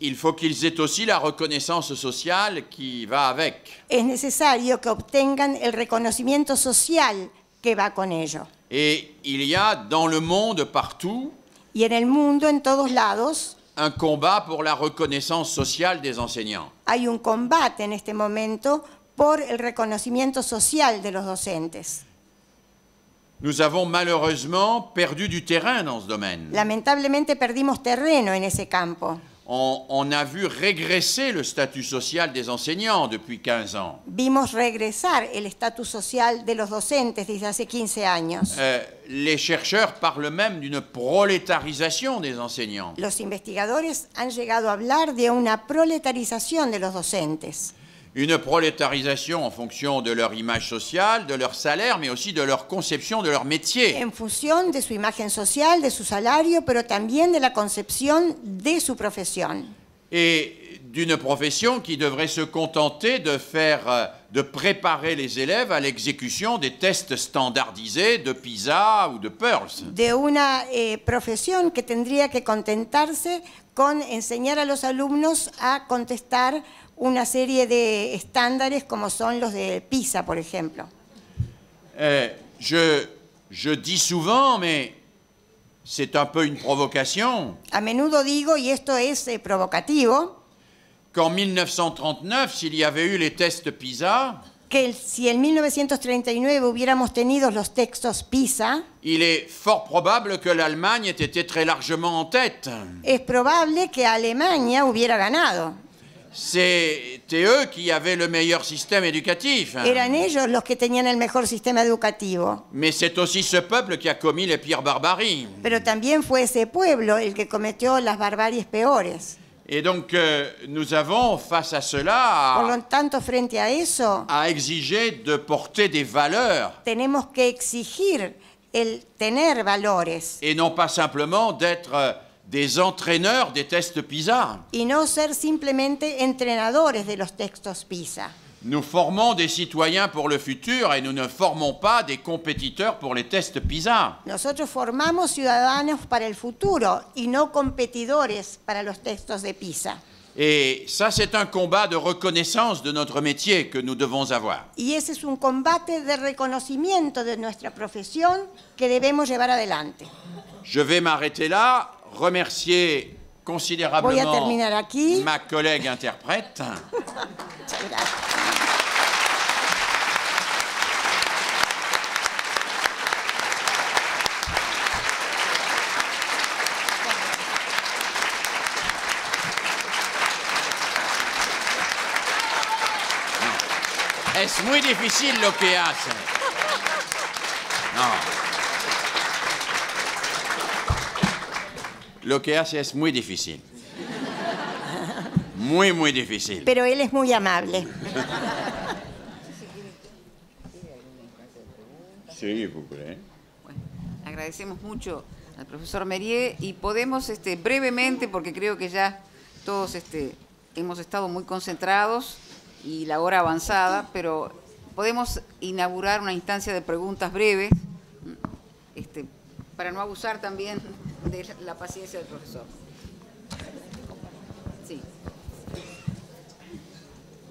il faut qu'ils aient aussi la reconnaissance sociale qui va avec. Es necesario que obtengan el reconocimiento social que va con ello. Et il y a dans le monde partout. Y en el mundo en todos lados un combat pour la reconnaissance sociale des enseignants. Hay un combate en este momento por el reconocimiento social de los docentes. Nous avons malheureusement perdu du terrain dans ce domaine. Lamentablemente perdimos terreno en ese campo. on, on, a vu régresser le statut social des enseignants depuis 15 ans. Vimos regresar el estatus social de los docentes desde hace 15 años. Euh, les chercheurs parlent même d'une prolétarisation des enseignants. Los investigadores han llegado a hablar de una proletarización de los docentes une prolétarisation en fonction de leur image sociale, de leur salaire, mais aussi de leur conception de leur métier. En fonction de su imagen social, de su salario, pero también de la concepción de su profesión. Et d'une profession qui devrait se contenter de faire, euh, de préparer les élèves à l'exécution des tests standardisés de PISA ou de PEARLS. De una eh, profesión que tendría que contentarse con enseñar a los alumnos a contestar una serie de estándares comme son los de PISA, por ejemplo. Eh, je, je dis souvent, mais c'est un peu une provocation, A menudo digo, y esto es eh, provocativo, qu'en 1939, s'il y avait eu les tests PISA, que si en 1939 hubiéramos tenido los textos PISA, il est fort probable que l'Allemagne ait été très largement en tête. es probable que Alemania hubiera ganado. C'est eux qui avaient le meilleur système éducatif. Eran ellos los que tenían el mejor sistema educativo. Mais c'est aussi ce peuple qui a commis les pires barbaries. Pero también fue ese pueblo el que cometió las barbaries peores. Et donc, euh, nous avons, face à cela, Por lo tanto, frente a, eso, à exiger de porter des valeurs. Tenemos que exigir el tener valores. Et non pas simplement d'être euh, des entraîneurs des tests PISA. Et no ser simplemente entrenadores de los textos PISA. Nous formons des citoyens pour le futur et nous ne formons pas des compétiteurs pour les tests PISA. Nosotros formamos ciudadanos para el futuro y no competidores para los textos de PISA. Et ça, c'est un combat de reconnaissance de notre métier que nous devons avoir. Et c'est un combat de reconocimiento de nuestra profession que debemos llevar adelante. Je vais m'arrêter là remercier considérablement ma collègue interprète. lo que hace es muy difícil. Muy, muy difícil. Pero él es muy amable. Sí, ¿eh? bueno, agradecemos mucho al profesor Merier y podemos este, brevemente, porque creo que ya todos este, hemos estado muy concentrados y la hora avanzada, pero podemos inaugurar una instancia de preguntas breves. Este, para no abusar también de la paciencia del profesor. Sí.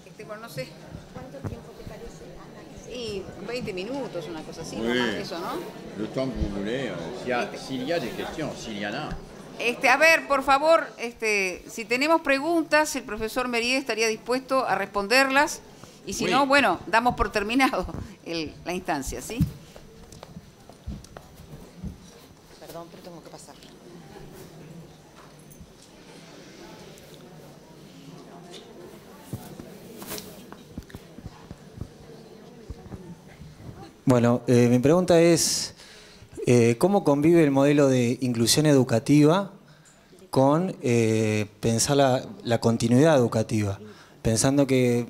Este, bueno, no sé. ¿Cuánto tiempo te parece, Ana? 20 minutos, una cosa así, eso, ¿no? el tiempo que vous voulez, Si hay, este. si hay, a questions, si Este, a ver, por favor, este, si tenemos preguntas, el profesor Merier estaría dispuesto a responderlas. Y si no, bueno, damos por terminado la instancia, ¿sí? Bueno, eh, mi pregunta es, eh, ¿cómo convive el modelo de inclusión educativa con eh, pensar la, la, continuidad educativa? Pensando que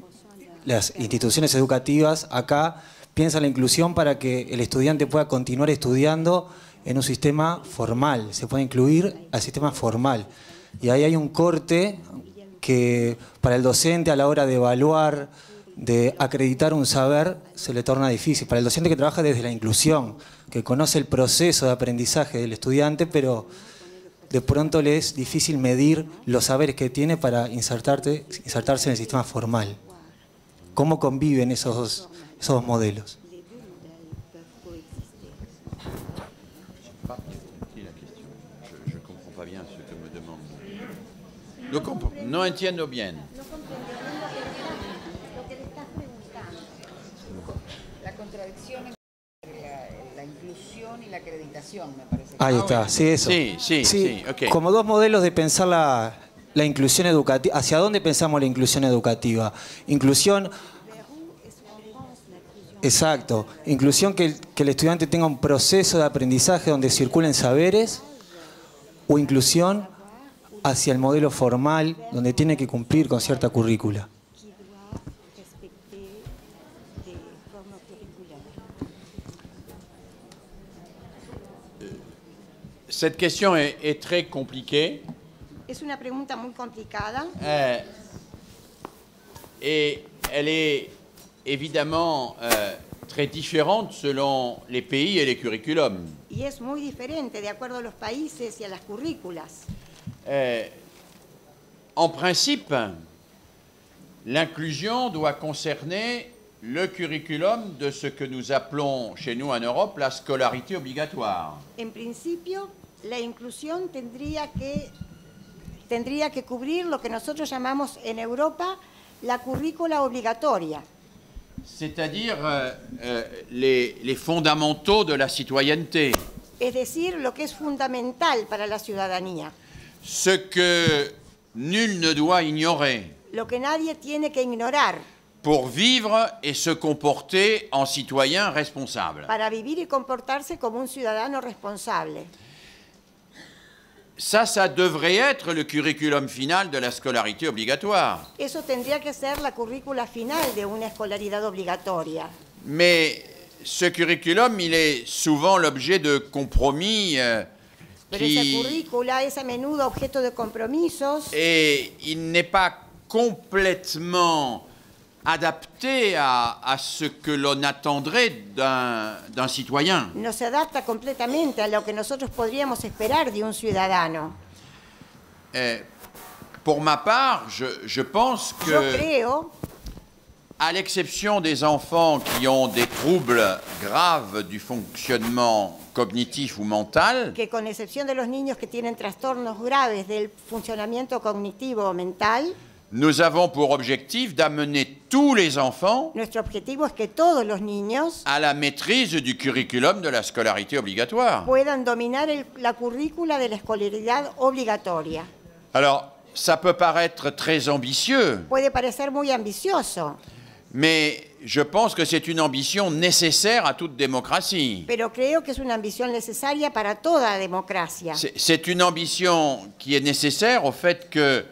las instituciones educativas acá piensan la inclusión para que el estudiante pueda continuar estudiando en un sistema formal, se puede incluir al sistema formal. Y ahí hay un corte que para el docente a la hora de evaluar de acreditar un saber se le torna difícil. Para el docente que trabaja desde la inclusión, que conoce el proceso de aprendizaje del estudiante, pero de pronto le es difícil medir los saberes que tiene para insertarte, insertarse en el sistema formal. ¿Cómo conviven esos esos dos modelos? No entiendo bien. Ahí está, sí, eso. Sí, sí, sí. Como dos modelos de pensar la, inclusión educativa. ¿Hacia dónde pensamos la inclusión educativa? Inclusión... Exacto, inclusión que el estudiante tenga un proceso de aprendizaje donde circulen saberes o inclusión hacia el modelo formal donde tiene que cumplir con cierta currícula. Cette question est, très compliquée. Euh, et elle est évidemment euh, très différente selon les pays et les curriculums. en principe, l'inclusion doit concerner le curriculum de ce que nous appelons chez nous en Europe la scolarité obligatoire. En principe, la inclusión tendría que, tendría que cubrir lo que nosotros llamamos en Europe la currícula obligatoria. C'est-à-dire euh, euh, les, les fondamentaux de la citoyenneté. à decir, ce qui est fondamental pour la ciudadanía. Ce que nul ne doit ignorer. Lo que nadie tiene que ignorar pour vivre et se comporter en citoyen responsable. Ça, ça devrait être le curriculum final de la scolarité obligatoire. que la de obligatoria. Mais ce curriculum, il est souvent l'objet de compromis euh, Et il n'est pas complètement adapté à, à ce que l'on attendrait d'un citoyen. No se adapta completamente a lo que nosotros podríamos esperar de un ciudadano. Eh, pour ma part, je, je pense que, Yo creo, à l'exception des enfants qui ont des troubles graves du fonctionnement cognitif ou mental, que con excepción de los niños que tienen trastornos graves del funcionamiento cognitivo o mental, nous avons pour objectif d'amener tous les enfants à la maîtrise du curriculum de la scolarité obligatoire. dominar el- la de la obligatoria. Alors, ça peut paraître très ambitieux, Puede muy mais je pense que c'est une ambition nécessaire à toute démocratie. pero creo que es una ambición necesaria para toda democracia. C'est une ambition qui est nécessaire au fait que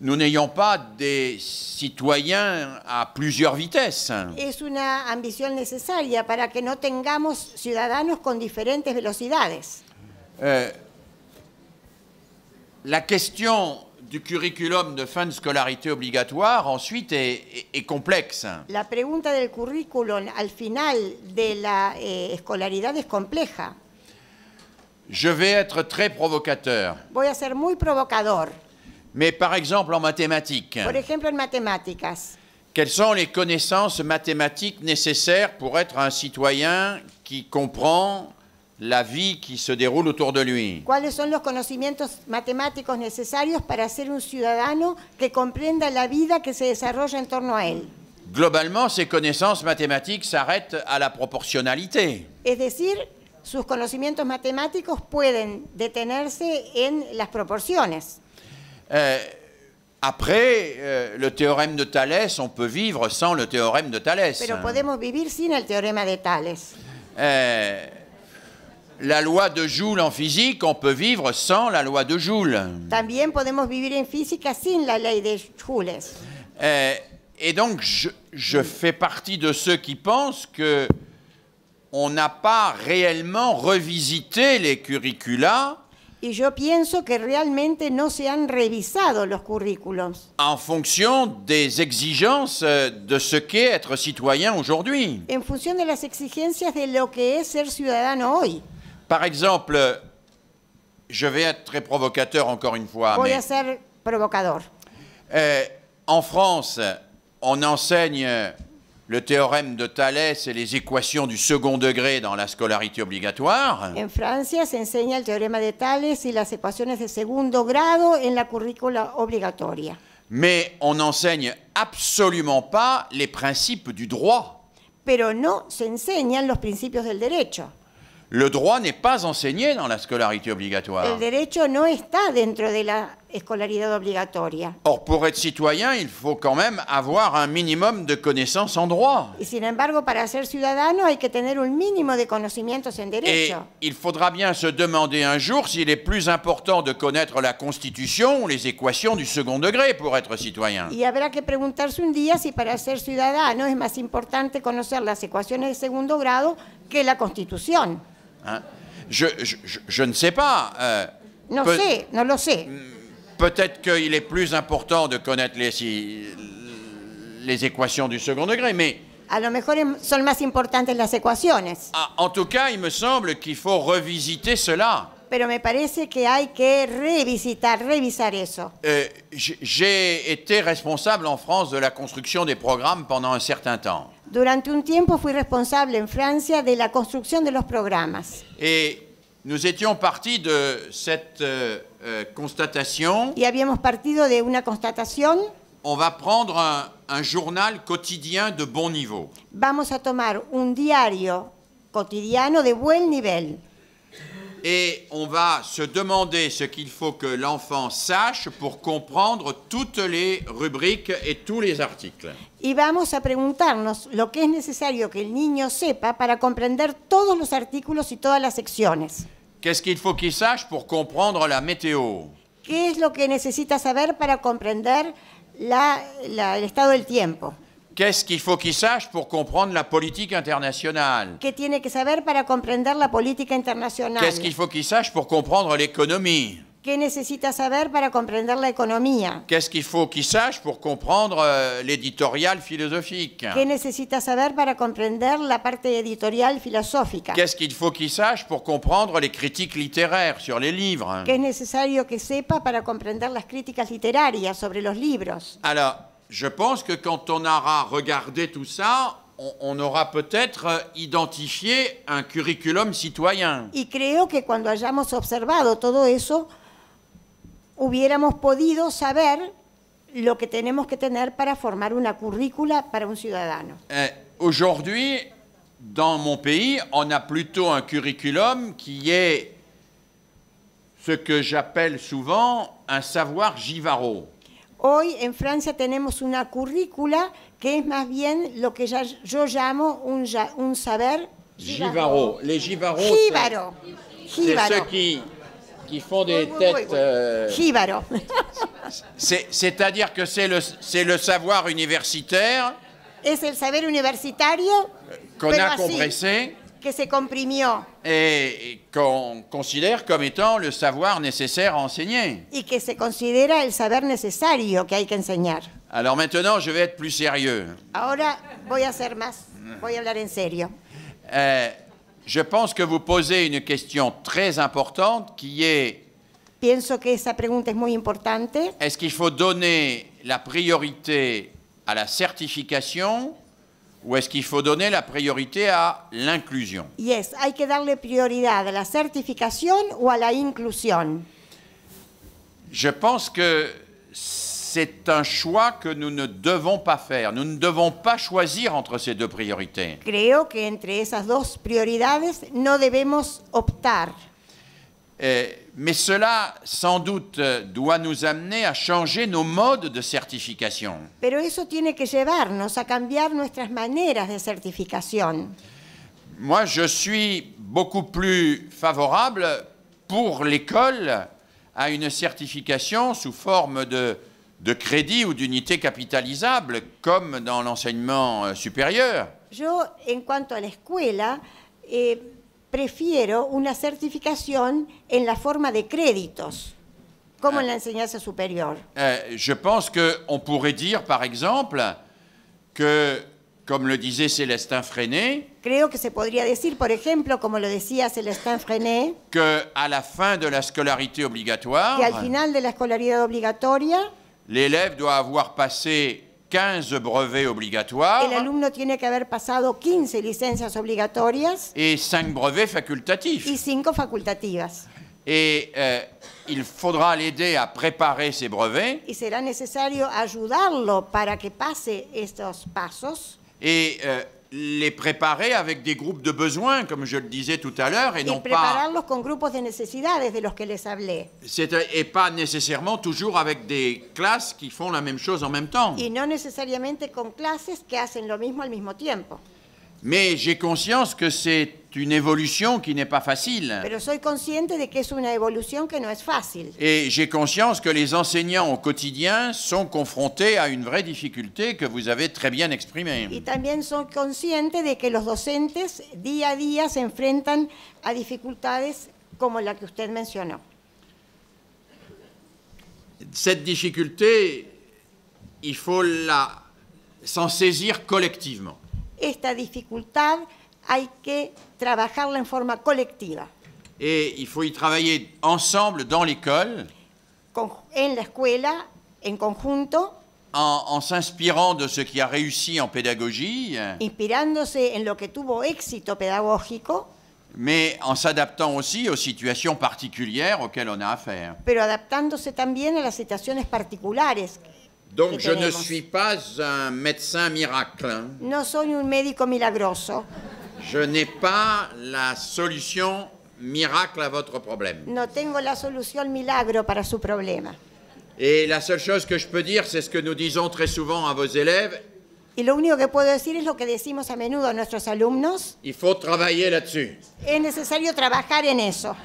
nous n'ayons pas des citoyens à plusieurs vitesses. Es una ambición nécessaire para que no tengamos ciudadanos con diferentes velocidades. Euh, la question du curriculum de fin de scolarité obligatoire ensuite est, complexe. La pregunta del curriculum, al final de la eh, escolaridad es compleja. Je vais être très provocateur. Voy a ser muy provocador. Mais par exemple en mathématiques. Quelles sont les connaissances mathématiques nécessaires pour être un citoyen qui comprend la vie qui se déroule autour de lui ¿Cuáles son los conocimientos matemáticos necesarios para ser un ciudadano que comprenda la vida que se desarrolla en torno a Globalement, ces connaissances mathématiques s'arrêtent à la proportionnalité. Es decir, sus conocimientos matemáticos pueden detenerse en las proporciones. Euh, après, euh, le théorème de Thalès, on peut vivre sans le théorème de Thalès. Pero podemos vivir sin el teorema de Tales. Euh, la loi de Joule en physique, on peut vivre sans la loi de Joule. También podemos vivir en física sin la ley de Joule. et donc, je, je, fais partie de ceux qui pensent que on n'a pas réellement revisité les curricula et je pense que réellement, ne se han revisado los curriculums. En fonction des exigences euh, de ce qu'est être citoyen aujourd'hui. En función de las exigencias de lo que es ser ciudadano hoy. Par exemple, je vais être très provocateur encore une fois. Voy ser provocateur. en France, on enseigne le théorème de Thalès et les équations du second degré dans la scolarité obligatoire. En France, se enseigne le théorème de Tales et les équations de second grado dans la currícula obligatoria. Mais on n'enseigne absolument pas les principes du droit. Pero no se enseñan los principios del derecho. Le droit n'est pas enseigné dans la scolarité obligatoire. El derecho no está dentro de la scolarité obligatoire Or, pour être citoyen, il faut quand même avoir un minimum de connaissances en droit. Et sin embargo, para ser ciudadano hay que tener un mínimo de conocimientos en derecho. Et il faudra bien se demander un jour s'il est plus important de connaître la Constitution ou les équations du second degré pour être citoyen. Y habrá que preguntarse un día si para ser ciudadano es más importante conocer las ecuaciones de segundo grado que la Constitución. Hein? Je, je, je, je, ne sais pas. Euh, non, le sais, non sais. Peut-être qu'il est plus important de connaître les, les équations du second degré, mais... A lo mejor son más importantes las ecuaciones. Ah, en tout cas, il me semble qu'il faut revisiter cela. Pero me parece que hay que revisitar, revisar eso. Euh, J'ai été responsable en France de la construction des programmes pendant un certain temps. Durante un tiempo fui responsable en Francia de la construcción de los programas. Et nous étions partis de cette euh, euh, constatation. Y habíamos partido de una constatación. On va prendre un, un journal quotidien de bon niveau. Vamos a tomar un diario cotidiano de buen nivel et on va se demander ce qu'il faut que l'enfant sache pour comprendre toutes les rubriques et tous les articles. Y vamos a preguntarnos lo que es necesario que el niño sepa para comprender todos los artículos y todas las secciones. Qu'est-ce qu'il faut qu'il sache pour comprendre la météo ¿Qué es lo que necesita saber para comprender la, la, el estado del tiempo? Qu'est-ce qu'il faut qu'il sache pour comprendre la politique internationale Que tiene que saber para comprender la política internacional? Qu'est-ce qu'il faut qu'il sache pour comprendre l'économie ¿Qué necesita saber para comprender la economía? Qu'est-ce qu'il faut qu'il sache pour comprendre euh, l'éditorial philosophique ¿Qué necesita saber para comprender la parte editorial filosófica? Qu'est-ce qu'il faut qu'il sache pour comprendre les critiques littéraires sur les livres ¿Qué es necesario que sepa para comprender las críticas literarias sobre los libros? Alors, je pense que quand on aura regardé tout ça, on, aura peut-être euh, identifié un curriculum citoyen. Y creo que cuando hayamos observado todo eso, hubiéramos podido savoir lo que tenemos que tener pour formar una currícula para un ciudadano. Eh, aujourd'hui, dans mon pays, on a plutôt un curriculum qui est ce que j'appelle souvent un savoir givaro. Hoy en Francia tenemos una currícula que es más bien lo que ya, yo llamo un, un saber. Givaro. Les Givaro. Givaro. C'est ceux qui, font des têtes. Euh, Givaro. C'est-à-dire que c'est le, le savoir universitaire. Es le savoir universitaire... Euh, qu'on a compressé. Et qu'on considère comme étant le savoir nécessaire à enseigner. Y que se considera el saber necesario que hay Alors maintenant, je vais être plus sérieux. je pense que vous posez une question très importante qui est Pienso que esa pregunta es muy importante. Est-ce qu'il faut donner la priorité à la certification ou est-ce qu'il faut donner la priorité à l'inclusion Yes, hay que darle prioridad a la certificación o a la inclusión. Je pense que c'est un choix que nous ne devons pas faire. Nous ne devons pas choisir entre ces deux priorités. Creo que entre esas dos prioridades no debemos optar. Euh, mais cela, sans doute, euh, doit nous amener à changer nos modes de certification. Pero eso tiene que llevarnos a cambiar nuestras maneras de certificación. Moi, je suis beaucoup plus favorable pour l'école à une certification sous forme de, de crédit ou d'unité capitalisable, comme dans l'enseignement euh, supérieur. Yo, en cuanto a eh, prefiero una certificación en la forma de créditos, como en la eh. enseñanza superior. Eh, je pense que on pourrait dire, par exemple, que, comme le disait Célestin Freinet, Creo que se podría decir, por ejemplo, como lo decía célestin Freinet, que à la fin de la scolarité que obligatoire, al final de la escolaridad obligatoria, l'élève doit avoir passé 15 brevets obligatoires. El alumno tiene que haber pasado 15 licencias obligatorias. Et 5 brevets facultatifs. Y 5 facultativas. Et euh, il faudra l'aider à préparer ces brevets. Y será necesario ayudarlo para que pase estos pasos. Et euh, les préparer avec des groupes de besoins, comme je le disais tout à l'heure, et, et non pas... con grupos de necesidades de los que les hablé. Euh, et pas nécessairement toujours avec des classes qui font la même chose en même temps. Et non nécessairement con classes qui font lo mismo al mismo tiempo. Mais j'ai conscience que c'est une évolution qui n'est pas facile. Pero soy consciente de que es una evolución que no es fácil. Et j'ai conscience que les enseignants au quotidien sont confrontés à une vraie difficulté que vous avez très bien exprimée. Y también soy consciente de que les docentes día a día se à a dificultades como la que usted mencionó. Cette difficulté, il faut la s'en saisir collectivement. Esta dificultad hay que trabajarla en forma colectiva. Et il faut y travailler ensemble dans l'école. En la escuela, en conjunto. En, en s'inspirant de ce qui a réussi en pédagogie. Inspirándose en lo que tuvo éxito pedagógico. Mais en s'adaptant aussi aux situations particulières auxquelles on a affaire. Pero adaptándose también a las situaciones particulares donc je ne suis pas un médecin miracle. Hein. No soy un médico milagroso. Je n'ai pas la solution miracle à votre problème. No tengo la solución milagro para su problema. Et la seule chose que je peux dire, c'est ce que nous disons très souvent à vos élèves. Y lo único que puedo decir es lo que decimos a menudo a nuestros alumnos. Il faut travailler là-dessus. Es necesario trabajar en eso.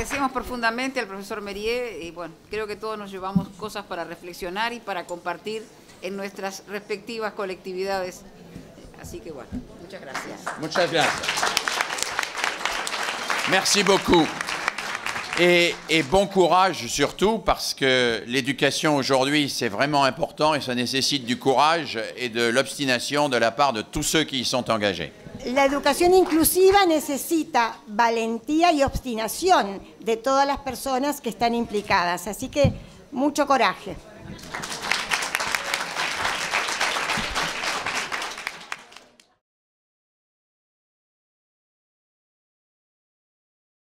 agradecemos profundamente al profesor Merier y bueno, creo que todos nos llevamos cosas para reflexionar y para compartir en nuestras respectivas colectividades. Así que bueno, muchas gracias. Muchas gracias. Merci beaucoup. Et, bon courage surtout, parce que l'éducation aujourd'hui, c'est vraiment important et ça nécessite du courage et de l'obstination de la part de tous ceux qui y sont engagés. L'éducation inclusive nécessite valentia et obstination de todas les personnes qui sont implicadas. Así que mucho coraje.